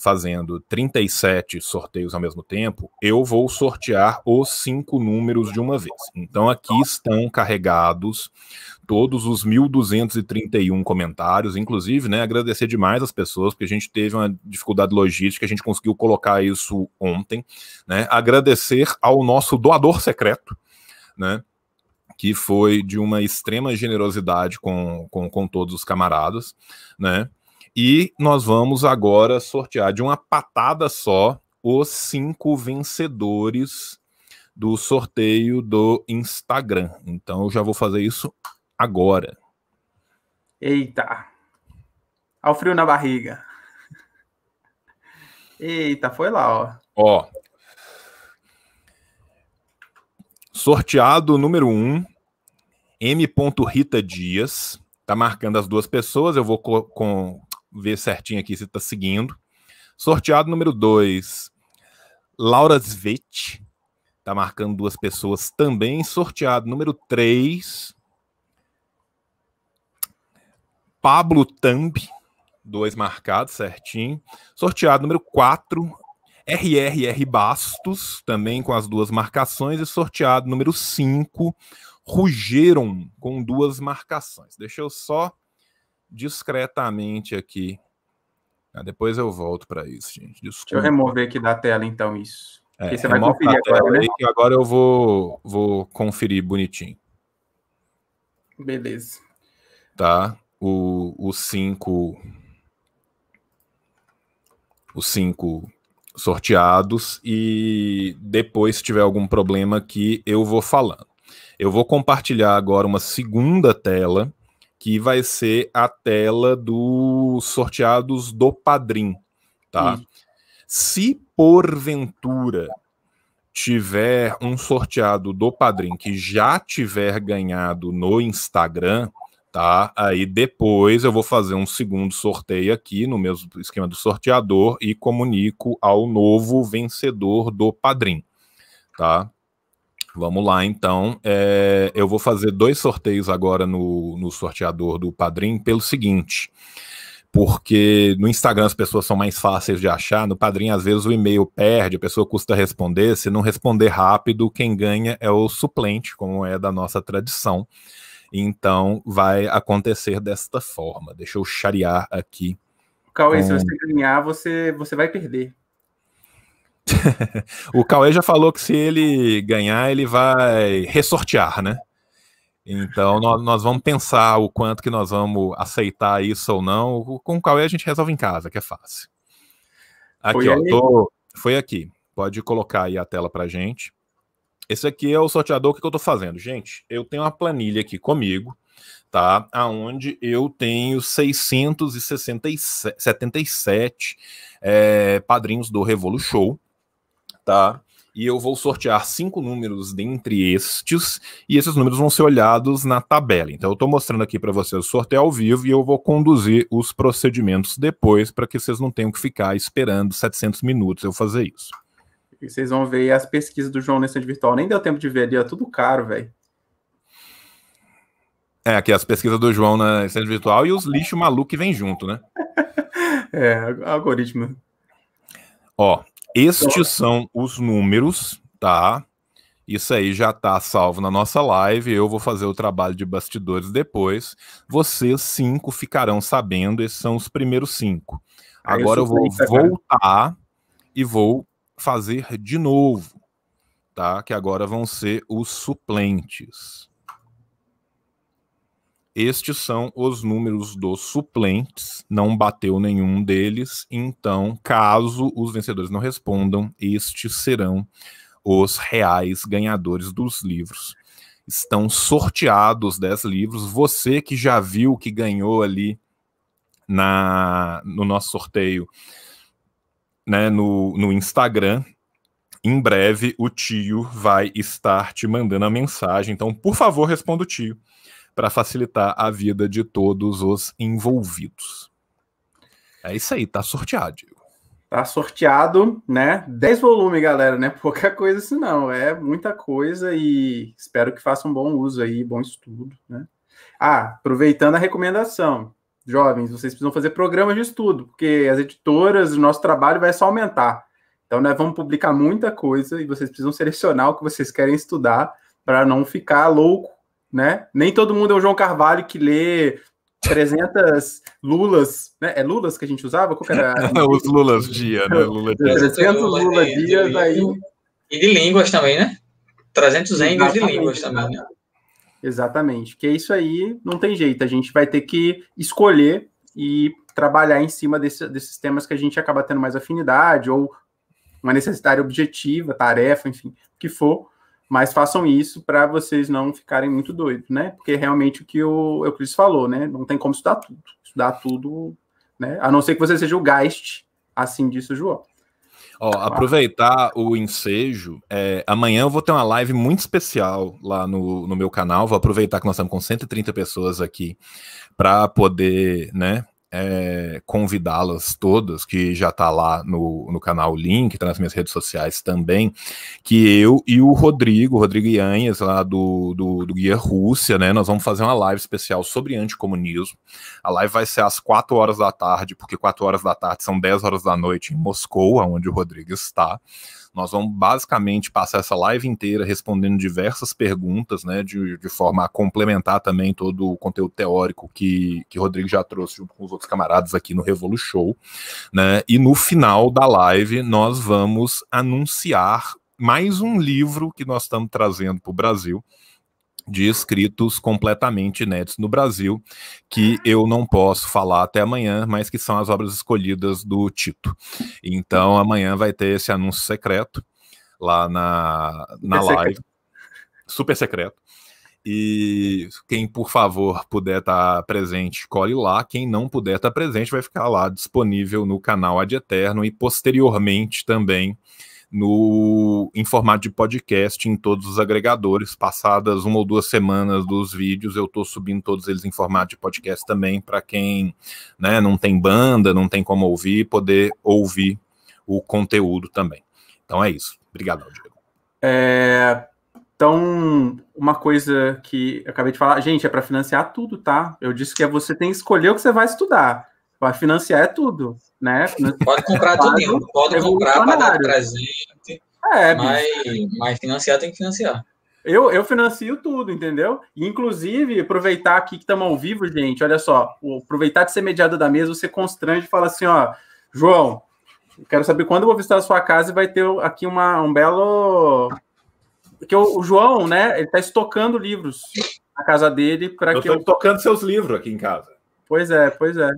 fazendo 37 sorteios ao mesmo tempo, eu vou sortear os cinco números de uma vez. Então aqui estão carregados todos os 1.231 comentários, inclusive, né, agradecer demais as pessoas, porque a gente teve uma dificuldade logística, a gente conseguiu colocar isso ontem, né, agradecer ao nosso doador secreto, né, que foi de uma extrema generosidade com, com, com todos os camaradas, né, e nós vamos agora sortear de uma patada só os cinco vencedores do sorteio do Instagram. Então eu já vou fazer isso agora. Eita! Ao frio na barriga. Eita, foi lá, ó. Ó. Sorteado número 1, um, M. Rita Dias. Tá marcando as duas pessoas, eu vou co com ver certinho aqui se está seguindo. Sorteado número 2, Laura Zvet, está marcando duas pessoas também. Sorteado número 3, Pablo Tambi, dois marcados, certinho. Sorteado número 4, RRR Bastos, também com as duas marcações. E sorteado número 5, Rugeron, com duas marcações. Deixa eu só discretamente aqui. Ah, depois eu volto para isso, gente. Desculpa. Deixa eu remover aqui da tela, então, isso. É, você vai conferir agora, né? que agora eu vou, vou conferir bonitinho. Beleza. Tá? O Cinco os cinco sorteados e depois, se tiver algum problema aqui, eu vou falando. Eu vou compartilhar agora uma segunda tela que vai ser a tela dos sorteados do Padrim, tá? Se porventura tiver um sorteado do Padrim que já tiver ganhado no Instagram, tá? Aí depois eu vou fazer um segundo sorteio aqui no mesmo esquema do sorteador e comunico ao novo vencedor do Padrim, tá? Vamos lá, então. É, eu vou fazer dois sorteios agora no, no sorteador do Padrim pelo seguinte. Porque no Instagram as pessoas são mais fáceis de achar, no Padrim às vezes o e-mail perde, a pessoa custa responder. Se não responder rápido, quem ganha é o suplente, como é da nossa tradição. Então vai acontecer desta forma. Deixa eu chariar aqui. Cauê, com... se você ganhar, você, você vai perder. o Cauê já falou que se ele ganhar, ele vai ressortear, né? Então nós, nós, vamos pensar o quanto que nós vamos aceitar isso ou não. Com o Cauê a gente resolve em casa, que é fácil. Aqui, foi, ó, tô... foi aqui. Pode colocar aí a tela pra gente. Esse aqui é o sorteador que eu tô fazendo. Gente, eu tenho uma planilha aqui comigo, tá? Aonde eu tenho 677 é, eh, padrinhos do Revolu Show tá? E eu vou sortear cinco números dentre estes, e esses números vão ser olhados na tabela. Então, eu estou mostrando aqui para vocês o sorteio ao vivo e eu vou conduzir os procedimentos depois para que vocês não tenham que ficar esperando 700 minutos eu fazer isso. E vocês vão ver as pesquisas do João nesse virtual. Nem deu tempo de ver ali, é tudo caro, velho. É, aqui as pesquisas do João na ambiente virtual e os lixos malucos que vem junto, né? é, algoritmo. Ó, estes então, são os números, tá? Isso aí já está salvo na nossa live. Eu vou fazer o trabalho de bastidores depois. Vocês cinco ficarão sabendo. Esses são os primeiros cinco. É agora eu vou tá voltar e vou fazer de novo, tá? Que agora vão ser os suplentes. Estes são os números dos suplentes, não bateu nenhum deles, então, caso os vencedores não respondam, estes serão os reais ganhadores dos livros. Estão sorteados 10 livros. Você que já viu que ganhou ali na, no nosso sorteio né, no, no Instagram, em breve o tio vai estar te mandando a mensagem. Então, por favor, responda o tio para facilitar a vida de todos os envolvidos. É isso aí, tá sorteado. Diego. Tá sorteado, né? 10 volumes, galera, né? Pouca coisa isso não, é muita coisa e espero que façam um bom uso aí, bom estudo, né? Ah, aproveitando a recomendação, jovens, vocês precisam fazer programas de estudo, porque as editoras, o nosso trabalho vai só aumentar. Então, nós vamos publicar muita coisa e vocês precisam selecionar o que vocês querem estudar para não ficar louco né? Nem todo mundo é o João Carvalho que lê 300 lulas, né? É lulas que a gente usava? Qual era? É os lulas dia, né? Lula dia. 300 lula, lula dia, dia, daí... E de línguas também, né? 300 engas de línguas também, né? Exatamente, que é isso aí, não tem jeito, a gente vai ter que escolher e trabalhar em cima desse, desses temas que a gente acaba tendo mais afinidade, ou uma necessidade objetiva, tarefa, enfim, que for, mas façam isso para vocês não ficarem muito doidos, né? Porque realmente o que o é Euclides falou, né? Não tem como estudar tudo. Estudar tudo, né? A não ser que você seja o Geist, assim disso, João. Ó, tá. aproveitar o ensejo, é, amanhã eu vou ter uma live muito especial lá no, no meu canal. Vou aproveitar que nós estamos com 130 pessoas aqui para poder né, é, convidá-las todas, que já está lá no, no canal Link, está nas minhas redes sociais também, que eu e o Rodrigo, Rodrigo Ianhes, lá do, do, do Guia Rússia, né? Nós vamos fazer uma live especial sobre anticomunismo. A live vai ser às 4 horas da tarde, porque 4 horas da tarde são 10 horas da noite em Moscou, onde o Rodrigo está. Nós vamos basicamente passar essa live inteira respondendo diversas perguntas, né, de, de forma a complementar também todo o conteúdo teórico que, que o Rodrigo já trouxe junto com os outros camaradas aqui no Revolu Show, né? E no final da live nós vamos anunciar mais um livro que nós estamos trazendo para o Brasil, de escritos completamente inéditos no Brasil, que eu não posso falar até amanhã, mas que são as obras escolhidas do Tito. Então, amanhã vai ter esse anúncio secreto lá na, na super live. Secreto. Super secreto. E quem, por favor, puder estar tá presente, colhe lá. Quem não puder estar tá presente, vai ficar lá disponível no canal Ad Eterno e posteriormente também no em formato de podcast em todos os agregadores. Passadas uma ou duas semanas dos vídeos, eu estou subindo todos eles em formato de podcast também para quem né, não tem banda, não tem como ouvir, poder ouvir o conteúdo também. Então é isso. Obrigado, Diego. É, então, uma coisa que eu acabei de falar, gente, é para financiar tudo, tá? Eu disse que é você tem que escolher o que você vai estudar. Vai financiar é tudo, né? pode comprar tudo, pode comprar para dar presente. É, mas, mas financiar tem que financiar. Eu, eu financio tudo, entendeu? E, inclusive, aproveitar aqui que estamos ao vivo, gente, olha só, aproveitar de ser mediado da mesa, você constrange e fala assim, ó, João, quero saber quando eu vou visitar a sua casa e vai ter aqui uma, um belo... Porque o, o João, né, ele está estocando livros na casa dele para que... Eu estou tocando seus livros aqui em casa. Pois é, pois é.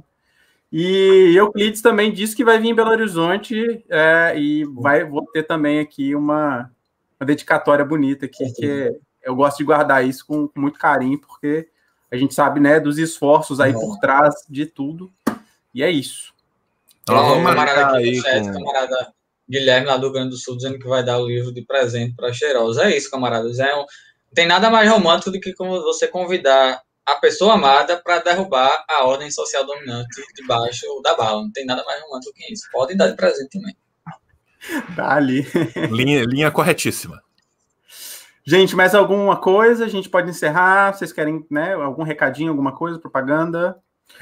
E Euclides também disse que vai vir em Belo Horizonte é, e vai, vou ter também aqui uma, uma dedicatória bonita aqui, que eu gosto de guardar isso com, com, muito carinho, porque a gente sabe né, dos esforços aí por trás de tudo. E é isso. Então, é, vamos camarada aqui aí, chat, com... camarada Guilherme lá do Rio Grande do Sul, dizendo que vai dar o livro de presente para Cheirosa. É isso, camaradas. É um, tem nada mais romântico do que você convidar a pessoa amada para derrubar a ordem social dominante debaixo da bala. Não tem nada mais romântico que isso. Podem dar de presente também. Dali. linha, linha corretíssima. Gente, mais alguma coisa? A gente pode encerrar? Vocês querem, né? Algum recadinho, alguma coisa, propaganda?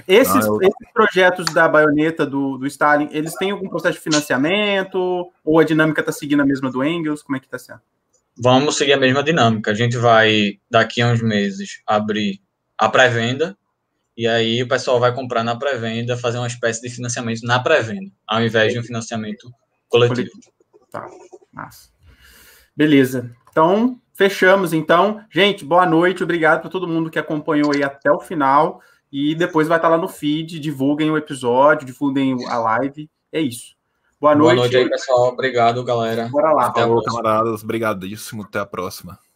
Esses, ah, eu... esses projetos da baioneta do, do Stalin, eles têm algum processo de financiamento? Ou a dinâmica está seguindo a mesma do Engels? Como é que está sendo? Vamos seguir a mesma dinâmica. A gente vai, daqui a uns meses, abrir a pré-venda, e aí o pessoal vai comprar na pré-venda, fazer uma espécie de financiamento na pré-venda, ao invés de um financiamento coletivo. Tá, massa. Beleza. Então, fechamos então. Gente, boa noite, obrigado para todo mundo que acompanhou aí até o final. E depois vai estar tá lá no feed, divulguem o episódio, divulguem a live. É isso. Boa noite. Boa noite aí, pessoal. Obrigado, galera. Bora lá. Até Falou, camaradas. Obrigadíssimo. Até a próxima.